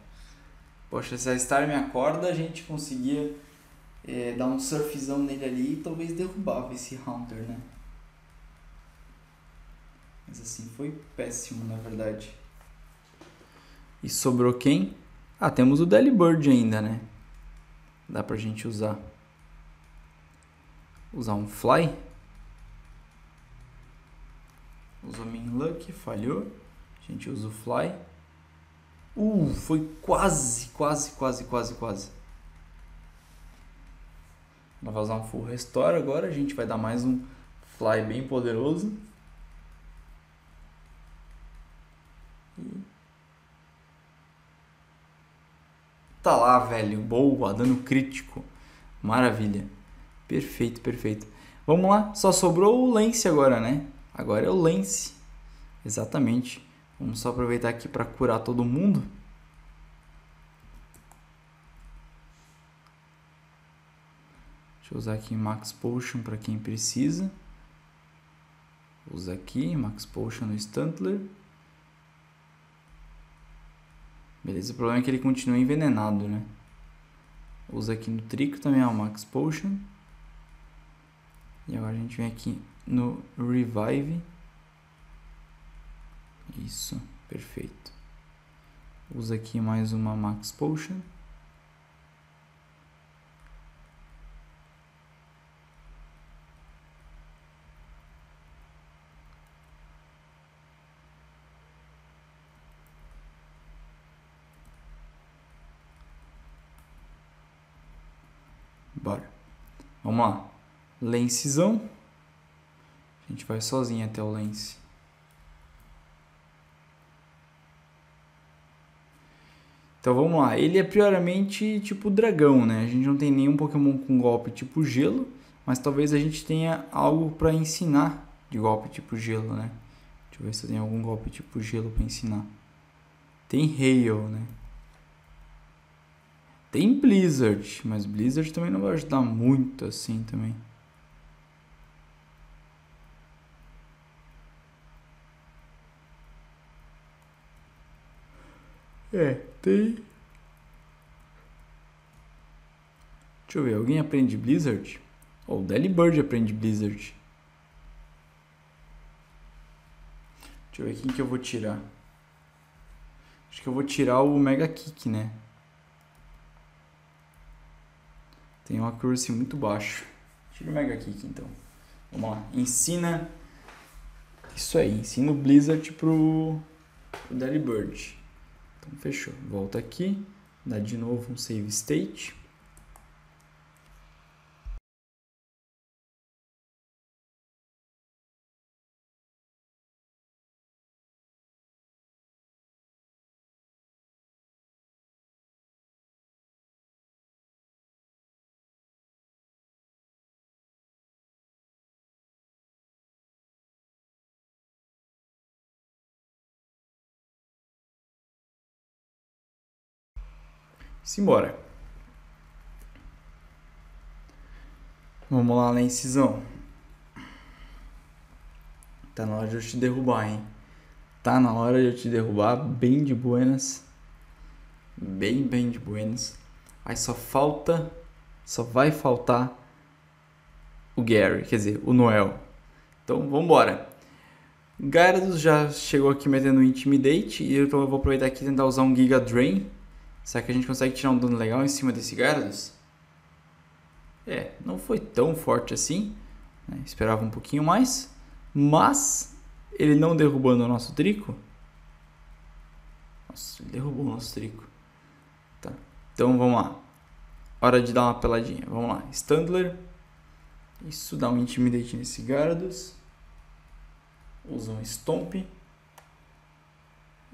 Poxa, se a Star me acorda, a gente conseguia é, dar um surfzão nele ali e talvez derrubava esse Haunter, né? Mas assim, foi péssimo, na verdade. E sobrou quem? Ah, temos o Delibird ainda, né? Dá pra gente usar. Usar um Fly. Usou Minluck, falhou. A gente usa o Fly. Uh, foi quase, quase, quase, quase, quase. Vamos usar um full restore agora. A gente vai dar mais um fly bem poderoso. Tá lá, velho. Boa, dano crítico. Maravilha. Perfeito, perfeito. Vamos lá. Só sobrou o lance agora, né? Agora é o lance. Exatamente. Vamos só aproveitar aqui para curar todo mundo. Deixa eu usar aqui Max Potion para quem precisa. Usa aqui Max Potion no Stuntler. Beleza, o problema é que ele continua envenenado, né? Usa aqui no Trico também, ó, Max Potion. E agora a gente vem aqui no Revive. Isso, perfeito. Usa aqui mais uma Max Potion. Bora. Vamos lá. Lencezinho. A gente vai sozinho até o lance. Então vamos lá, ele é prioramente tipo dragão, né? A gente não tem nenhum Pokémon com golpe tipo gelo, mas talvez a gente tenha algo para ensinar de golpe tipo gelo, né? Deixa eu ver se eu tenho algum golpe tipo gelo para ensinar. Tem Hail, né? Tem Blizzard, mas Blizzard também não vai ajudar muito assim também. É. Voltei. Deixa eu ver, alguém aprende Blizzard? Oh, o Daily Bird aprende Blizzard. Deixa eu ver quem que eu vou tirar. Acho que eu vou tirar o Mega Kick, né? Tem um accuracy muito baixo. Tira o Mega Kick, então. Vamos lá. Ensina... Isso aí, ensina o Blizzard pro, pro Daily Bird. Então, fechou. Volta aqui, dá de novo um save state. Simbora. Vamos lá na incisão. Tá na hora de eu te derrubar, hein? Tá na hora de eu te derrubar bem de buenas. Bem, bem de buenas. Aí só falta, só vai faltar o Gary, quer dizer, o Noel. Então, vambora. Gyarados já chegou aqui metendo Intimidate e eu vou aproveitar aqui e tentar usar um Giga Drain Será que a gente consegue tirar um dano legal em cima desse Gyarados? É, não foi tão forte assim. Né? Esperava um pouquinho mais. Mas, ele não derrubando o nosso Trico. Nossa, ele derrubou o nosso Trico. Tá, então vamos lá. Hora de dar uma peladinha. Vamos lá. Standler. Isso dá um Intimidate nesse Gyarados. Usa um Stomp.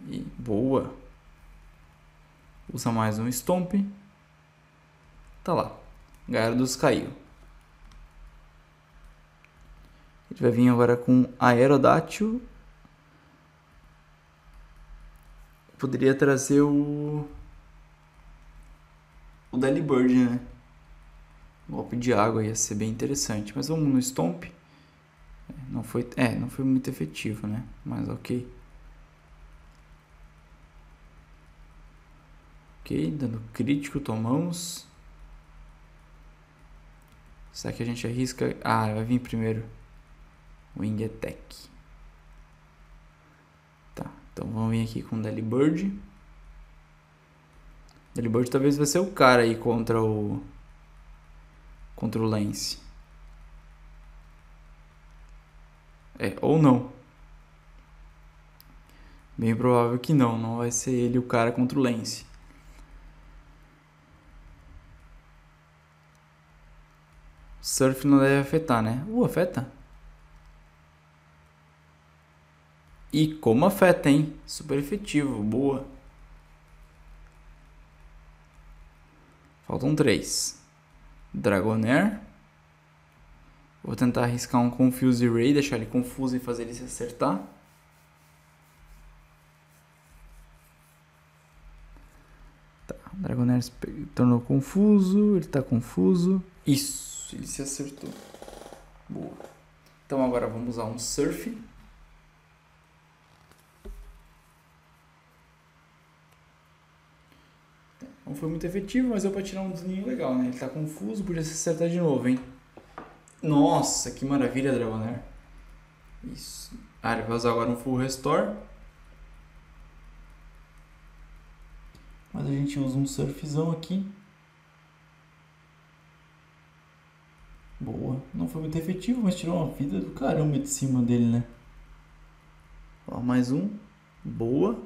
E boa usa mais um stomp. Tá lá. Gyarados caiu. Ele vai vir agora com Aerodátil. Poderia trazer o. O Delibird, né? golpe de água ia ser bem interessante. Mas vamos no Stomp. É, não foi, é, não foi muito efetivo, né? Mas ok. Ok, dando crítico, tomamos. Será que a gente arrisca? Ah, vai vir primeiro. Wing Attack. Tá, então vamos vir aqui com o Delibird. Delibird talvez vai ser o cara aí contra o... Contra o Lance. É, ou não. Bem provável que não, não vai ser ele o cara contra o Lance. Surf não deve afetar, né? Uh, afeta. E como afeta, hein? Super efetivo, boa. Faltam três. Dragonair. Vou tentar arriscar um Confuse Ray, deixar ele confuso e fazer ele se acertar. Tá, Dragonair se tornou confuso, ele tá confuso. Isso ele se acertou. Boa. Então agora vamos usar um surf. Não foi muito efetivo, mas deu pra tirar um desenho legal, né? Ele tá confuso, podia se acertar de novo, hein? Nossa, que maravilha, Dragonair. Isso. Ah, ele vai usar agora um Full Restore. Mas a gente usa um surfzão aqui. Boa. Não foi muito efetivo, mas tirou uma vida do caramba de cima dele, né? Ó, mais um. Boa.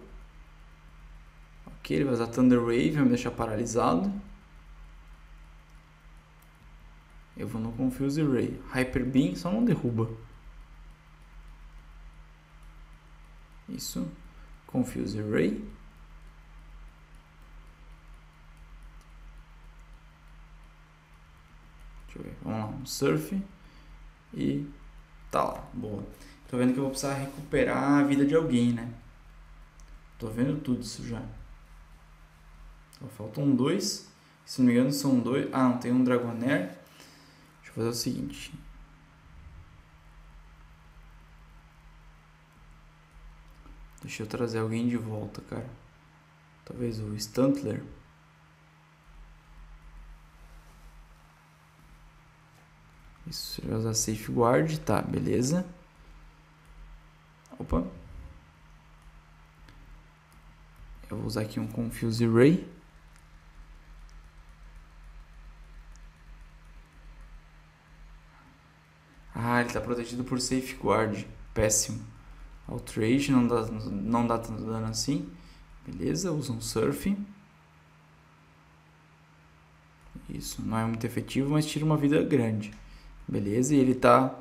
Ok, ele vai usar Thunder Wave, vai me deixar paralisado. Eu vou no Confuse Ray. Hyper Beam só não derruba. Isso. Confuse Ray. Vamos lá, um surf e tá lá, boa. Tô vendo que eu vou precisar recuperar a vida de alguém, né? Tô vendo tudo isso já. Só faltam dois. Se não me engano, são dois. Ah, não, tem um Dragonair. Deixa eu fazer o seguinte. Deixa eu trazer alguém de volta, cara. Talvez o Stuntler. Isso, você vai usar safeguard, tá, beleza. Opa. Eu vou usar aqui um confuse array. Ah, ele está protegido por safeguard. Péssimo. Outrage não dá, não dá tanto dano assim. Beleza, usa um surf. Isso, não é muito efetivo, mas tira uma vida grande. Beleza? E ele tá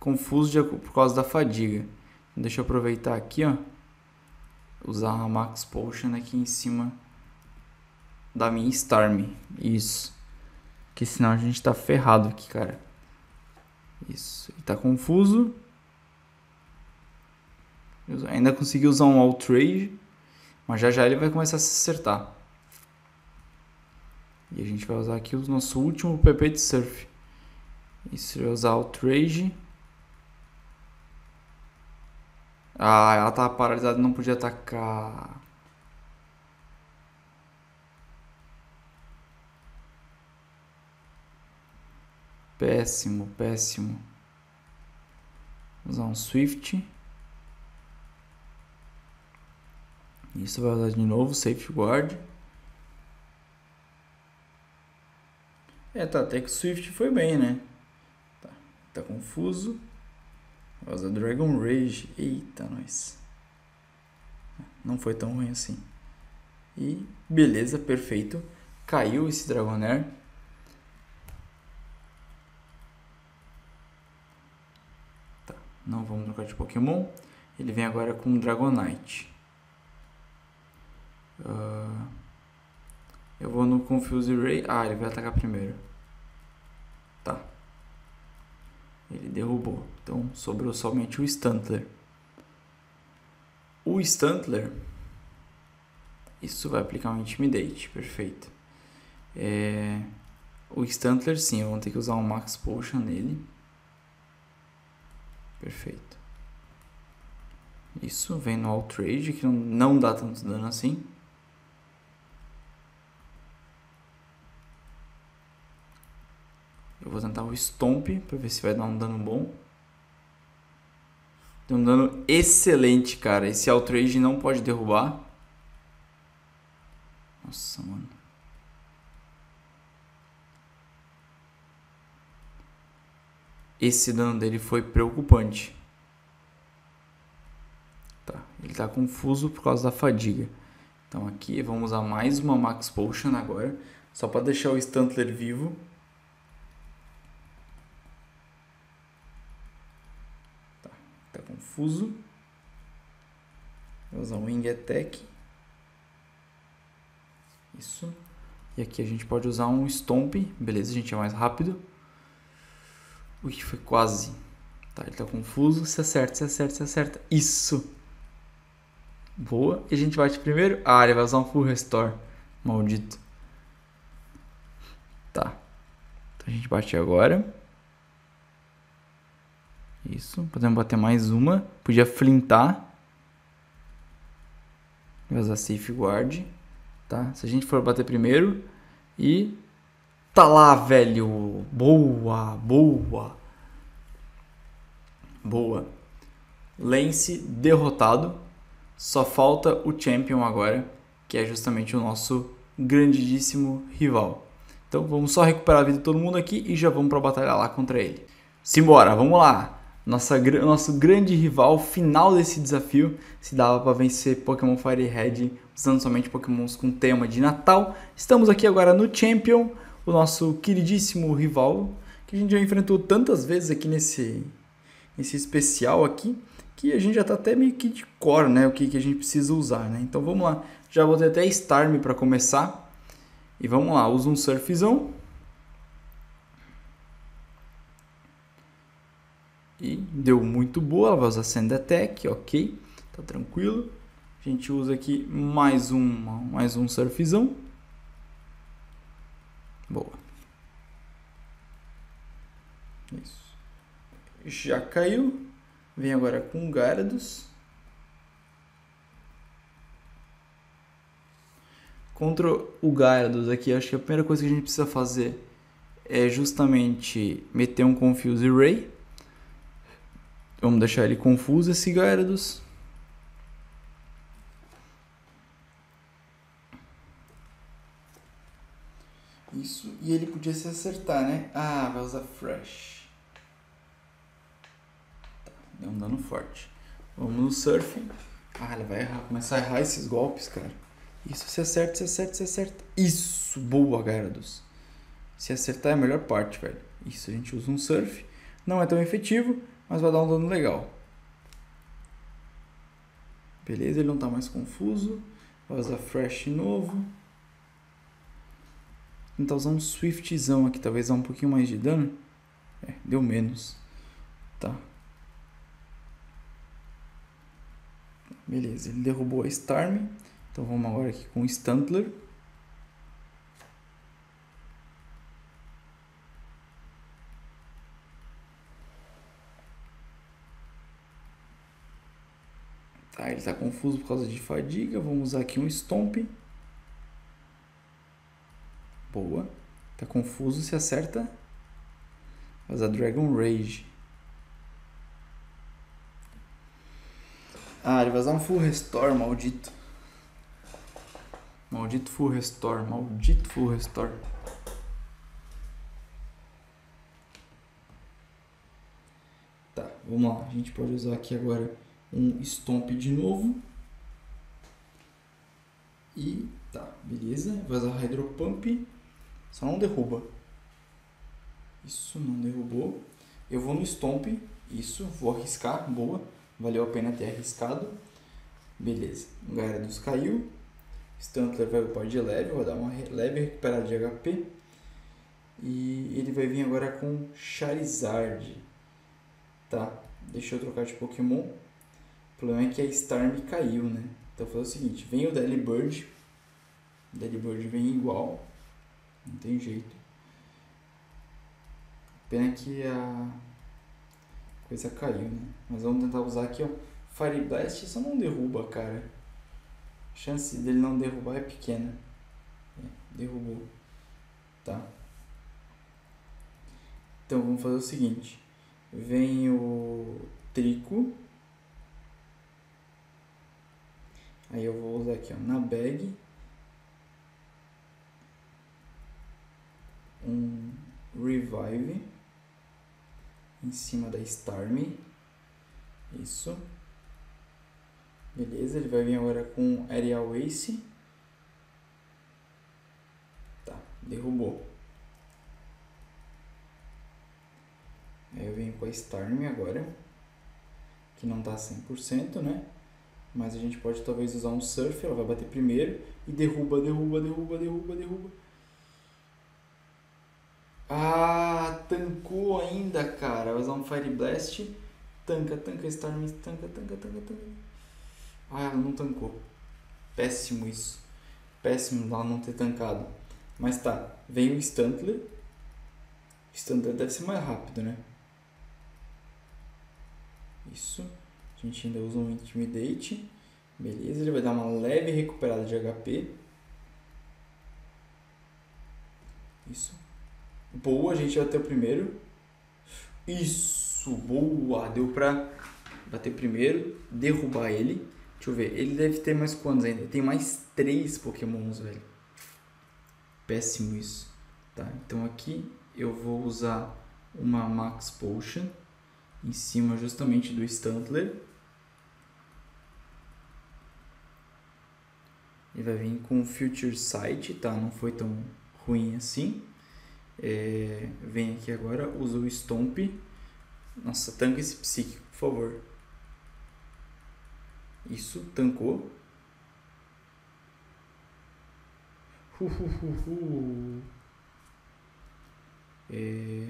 confuso de, por causa da fadiga. Então, deixa eu aproveitar aqui, ó. Usar a Max Potion aqui em cima da minha Starm. Isso. Porque senão a gente tá ferrado aqui, cara. Isso. Ele tá confuso. Eu ainda consegui usar um Outrage. Mas já já ele vai começar a se acertar. E a gente vai usar aqui o nosso último PP de Surf isso se eu usar o trade Ah, ela tava paralisada e não podia atacar. Péssimo, péssimo. usar um Swift. Isso vai usar de novo, Safeguard. É, tá, até que o Swift foi bem, né? Tá confuso. Rosa Dragon Rage. Eita, nós. Não foi tão ruim assim. E beleza, perfeito. Caiu esse Dragonair. Tá, não vamos trocar de Pokémon. Ele vem agora com Dragonite. Uh, eu vou no Confuse Ray. Ah, ele vai atacar primeiro. Ele derrubou. Então sobrou somente o Stuntler. O Stuntler, Isso vai aplicar um Intimidate, perfeito. É, o Stuntler sim, vamos ter que usar um Max Potion nele. Perfeito. Isso vem no Outrage, que não dá tanto dano assim. Eu vou tentar o Stomp pra ver se vai dar um dano bom. Tem um dano excelente, cara. Esse Outrage não pode derrubar. Nossa, mano. Esse dano dele foi preocupante. Tá, ele tá confuso por causa da fadiga. Então aqui vamos usar mais uma Max Potion agora. Só para deixar o Stuntler vivo. confuso. Vou usar o wing attack. Isso. E aqui a gente pode usar um stomp. Beleza, a gente é mais rápido. Ui, foi quase. Tá, ele tá confuso. Se acerta, se acerta, se acerta. Isso. Boa. E a gente bate primeiro. Ah, ele vai usar um full restore. Maldito. Tá. Então a gente bate agora. Isso, podemos bater mais uma. Podia flintar. usar safe guard, tá? Se a gente for bater primeiro e... Tá lá, velho! Boa, boa! Boa. Lance derrotado. Só falta o Champion agora, que é justamente o nosso grandíssimo rival. Então vamos só recuperar a vida de todo mundo aqui e já vamos para batalha lá contra ele. Simbora, vamos lá! Nossa, nosso grande rival final desse desafio se dava para vencer Pokémon Fire Red usando somente Pokémons com tema de Natal. Estamos aqui agora no Champion, o nosso queridíssimo rival que a gente já enfrentou tantas vezes aqui nesse, nesse especial aqui que a gente já tá até meio que de cor, né, o que, que a gente precisa usar, né? Então vamos lá, já botei até Starmie para começar e vamos lá, usa um Surfzão. e deu muito boa. Ela vai usar Sendetech, ok, tá tranquilo. A gente usa aqui mais um, mais um surfzão. Boa. Isso. Já caiu. Vem agora com Gyarados. Contra o Gyarados aqui, acho que a primeira coisa que a gente precisa fazer é justamente meter um Confuse Ray. Vamos deixar ele confuso, esse Gyarados. Isso, e ele podia se acertar, né? Ah, vai usar Fresh. Tá, deu um dano forte. Vamos no Surf. Ah, ele vai errar, começar a errar esses golpes, cara. Isso, se acerta, se acerta, se acerta. Isso, boa, Gyarados. Se acertar é a melhor parte, velho. Isso, a gente usa um Surf. Não é tão efetivo, mas vai dar um dano legal. Beleza, ele não está mais confuso. Vai usar Fresh novo. Tentar tá usar um Swiftzão aqui, talvez dar um pouquinho mais de dano. É, deu menos. Tá. Beleza, ele derrubou a Starm. Então vamos agora aqui com o Stuntler. Tá, ele está confuso por causa de fadiga. Vamos usar aqui um stomp. Boa. Está confuso, se acerta. Vai usar Dragon Rage. Ah, ele vai usar um Full Restore, maldito. Maldito Full Restore, maldito Full Restore. Tá, vamos lá. A gente pode usar aqui agora um stomp de novo. E tá, beleza. Vou usar pump. Só não derruba. Isso não derrubou. Eu vou no stomp. Isso, vou arriscar. Boa. Valeu a pena ter arriscado. Beleza. O Gyarados caiu. Stuntler vai upar de leve. Vou dar uma leve recuperada de HP. E ele vai vir agora com Charizard. Tá. Deixa eu trocar de Pokémon problema é que a Star me caiu, né? Então foi o seguinte, vem o Daily Bird. O Daily Bird vem igual. Não tem jeito. Pena que a coisa caiu, né? Mas vamos tentar usar aqui, ó. Fire Blast só não derruba, cara. A chance dele não derrubar é pequena. É, derrubou. Tá. Então vamos fazer o seguinte. Vem o Trico. Aí eu vou usar aqui, ó, na bag um revive em cima da Starm. Isso. Beleza, ele vai vir agora com aerial ace. Tá, derrubou. Aí eu venho com a Starm agora, que não tá 100%, né? Mas a gente pode talvez usar um surf, ela vai bater primeiro e derruba, derruba, derruba, derruba, derruba. Ah, tancou ainda, cara. Vai usar um Fire Blast. Tanca, tanca, Storm, tanca, tanca, tanca, tanca. Ah, ela não tancou. Péssimo isso. Péssimo ela não ter tancado. Mas tá, vem o Stuntler. Stuntler deve ser mais rápido, né? Isso. A gente ainda usa um Intimidate. Beleza, ele vai dar uma leve recuperada de HP. Isso. Boa, a gente vai ter o primeiro. Isso, boa. Deu pra bater primeiro, derrubar ele. Deixa eu ver, ele deve ter mais quantos ainda? Tem mais três pokémons, velho. Péssimo isso. Tá, então aqui eu vou usar uma Max Potion em cima justamente do Stuntler. Ele vai vir com Future Sight, tá? Não foi tão ruim assim. É, vem aqui agora, usa o Stomp. Nossa, tanca esse psíquico, por favor. Isso, tancou. Uhuhuhu. É...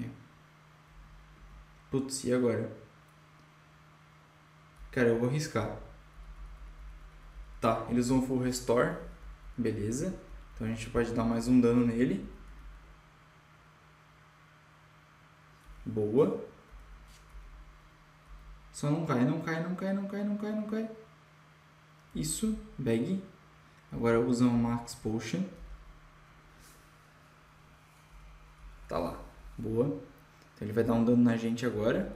Putz, e agora? Cara, eu vou arriscar. Tá, eles vão full restore. Beleza. Então a gente pode dar mais um dano nele. Boa. Só não cai, não cai, não cai, não cai, não cai, não cai. Isso, bag. Agora usa um Max Potion. Tá lá. Boa. Então ele vai dar um dano na gente agora.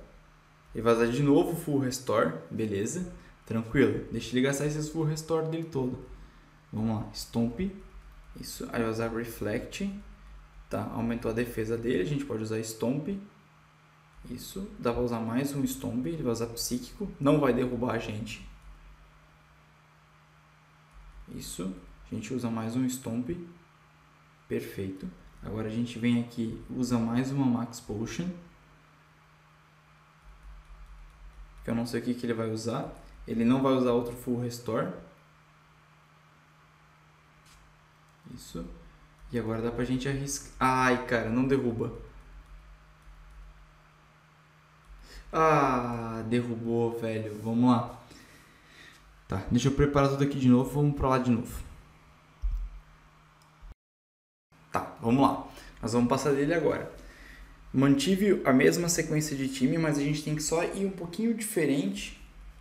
Ele vai de novo Full Restore. Beleza. Tranquilo? Deixa ele gastar esse full restore dele todo. Vamos lá, stomp. Isso, aí usar reflect. Tá, aumentou a defesa dele, a gente pode usar stomp. Isso, dá pra usar mais um stomp, ele vai usar psíquico, não vai derrubar a gente. Isso, a gente usa mais um stomp. Perfeito. Agora a gente vem aqui, usa mais uma max potion. Que eu não sei o que, que ele vai usar. Ele não vai usar outro full restore. Isso. E agora dá pra gente arriscar. Ai, cara, não derruba. Ah, derrubou, velho. Vamos lá. Tá, deixa eu preparar tudo aqui de novo. Vamos pra lá de novo. Tá, vamos lá. Nós vamos passar dele agora. Mantive a mesma sequência de time, mas a gente tem que só ir um pouquinho diferente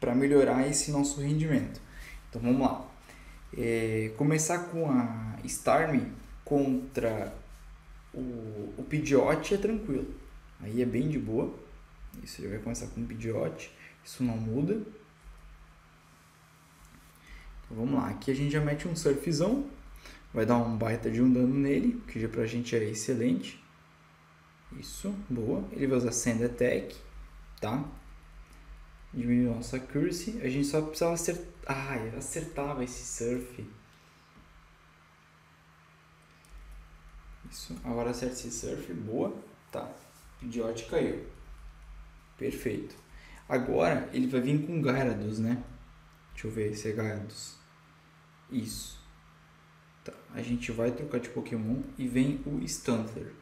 para melhorar esse nosso rendimento. Então vamos lá. É, começar com a Starm contra o, o Pidgeot é tranquilo. Aí é bem de boa. Isso já vai começar com o Pidgeot. Isso não muda. Então, vamos lá. Aqui a gente já mete um Surfzão. Vai dar um baita de um dano nele, que já pra gente é excelente. Isso, boa. Ele vai usar Sand Attack, tá? diminuiu nossa accuracy. A gente só precisava acertar. Ai, acertava esse surf. Isso, agora acerta esse surf. Boa. Tá. idiota caiu. Perfeito. Agora ele vai vir com Gyarados, né? Deixa eu ver se é Gyarados. Isso. Tá. A gente vai trocar de Pokémon e vem o Stunther.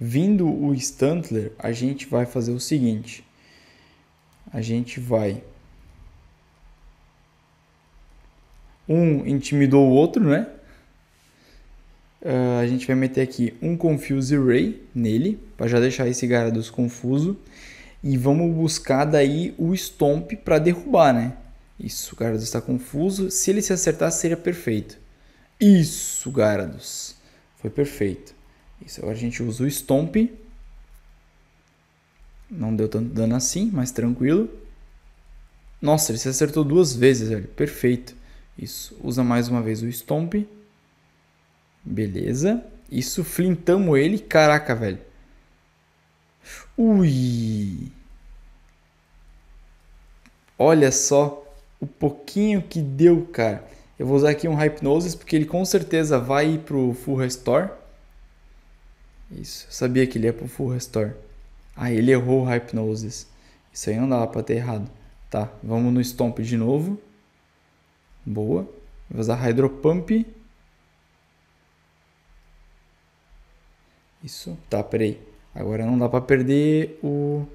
Vindo o Stuntler, a gente vai fazer o seguinte. A gente vai... Um intimidou o outro, né? Uh, a gente vai meter aqui um Confuse Ray nele, para já deixar esse Gyarados confuso. E vamos buscar daí o Stomp para derrubar, né? Isso, o Gyarados está confuso. Se ele se acertar, seria perfeito. Isso, Gyarados. Foi perfeito. Isso, agora a gente usa o Stomp. Não deu tanto dano assim, mas tranquilo. Nossa, ele se acertou duas vezes, velho. Perfeito. Isso, usa mais uma vez o Stomp. Beleza. Isso, flintamos ele. Caraca, velho. Ui! Olha só o pouquinho que deu, cara. Eu vou usar aqui um Hypnosis, porque ele com certeza vai ir pro Full Restore. Isso. Eu sabia que ele ia pro Full Restore. Ah, ele errou o Hypnosis. Isso aí não dava pra ter errado. Tá, vamos no Stomp de novo. Boa. Vou usar Pump. Isso. Tá, peraí. Agora não dá pra perder o,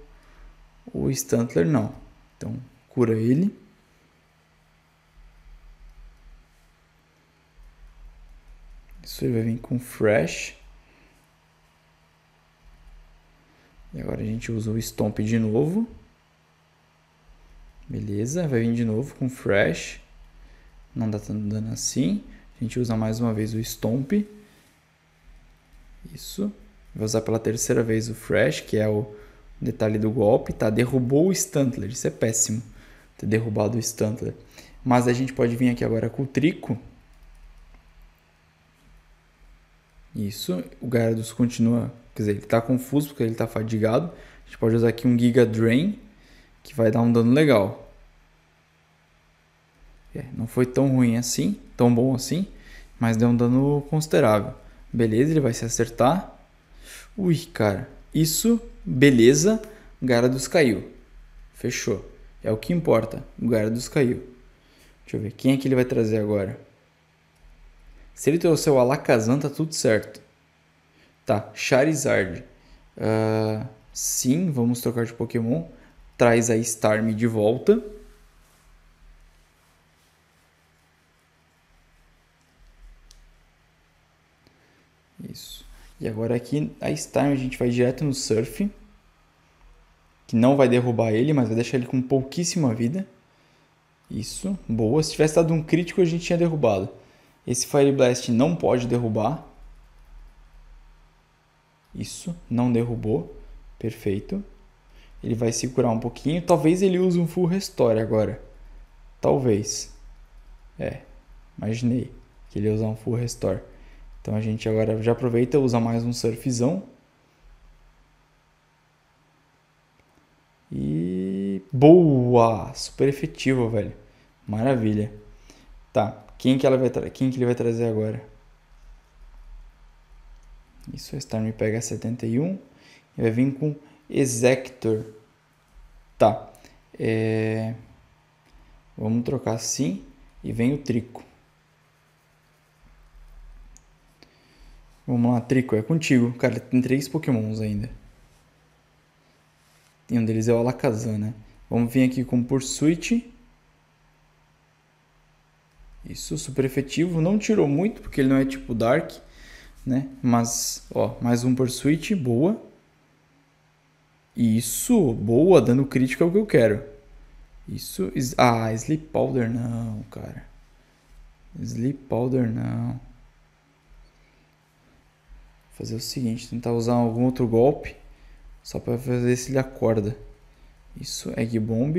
o Stuntler, não. Então, cura ele. Isso, ele vai vir com Fresh. E agora a gente usa o stomp de novo. Beleza, vai vir de novo com fresh. Não dá tanto dano assim. A gente usa mais uma vez o stomp. Isso. Vai usar pela terceira vez o fresh, que é o detalhe do golpe, tá? Derrubou o Stuntler, isso é péssimo, ter derrubado o Stuntler. Mas a gente pode vir aqui agora com o Trico. Isso, o Gyarados continua Quer dizer, ele está confuso porque ele está fadigado. A gente pode usar aqui um Giga Drain, que vai dar um dano legal. É, não foi tão ruim assim, tão bom assim, mas deu um dano considerável. Beleza, ele vai se acertar. Ui, cara, isso, beleza, dos caiu. Fechou. É o que importa, o dos caiu. Deixa eu ver, quem é que ele vai trazer agora? Se ele trouxer o Alakazam, tá tudo certo. Tá, Charizard. Uh, sim, vamos trocar de Pokémon. Traz a Starmie de volta. Isso. E agora aqui a Starmie a gente vai direto no Surf. Que não vai derrubar ele, mas vai deixar ele com pouquíssima vida. Isso, boa. Se tivesse dado um crítico, a gente tinha derrubado. Esse Fire Blast não pode derrubar. Isso, não derrubou. Perfeito. Ele vai segurar um pouquinho. Talvez ele use um full restore agora. Talvez. É, imaginei que ele ia usar um full restore. Então a gente agora já aproveita, usa mais um surfzão. E boa, super efetivo, velho. Maravilha. Tá, quem que ela vai quem que ele vai trazer agora? Isso, Storm pega 71 e vai vir com Exector. Tá. É... Vamos trocar assim e vem o Trico. Vamos lá, Trico, é contigo. Cara, tem três pokémons ainda. E um deles é o Alakazam, né? Vamos vir aqui com Pursuit. Isso, super efetivo. Não tirou muito, porque ele não é tipo Dark né? Mas, ó, mais um por switch, boa. Isso, boa, dando crítica é o que eu quero. Isso, is... ah, Sleep Powder não, cara. Sleep Powder não. Vou fazer o seguinte, tentar usar algum outro golpe. Só pra ver se ele acorda. Isso, Egg Bomb.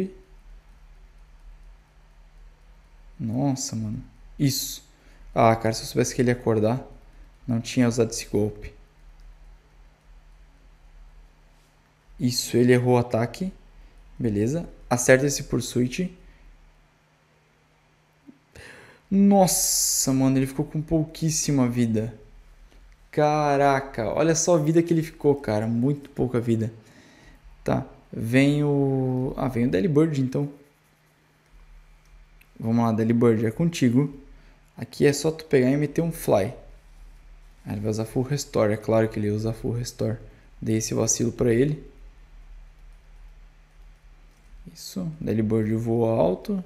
Nossa, mano. Isso. Ah, cara, se eu soubesse que ele ia acordar não tinha usado esse golpe. Isso, ele errou o ataque. Beleza. Acerta esse pursuit. Nossa, mano, ele ficou com pouquíssima vida. Caraca, olha só a vida que ele ficou, cara. Muito pouca vida. Tá, vem o... Ah, vem o Delibird, então. Vamos lá, Delibird, é contigo. Aqui é só tu pegar e meter um fly. Ele vai usar full restore, é claro que ele usa full restore. Dei esse vacilo para ele. Isso, daí board voa alto.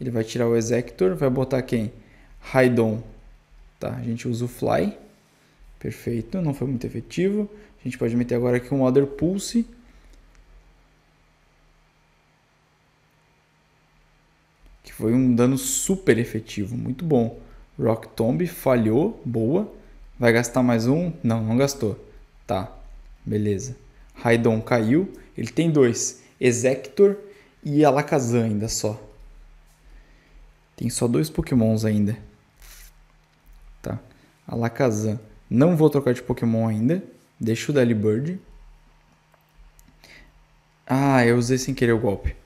Ele vai tirar o Executor, vai botar quem? Raidon. Tá, a gente usa o Fly. Perfeito, não foi muito efetivo. A gente pode meter agora aqui um Other Pulse. Que foi um dano super efetivo, muito bom. Rock Tomb falhou, boa. Vai gastar mais um? Não, não gastou. Tá, beleza. Raidon caiu. Ele tem dois. Exector e Alakazam ainda só. Tem só dois pokémons ainda. Tá. Alakazam. Não vou trocar de pokémon ainda. Deixa o Delibird. Ah, eu usei sem querer o golpe.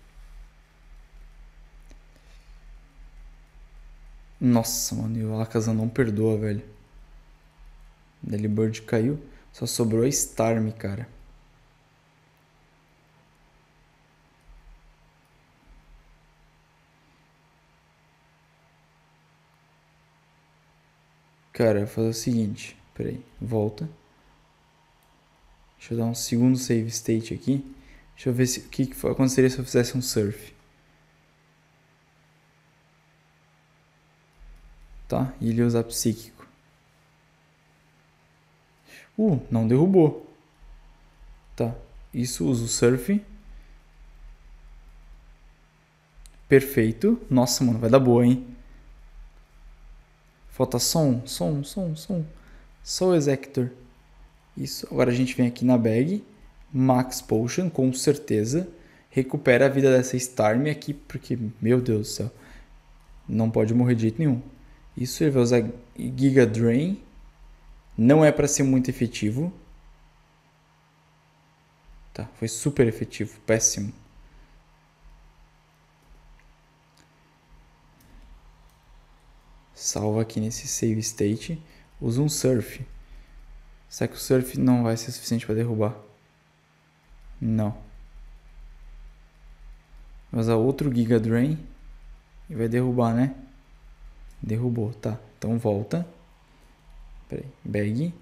Nossa, mano. E o Alakazam não perdoa, velho. Daily caiu. Só sobrou a Starm, cara. Cara, vou fazer o seguinte. Peraí, volta. Deixa eu dar um segundo save state aqui. Deixa eu ver se, o que, que aconteceria se eu fizesse um surf. Tá? E ele usa psíquico. Uh, não derrubou. Tá. Isso usa o surf. Perfeito. Nossa, mano, vai dar boa, hein? Falta som, som, som, som. Só o executor. Isso. Agora a gente vem aqui na bag. Max Potion, com certeza. Recupera a vida dessa Starm aqui, porque, meu Deus do céu. Não pode morrer de jeito nenhum. Isso, ele vai usar Giga Drain. Não é para ser muito efetivo. Tá, foi super efetivo, péssimo. Salva aqui nesse save state. Usa um surf. Será que o surf não vai ser suficiente para derrubar? Não. Vai usar outro Giga Drain e vai derrubar, né? Derrubou, tá. Então volta. Peraí, bag,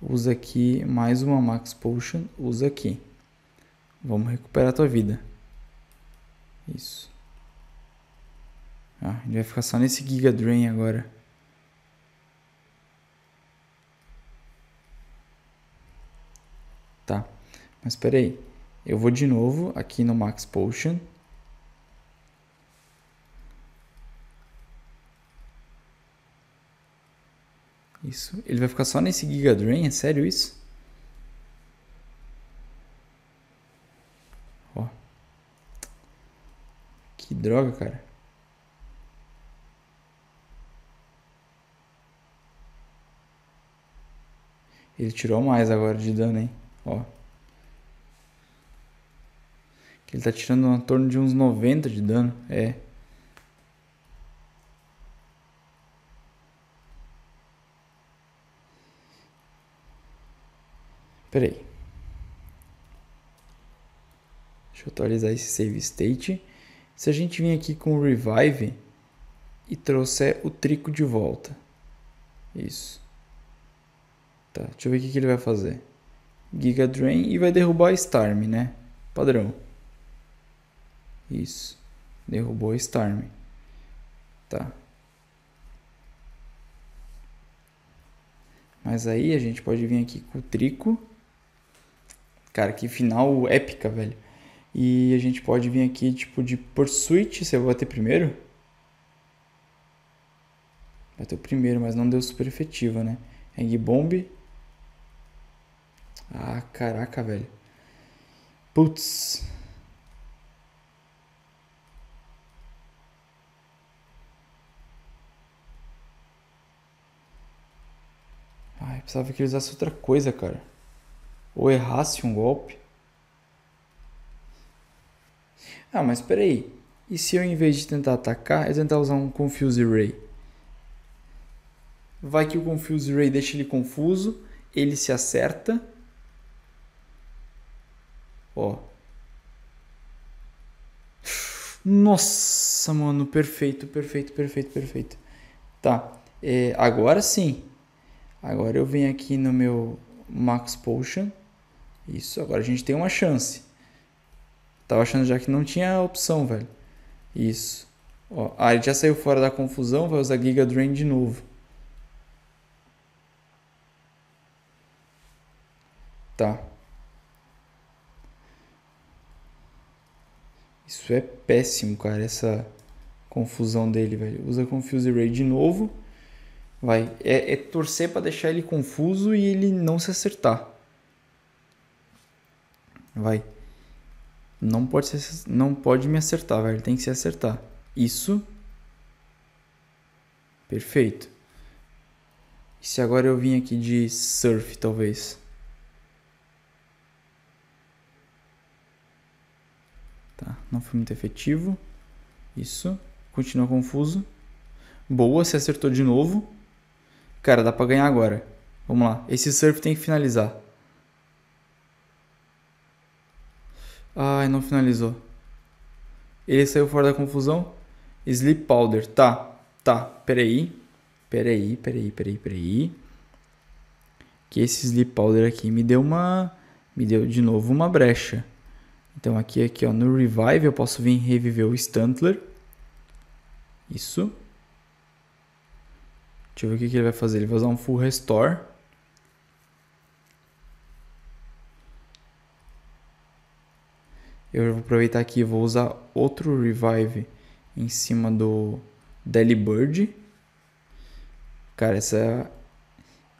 usa aqui mais uma max potion, usa aqui. Vamos recuperar tua vida. Isso. Ah, ele vai ficar só nesse Giga Drain agora. Tá, mas peraí. Eu vou de novo aqui no Max Potion. Isso. Ele vai ficar só nesse Giga Drain? É sério isso? Ó. Que droga, cara. Ele tirou mais agora de dano, hein? Ó. Ele tá tirando em torno de uns 90 de dano. É. Espera aí. Deixa eu atualizar esse save state. Se a gente vir aqui com o revive e trouxer o trico de volta. Isso. Tá, deixa eu ver o que ele vai fazer. Giga Drain e vai derrubar a Starm, né? Padrão. Isso. Derrubou a Starm. Tá. Mas aí a gente pode vir aqui com o Trico. Cara, que final épica, velho. E a gente pode vir aqui, tipo, de Pursuit, se eu bater primeiro. Bateu primeiro, mas não deu super efetiva, né? Hang Bomb. Ah, caraca, velho. Putz. Ai, precisava que ele usasse outra coisa, cara ou errasse um golpe. Ah, mas espera aí. E se eu, em vez de tentar atacar, eu tentar usar um Confuse Ray? Vai que o Confuse Ray deixa ele confuso, ele se acerta. Ó. Nossa, mano, perfeito, perfeito, perfeito, perfeito. Tá, é, agora sim. Agora eu venho aqui no meu Max Potion. Isso, agora a gente tem uma chance. Tava achando já que não tinha opção, velho. Isso. Ó, ah, ele já saiu fora da confusão, vai usar Giga Drain de novo. Tá. Isso é péssimo, cara, essa confusão dele, velho. Usa Confuse Ray de novo. Vai. É, é torcer para deixar ele confuso e ele não se acertar vai. Não pode, ser, não pode me acertar, velho. Ele tem que se acertar. Isso. Perfeito. E se agora eu vim aqui de surf, talvez? Tá, não foi muito efetivo. Isso. Continua confuso. Boa, se acertou de novo. Cara, dá pra ganhar agora. Vamos lá. Esse surf tem que finalizar. Ai, não finalizou. Ele saiu fora da confusão. Sleep Powder. Tá, tá. Peraí. Peraí, peraí, peraí, peraí. Que esse Sleep Powder aqui me deu uma. Me deu de novo uma brecha. Então aqui, aqui ó, no Revive eu posso vir reviver o Stuntler. Isso. Deixa eu ver o que, que ele vai fazer. Ele vai usar um Full Restore. Eu vou aproveitar aqui e vou usar outro Revive em cima do Delibird. Cara, essa,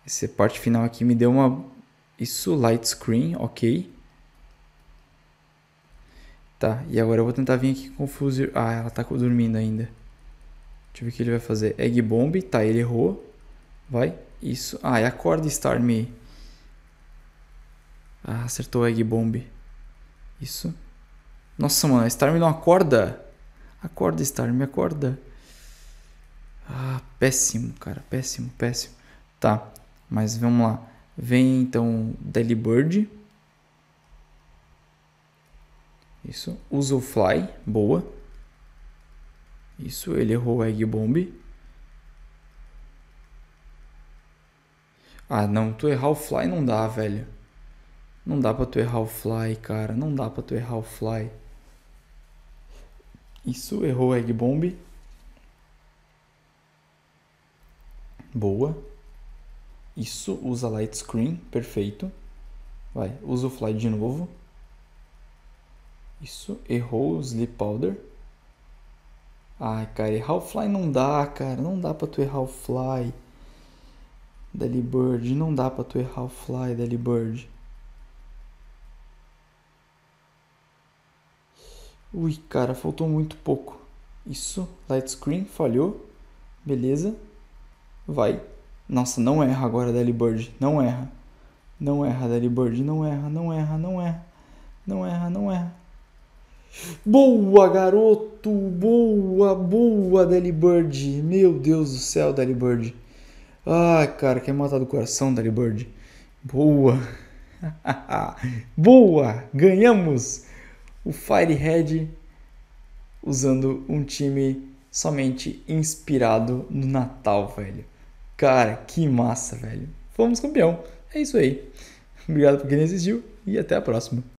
essa parte final aqui me deu uma... Isso, light screen, ok. Tá, e agora eu vou tentar vir aqui com o Fuse... Ah, ela tá dormindo ainda. Deixa eu ver o que ele vai fazer. Egg Bomb, tá, ele errou. Vai, isso. Ah, e acorda Star Me. Ah, acertou o Egg Bomb. Isso. Nossa, mano, a Star me não acorda. Acorda, Star, me acorda. Ah, péssimo, cara. Péssimo, péssimo. Tá, mas vamos lá. Vem então Daily Bird. Isso. Usa o Fly. Boa. Isso, ele errou o Egg Bomb. Ah, não. Tu errar o Fly não dá, velho. Não dá pra tu errar o Fly, cara. Não dá pra tu errar o Fly. Isso, errou Egg Bomb. Boa. Isso, usa Light Screen, perfeito. Vai, usa o Fly de novo. Isso, errou o Sleep Powder. Ai, cara, errar o Fly não dá, cara. Não dá pra tu errar o Fly. bird não dá pra tu errar o Fly, bird Ui, cara, faltou muito pouco. Isso, light screen, falhou. Beleza. Vai. Nossa, não erra agora, Deli Bird. Não erra. Não erra, Deli Bird. Não erra, não erra, não erra. Não erra, não erra. Boa, garoto! Boa, boa, Deli Bird. Meu Deus do céu, Deli Bird. Ai, cara, quer matar do coração, Deli Bird. Boa. boa! Ganhamos! o Firehead usando um time somente inspirado no Natal, velho. Cara, que massa, velho. Fomos campeão. É isso aí. Obrigado por quem assistiu e até a próxima.